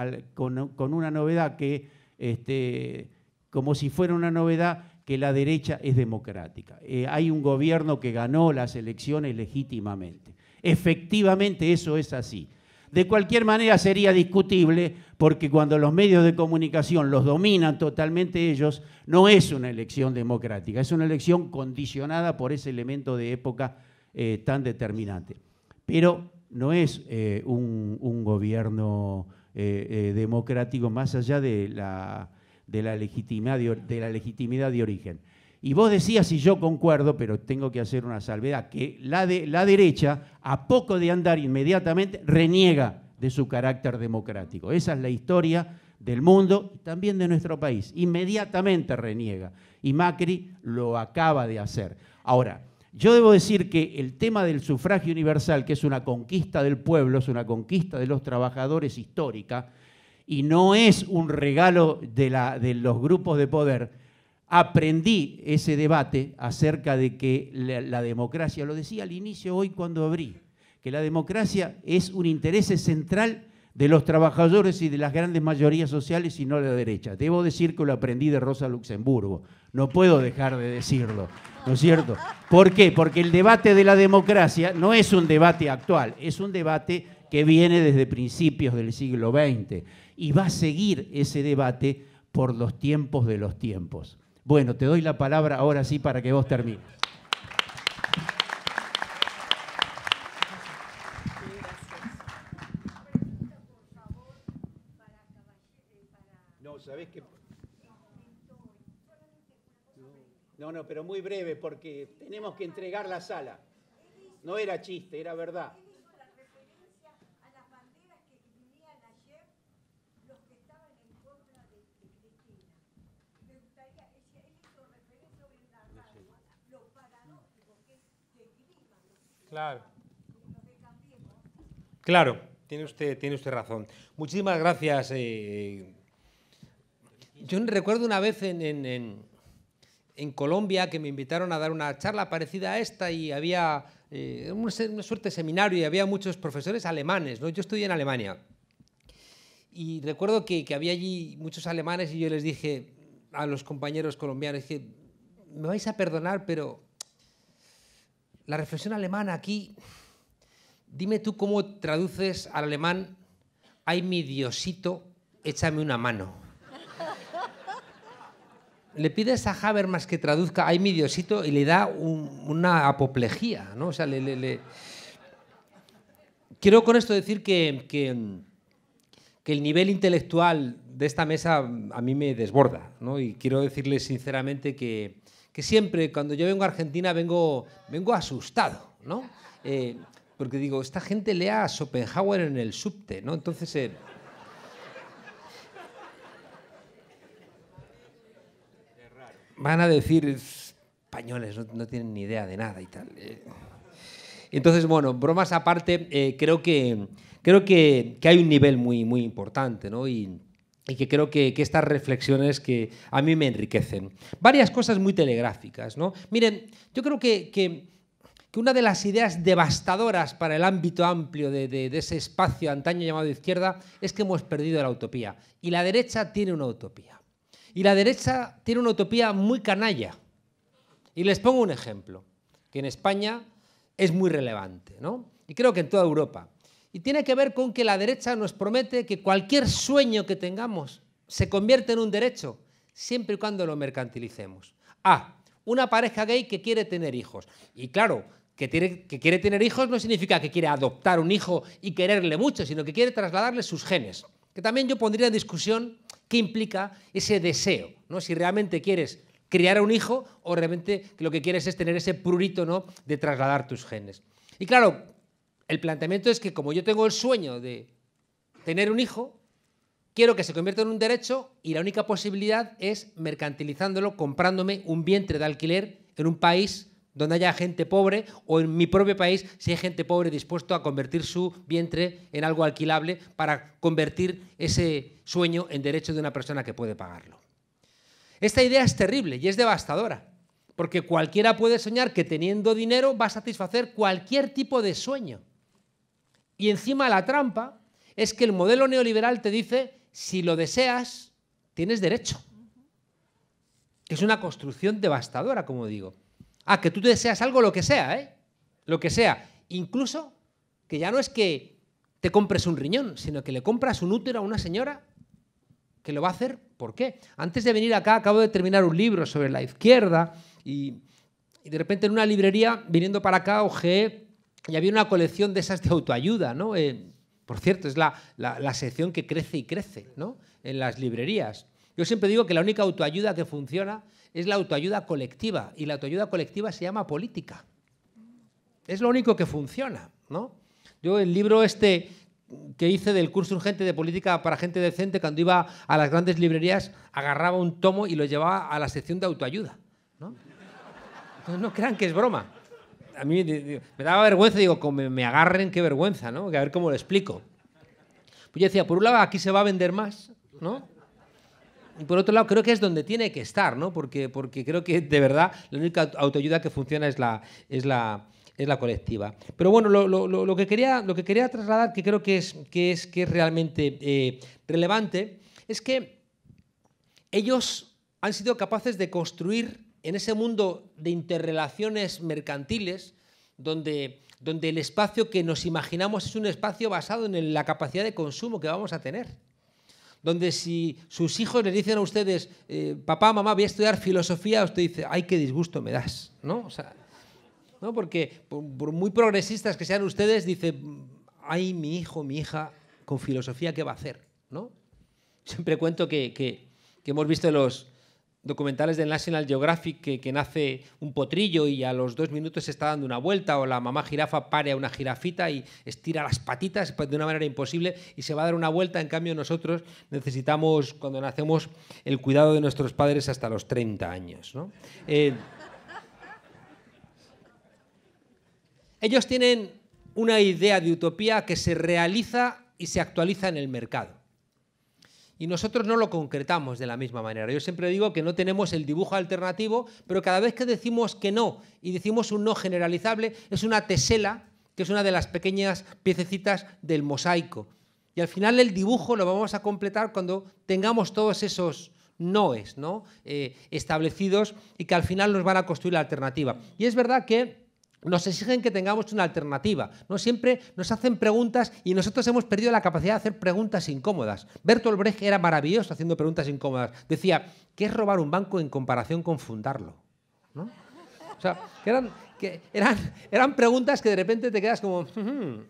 una novedad que, este, como si fuera una novedad, que la derecha es democrática. Eh, hay un gobierno que ganó las elecciones legítimamente. Efectivamente eso es así. De cualquier manera sería discutible porque cuando los medios de comunicación los dominan totalmente ellos, no es una elección democrática, es una elección condicionada por ese elemento de época eh, tan determinante. Pero no es eh, un, gobierno eh, democrático más allá de la, de la legitimidad de origen. Y vos decías, y yo concuerdo, pero tengo que hacer una salvedad, que la, de, la derecha, a poco de andar inmediatamente, reniega de su carácter democrático. Esa es la historia del mundo y también de nuestro país. Inmediatamente reniega. Y Macri lo acaba de hacer. Ahora, yo debo decir que el tema del sufragio universal, que es una conquista del pueblo, es una conquista de los trabajadores histórica, y no es un regalo de, la, de los grupos de poder, aprendí ese debate acerca de que la, democracia, lo decía al inicio hoy cuando abrí, que la democracia es un interés central de los trabajadores y de las grandes mayorías sociales y no de la derecha. Debo decir que lo aprendí de Rosa Luxemburgo, no puedo dejar de decirlo, ¿no es cierto? ¿Por qué? Porque el debate de la democracia no es un debate actual, es un debate que viene desde principios del siglo XX y va a seguir ese debate por los tiempos de los tiempos. Bueno, te doy la palabra ahora sí para que vos termines. No, sabes qué? No, no, pero muy breve porque tenemos que entregar la sala. No era chiste, era verdad. Claro. Claro, tiene usted, tiene usted razón. Muchísimas gracias. Eh, eh, yo recuerdo una vez en, Colombia que me invitaron a dar una charla parecida a esta y había eh, una, suerte de seminario y había muchos profesores alemanes. Yo estudié en Alemania. Y recuerdo que, que había allí muchos alemanes y yo les dije a los compañeros colombianos que me vais a perdonar, pero la reflexión alemana aquí, dime tú cómo traduces al alemán, ay mi Diosito, échame una mano. Le pides a Habermas que traduzca ay mi Diosito y le da una apoplejía, ¿no? Quiero con esto decir que, que, el nivel intelectual de esta mesa a mí me desborda, ¿no? Y quiero decirle sinceramente que que siempre cuando yo vengo a Argentina vengo, vengo asustado, ¿no? Eh, porque digo, esta gente lea a Schopenhauer en el subte, ¿no? Entonces... Eh, van a decir, españoles no, tienen ni idea de nada y tal. Eh. Entonces, bueno, bromas aparte, creo que, creo que, hay un nivel muy, muy importante, ¿no? Y, y que creo que, estas reflexiones que a mí me enriquecen. Varias cosas muy telegráficas, ¿no? Miren, yo creo que, una de las ideas devastadoras para el ámbito amplio de, ese espacio antaño llamado izquierda es que hemos perdido la utopía. Y la derecha tiene una utopía. Y la derecha tiene una utopía muy canalla. Y les pongo un ejemplo, que en España es muy relevante, ¿no? Y creo que en toda Europa. Y tiene que ver con que la derecha nos promete que cualquier sueño que tengamos se convierte en un derecho, siempre y cuando lo mercantilicemos. Ah, una pareja gay que quiere tener hijos. Y claro, que, que quiere tener hijos no significa que quiere adoptar un hijo y quererle mucho, sino que quiere trasladarle sus genes. Que también yo pondría en discusión qué implica ese deseo, ¿no? Si realmente quieres criar a un hijo o realmente lo que quieres es tener ese prurito, ¿no? De trasladar tus genes. Y claro, el planteamiento es que como yo tengo el sueño de tener un hijo, quiero que se convierta en un derecho y la única posibilidad es mercantilizándolo, comprándome un vientre de alquiler en un país donde haya gente pobre o en mi propio país si hay gente pobre dispuesto a convertir su vientre en algo alquilable para convertir ese sueño en derecho de una persona que puede pagarlo. Esta idea es terrible y es devastadora, porque cualquiera puede soñar que teniendo dinero va a satisfacer cualquier tipo de sueño. Y encima la trampa es que el modelo neoliberal te dice, si lo deseas, tienes derecho. Es una construcción devastadora, como digo. Ah, que tú te deseas algo, lo que sea, ¿eh? Lo que sea. Incluso que ya no es que te compres un riñón, sino que le compras un útero a una señora que lo va a hacer. ¿Por qué? Antes de venir acá, acabo de terminar un libro sobre la izquierda y, de repente en una librería, viniendo para acá, ojeé y había una colección de esas de autoayuda, ¿no? Eh, por cierto, es la, sección que crece y crece, ¿no? En las librerías. Yo siempre digo que la única autoayuda que funciona es la autoayuda colectiva, y la autoayuda colectiva se llama política. Es lo único que funciona, ¿no? Yo el libro este que hice del curso urgente de política para gente decente, cuando iba a las grandes librerías, agarraba un tomo y lo llevaba a la sección de autoayuda. No, no crean que es broma a mí me daba vergüenza, digo, como me agarren, qué vergüenza, ¿no? a ver cómo lo explico. Pues yo decía, por un lado, aquí se va a vender más, ¿no? Y por otro lado, creo que es donde tiene que estar, ¿no? Porque, porque creo que de verdad la única autoayuda que funciona es la, es la, es la colectiva. Pero bueno, lo, que quería, lo que quería trasladar, que creo que es, que es, que es realmente eh, relevante, es que ellos han sido capaces de construir en ese mundo de interrelaciones mercantiles, donde, donde el espacio que nos imaginamos es un espacio basado en la capacidad de consumo que vamos a tener. Donde si sus hijos le dicen a ustedes, eh, papá, mamá, voy a estudiar filosofía, usted dice, ay, qué disgusto me das, ¿no? O sea, ¿no? Porque por, muy progresistas que sean ustedes, dice, ay, mi hijo, mi hija, con filosofía, ¿qué va a hacer? ¿no? Siempre cuento que, que, que hemos visto los, documentales del National Geographic que, nace un potrillo y a los dos minutos se está dando una vuelta o la mamá jirafa pare a una jirafita y estira las patitas de una manera imposible y se va a dar una vuelta. En cambio, nosotros necesitamos, cuando nacemos, el cuidado de nuestros padres hasta los 30 años. Eh, ellos tienen una idea de utopía que se realiza y se actualiza en el mercado y nosotros no lo concretamos de la misma manera. Yo siempre digo que no tenemos el dibujo alternativo, pero cada vez que decimos que no y decimos un no generalizable, es una tesela, que es una de las pequeñas piececitas del mosaico. Y al final el dibujo lo vamos a completar cuando tengamos todos esos noes ¿no? Eh, establecidos y que al final nos van a construir la alternativa. Y es verdad que nos exigen que tengamos una alternativa. No siempre nos hacen preguntas y nosotros hemos perdido la capacidad de hacer preguntas incómodas. Bertolt Brecht era maravilloso haciendo preguntas incómodas. Decía, ¿qué es robar un banco en comparación con fundarlo? O sea, eran, preguntas que de repente te quedas como,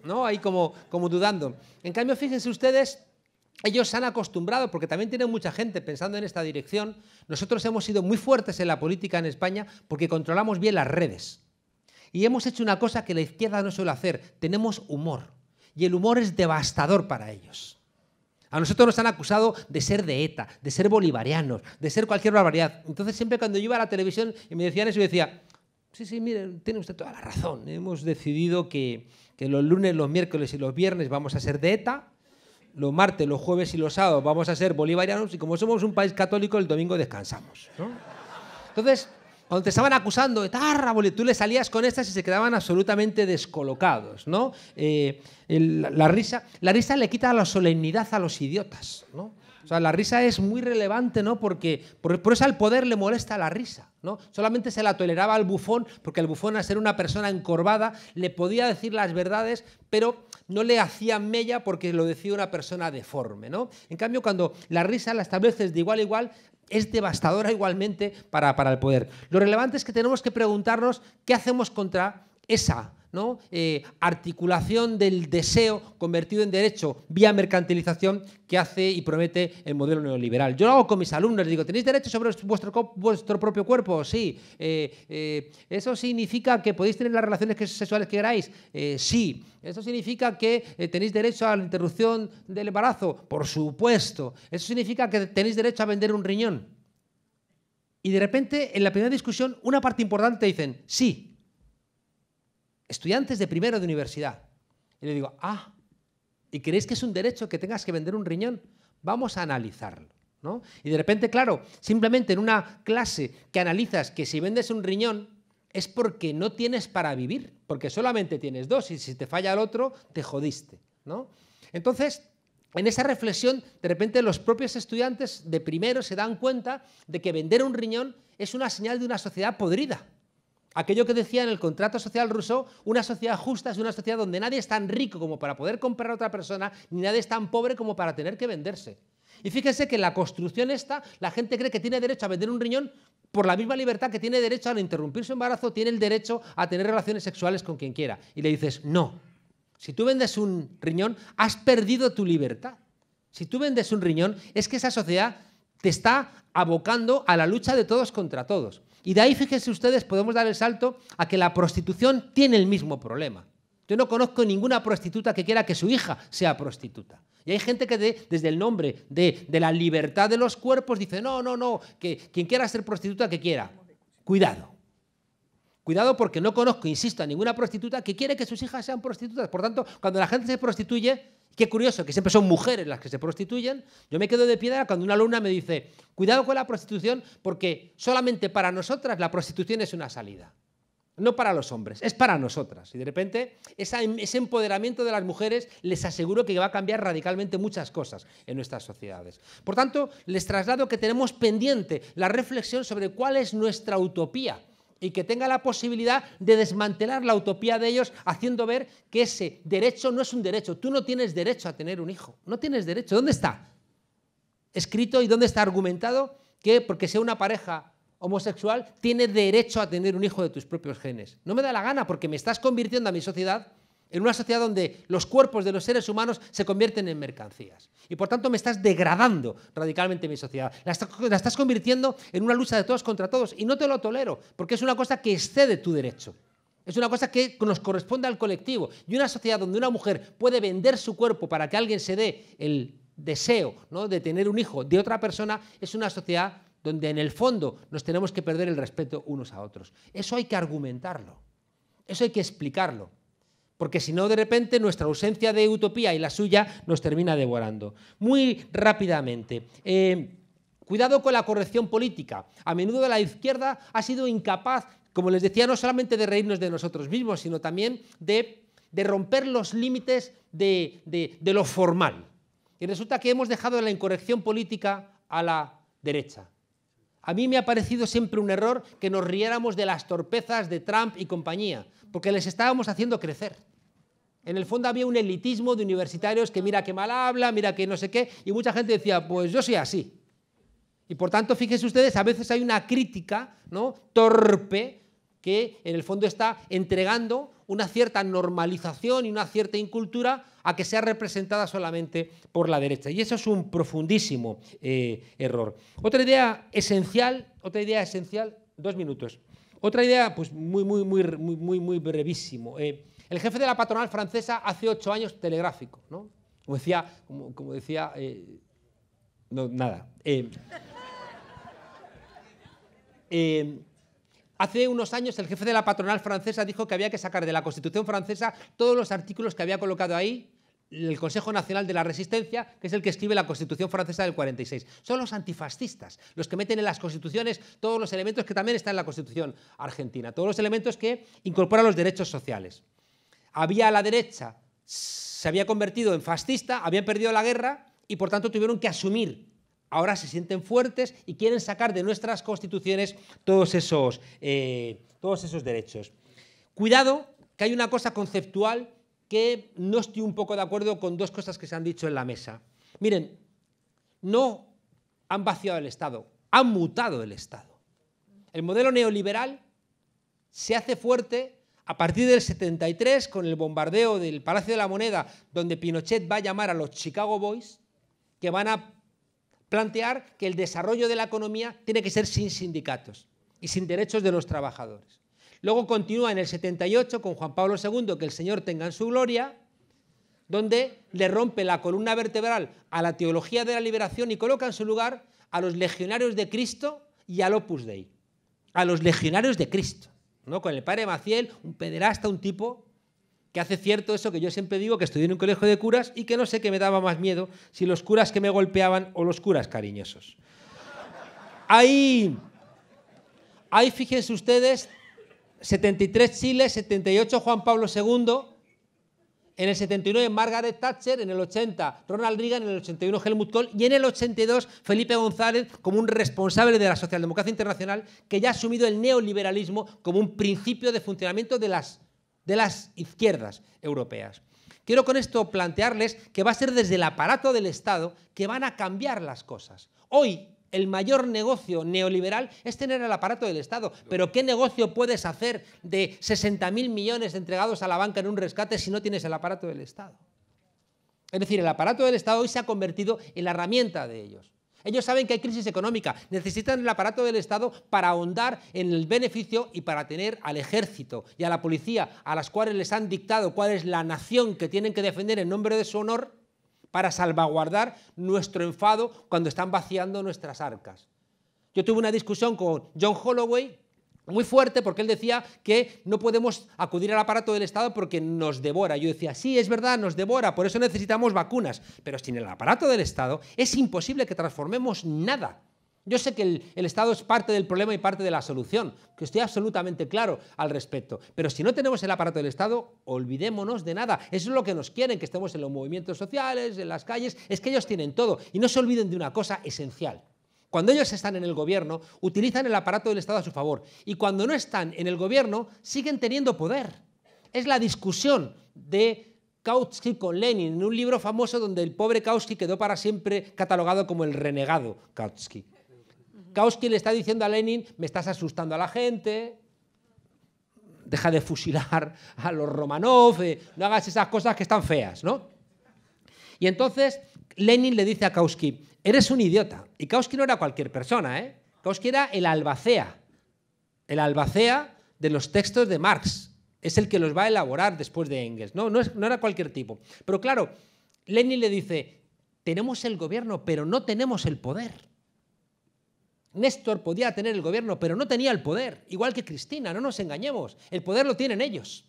¿no? Ahí como, como dudando. En cambio, fíjense ustedes ellos se han acostumbrado, porque también tienen mucha gente pensando en esta dirección. Nosotros hemos sido muy fuertes en la política en España porque controlamos bien las redes. Y hemos hecho una cosa que la izquierda no suele hacer, tenemos humor. Y el humor es devastador para ellos. A nosotros nos han acusado de ser de ETA, de ser bolivarianos, de ser cualquier barbaridad. Entonces siempre cuando yo iba a la televisión y me decían eso, yo decía, sí, sí, miren tiene usted toda la razón. Hemos decidido que, los lunes, los miércoles y los viernes vamos a ser de ETA, los martes, los jueves y los sábados vamos a ser bolivarianos y como somos un país católico, el domingo descansamos. Entonces, cuando te estaban acusando de tárrabole, tú le salías con estas y se quedaban absolutamente descolocados, ¿no? Eh, la, risa, la risa le quita la solemnidad a los idiotas, sea, la risa es muy relevante, ¿no? Porque por, eso al poder le molesta la risa, ¿no? Solamente se la toleraba al bufón, porque el bufón, al ser una persona encorvada, le podía decir las verdades, pero no le hacía mella porque lo decía una persona deforme, ¿no? En cambio, cuando la risa la estableces de igual a igual, es devastadora igualmente para, para el poder. Lo relevante es que tenemos que preguntarnos qué hacemos contra esa ¿no? Eh, articulación del deseo convertido en derecho vía mercantilización que hace y promete el modelo neoliberal. Yo lo hago con mis alumnos, les digo, ¿tenéis derecho sobre vuestro, propio cuerpo? Sí. Eh, eh, ¿Eso significa que podéis tener las relaciones sexuales que queráis? sí. ¿Eso significa que tenéis derecho a la interrupción del embarazo? Por supuesto. ¿Eso significa que tenéis derecho a vender un riñón? Y de repente, en la primera discusión, una parte importante dicen, sí, estudiantes de primero de universidad. Y le digo, ah, ¿y creéis que es un derecho que tengas que vender un riñón? Vamos a analizarlo. Y de repente, claro, simplemente en una clase que analizas que si vendes un riñón es porque no tienes para vivir, porque solamente tienes dos y si te falla el otro, te jodiste. Entonces, en esa reflexión, de repente los propios estudiantes de primero se dan cuenta de que vender un riñón es una señal de una sociedad podrida. Aquello que decía en el contrato social ruso, una sociedad justa es una sociedad donde nadie es tan rico como para poder comprar a otra persona, ni nadie es tan pobre como para tener que venderse. Y fíjense que en la construcción esta, la gente cree que tiene derecho a vender un riñón por la misma libertad que tiene derecho a interrumpir su embarazo, tiene el derecho a tener relaciones sexuales con quien quiera. Y le dices, no, si tú vendes un riñón, has perdido tu libertad. Si tú vendes un riñón, es que esa sociedad te está abocando a la lucha de todos contra todos. Y de ahí, fíjense ustedes, podemos dar el salto a que la prostitución tiene el mismo problema. Yo no conozco ninguna prostituta que quiera que su hija sea prostituta. Y hay gente que desde el nombre de, la libertad de los cuerpos dice, no, no, no, que quien quiera ser prostituta, que quiera. Cuidado. Cuidado porque no conozco, insisto, a ninguna prostituta que quiere que sus hijas sean prostitutas. Por tanto, cuando la gente se prostituye, Qué curioso, que siempre son mujeres las que se prostituyen. Yo me quedo de piedra cuando una alumna me dice, cuidado con la prostitución porque solamente para nosotras la prostitución es una salida. No para los hombres, es para nosotras. Y de repente em, ese empoderamiento de las mujeres les aseguro que va a cambiar radicalmente muchas cosas en nuestras sociedades. Por tanto, les traslado que tenemos pendiente la reflexión sobre cuál es nuestra utopía y que tenga la posibilidad de desmantelar la utopía de ellos haciendo ver que ese derecho no es un derecho. Tú no tienes derecho a tener un hijo, no tienes derecho. ¿Dónde está escrito y dónde está argumentado que porque sea una pareja homosexual tiene derecho a tener un hijo de tus propios genes? No me da la gana porque me estás convirtiendo a mi sociedad en una sociedad donde los cuerpos de los seres humanos se convierten en mercancías. Y por tanto me estás degradando radicalmente mi sociedad. La, estás convirtiendo en una lucha de todos contra todos y no te lo tolero, porque es una cosa que excede tu derecho. Es una cosa que nos corresponde al colectivo. Y una sociedad donde una mujer puede vender su cuerpo para que alguien se dé el deseo de tener un hijo de otra persona, es una sociedad donde en el fondo nos tenemos que perder el respeto unos a otros. Eso hay que argumentarlo. Eso hay que explicarlo porque si no, de repente nuestra ausencia de utopía y la suya nos termina devorando. Muy rápidamente. Eh, cuidado con la corrección política. A menudo la izquierda ha sido incapaz, como les decía, no solamente de reírnos de nosotros mismos, sino también de, romper los límites de, de lo formal. Y resulta que hemos dejado la incorrección política a la derecha. A mí me ha parecido siempre un error que nos riéramos de las torpezas de Trump y compañía, porque les estábamos haciendo crecer. En el fondo había un elitismo de universitarios que mira que mal habla, mira que no sé qué, y mucha gente decía, pues yo soy así. Y por tanto, fíjense ustedes, a veces hay una crítica ¿no? torpe que en el fondo está entregando una cierta normalización y una cierta incultura a que sea representada solamente por la derecha. Y eso es un profundísimo eh, error. Otra idea esencial, otra idea esencial, dos minutos. Otra idea, pues muy, muy, muy, muy, muy, muy brevísimo. Eh, el jefe de la patronal francesa hace ocho años telegráfico, ¿no? Como decía, como, decía, eh, no, nada. Eh, Hace unos años el jefe de la patronal francesa dijo que había que sacar de la Constitución francesa todos los artículos que había colocado ahí el Consejo Nacional de la Resistencia, que es el que escribe la Constitución francesa del 46. Son los antifascistas, los que meten en las constituciones todos los elementos que también están en la Constitución argentina, todos los elementos que incorporan los derechos sociales. Había la derecha, se había convertido en fascista, habían perdido la guerra y por tanto tuvieron que asumir ahora se sienten fuertes y quieren sacar de nuestras constituciones todos esos, eh, todos esos derechos. Cuidado, que hay una cosa conceptual que no estoy un poco de acuerdo con dos cosas que se han dicho en la mesa. Miren, no han vaciado el Estado, han mutado el Estado. El modelo neoliberal se hace fuerte a partir del 73 con el bombardeo del Palacio de la Moneda, donde Pinochet va a llamar a los Chicago Boys, que van a plantear que el desarrollo de la economía tiene que ser sin sindicatos y sin derechos de los trabajadores. Luego continúa en el 78 con Juan Pablo II, que el Señor tenga en su gloria, donde le rompe la columna vertebral a la teología de la liberación y coloca en su lugar a los legionarios de Cristo y al Opus Dei. A los legionarios de Cristo. ¿no? Con el padre Maciel, un pederasta, un tipo que hace cierto eso que yo siempre digo, que estudié en un colegio de curas y que no sé qué me daba más miedo, si los curas que me golpeaban o los curas cariñosos. Ahí, ahí fíjense ustedes, 73 Chile, 78 Juan Pablo II, en el 79 Margaret Thatcher, en el 80 Ronald Reagan, en el 81 Helmut Kohl y en el 82 Felipe González como un responsable de la socialdemocracia internacional que ya ha asumido el neoliberalismo como un principio de funcionamiento de las de las izquierdas europeas. Quiero con esto plantearles que va a ser desde el aparato del Estado que van a cambiar las cosas. Hoy el mayor negocio neoliberal es tener el aparato del Estado. Pero ¿qué negocio puedes hacer de 60.000 millones entregados a la banca en un rescate si no tienes el aparato del Estado? Es decir, el aparato del Estado hoy se ha convertido en la herramienta de ellos. Ellos saben que hay crisis económica, necesitan el aparato del Estado para ahondar en el beneficio y para tener al ejército y a la policía, a las cuales les han dictado cuál es la nación que tienen que defender en nombre de su honor, para salvaguardar nuestro enfado cuando están vaciando nuestras arcas. Yo tuve una discusión con John Holloway, muy fuerte porque él decía que no podemos acudir al aparato del Estado porque nos devora. Yo decía, sí, es verdad, nos devora, por eso necesitamos vacunas, pero sin el aparato del Estado es imposible que transformemos nada. Yo sé que el, Estado es parte del problema y parte de la solución, que estoy absolutamente claro al respecto. Pero si no tenemos el aparato del Estado, olvidémonos de nada. Eso es lo que nos quieren, que estemos en los movimientos sociales, en las calles, es que ellos tienen todo. Y no se olviden de una cosa esencial. Cuando ellos están en el gobierno, utilizan el aparato del Estado a su favor. Y cuando no están en el gobierno, siguen teniendo poder. Es la discusión de Kautsky con Lenin, en un libro famoso donde el pobre Kautsky quedó para siempre catalogado como el renegado Kautsky. Kautsky le está diciendo a Lenin, me estás asustando a la gente, deja de fusilar a los Romanov, eh, no hagas esas cosas que están feas, ¿no? Y entonces Lenin le dice a Kautsky, Eres un idiota. Y Kautsky no era cualquier persona, ¿eh? era el albacea, el albacea de los textos de Marx. Es el que los va a elaborar después de Engels. No, no, no era cualquier tipo. Pero claro, Lenin le dice, tenemos el gobierno, pero no tenemos el poder. Néstor podía tener el gobierno, pero no tenía el poder, igual que Cristina, no nos engañemos, el poder lo tienen ellos.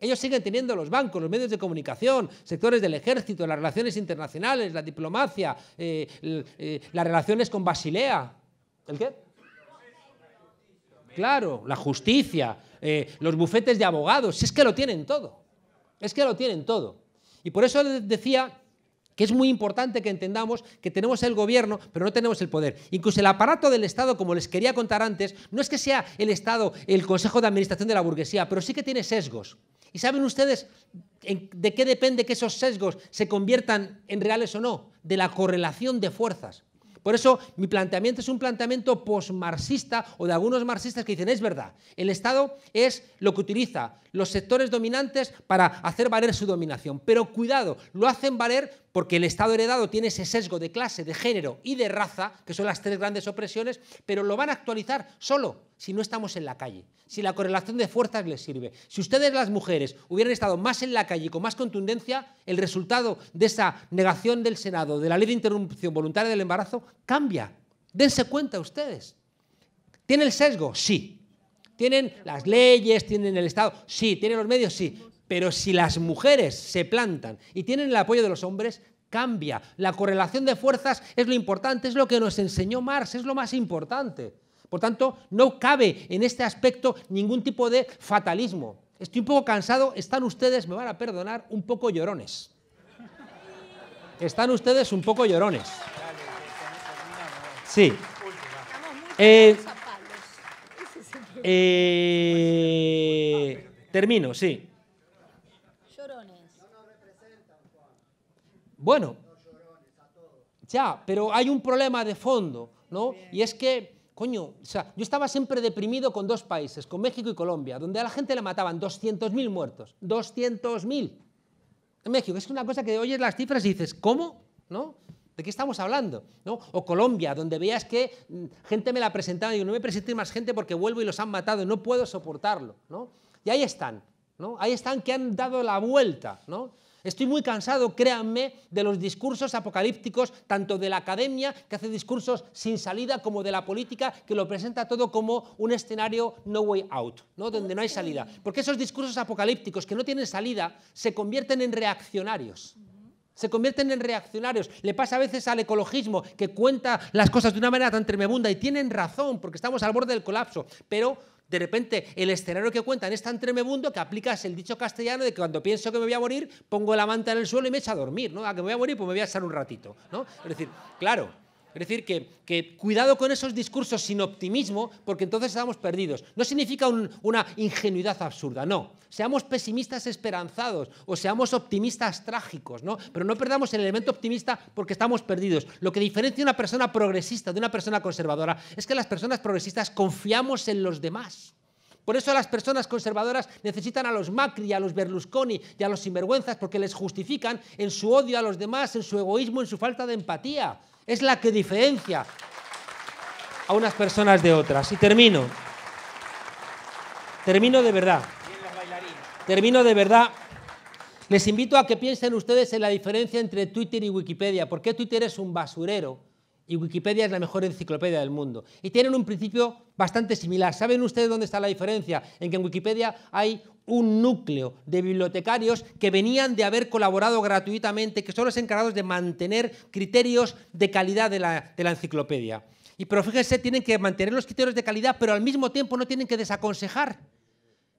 Ellos siguen teniendo los bancos, los medios de comunicación, sectores del ejército, las relaciones internacionales, la diplomacia, eh, eh, las relaciones con Basilea. ¿El qué? Claro, la justicia, eh, los bufetes de abogados, es que lo tienen todo. Es que lo tienen todo. Y por eso decía que es muy importante que entendamos que tenemos el gobierno, pero no tenemos el poder. Incluso el aparato del Estado, como les quería contar antes, no es que sea el Estado el Consejo de Administración de la burguesía, pero sí que tiene sesgos. ¿Y saben ustedes de qué depende que esos sesgos se conviertan en reales o no? De la correlación de fuerzas. Por eso mi planteamiento es un planteamiento posmarxista o de algunos marxistas que dicen, es verdad, el Estado es lo que utiliza los sectores dominantes para hacer valer su dominación, pero cuidado, lo hacen valer porque el Estado heredado tiene ese sesgo de clase, de género y de raza, que son las tres grandes opresiones, pero lo van a actualizar solo si no estamos en la calle, si la correlación de fuerzas les sirve. Si ustedes, las mujeres, hubieran estado más en la calle y con más contundencia, el resultado de esa negación del Senado, de la ley de interrupción voluntaria del embarazo, cambia. Dense cuenta ustedes. ¿Tiene el sesgo? Sí. ¿Tienen las leyes? ¿Tienen el Estado? Sí. ¿Tienen los medios? Sí. Pero si las mujeres se plantan y tienen el apoyo de los hombres, cambia. La correlación de fuerzas es lo importante, es lo que nos enseñó Marx, es lo más importante. Por tanto, no cabe en este aspecto ningún tipo de fatalismo. Estoy un poco cansado, están ustedes, me van a perdonar, un poco llorones. Están ustedes un poco llorones. Sí. Eh, eh, termino, sí. Bueno, ya, pero hay un problema de fondo, ¿no? Y es que, coño, o sea, yo estaba siempre deprimido con dos países, con México y Colombia, donde a la gente le mataban 200.000 muertos, 200.000 en México. Es una cosa que oyes las cifras y dices, ¿cómo? ¿No? ¿De qué estamos hablando? O Colombia, donde veías que mm, gente me la presentaba y digo, no me presenté más gente porque vuelvo y los han matado, y no puedo soportarlo. ¿no? Y ahí están, ¿no? ahí están que han dado la vuelta. ¿no? Estoy muy cansado, créanme, de los discursos apocalípticos, tanto de la academia, que hace discursos sin salida, como de la política, que lo presenta todo como un escenario no way out, ¿no? donde no hay salida. Porque esos discursos apocalípticos que no tienen salida se convierten en reaccionarios se convierten en reaccionarios. Le pasa a veces al ecologismo, que cuenta las cosas de una manera tan tremenda y tienen razón, porque estamos al borde del colapso, pero de repente el escenario que cuentan es tan tremebundo que aplicas el dicho castellano de que cuando pienso que me voy a morir, pongo la manta en el suelo y me echo a dormir, ¿no? A que me voy a morir, pues me voy a echar un ratito, ¿no? Es decir, claro es decir, que, cuidado con esos discursos sin optimismo, porque entonces estamos perdidos. No significa una ingenuidad absurda, no. Seamos pesimistas esperanzados o seamos optimistas trágicos, Pero no perdamos el elemento optimista porque estamos perdidos. Lo que diferencia una persona progresista de una persona conservadora es que las personas progresistas confiamos en los demás. Por eso las personas conservadoras necesitan a los Macri, a los Berlusconi y a los sinvergüenzas porque les justifican en su odio a los demás, en su egoísmo, en su falta de empatía es la que diferencia a unas personas de otras. Y termino. Termino de verdad. Termino de verdad. Les invito a que piensen ustedes en la diferencia entre Twitter y Wikipedia. ¿Por qué Twitter es un basurero y Wikipedia es la mejor enciclopedia del mundo? Y tienen un principio bastante similar. ¿Saben ustedes dónde está la diferencia? En que en Wikipedia hay un núcleo de bibliotecarios que venían de haber colaborado gratuitamente, que son los encargados de mantener criterios de calidad de la, enciclopedia. Y pero fíjense, tienen que mantener los criterios de calidad, pero al mismo tiempo no tienen que desaconsejar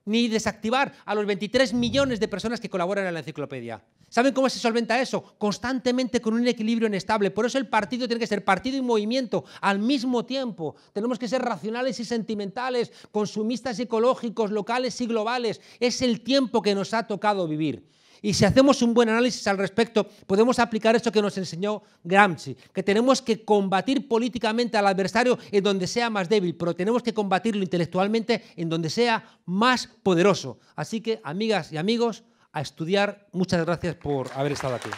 ni desactivar a los 23 millones de personas que colaboran en la enciclopedia. ¿Saben cómo se solventa eso? Constantemente con un equilibrio inestable. Por eso el partido tiene que ser partido y movimiento al mismo tiempo. Tenemos que ser racionales y sentimentales, consumistas ecológicos, locales y globales. Es el tiempo que nos ha tocado vivir. Y si hacemos un buen análisis al respecto, podemos aplicar esto que nos enseñó Gramsci, que tenemos que combatir políticamente al adversario en donde sea más débil, pero tenemos que combatirlo intelectualmente en donde sea más poderoso. Así que, amigas y amigos, a estudiar. Muchas gracias por haber estado aquí.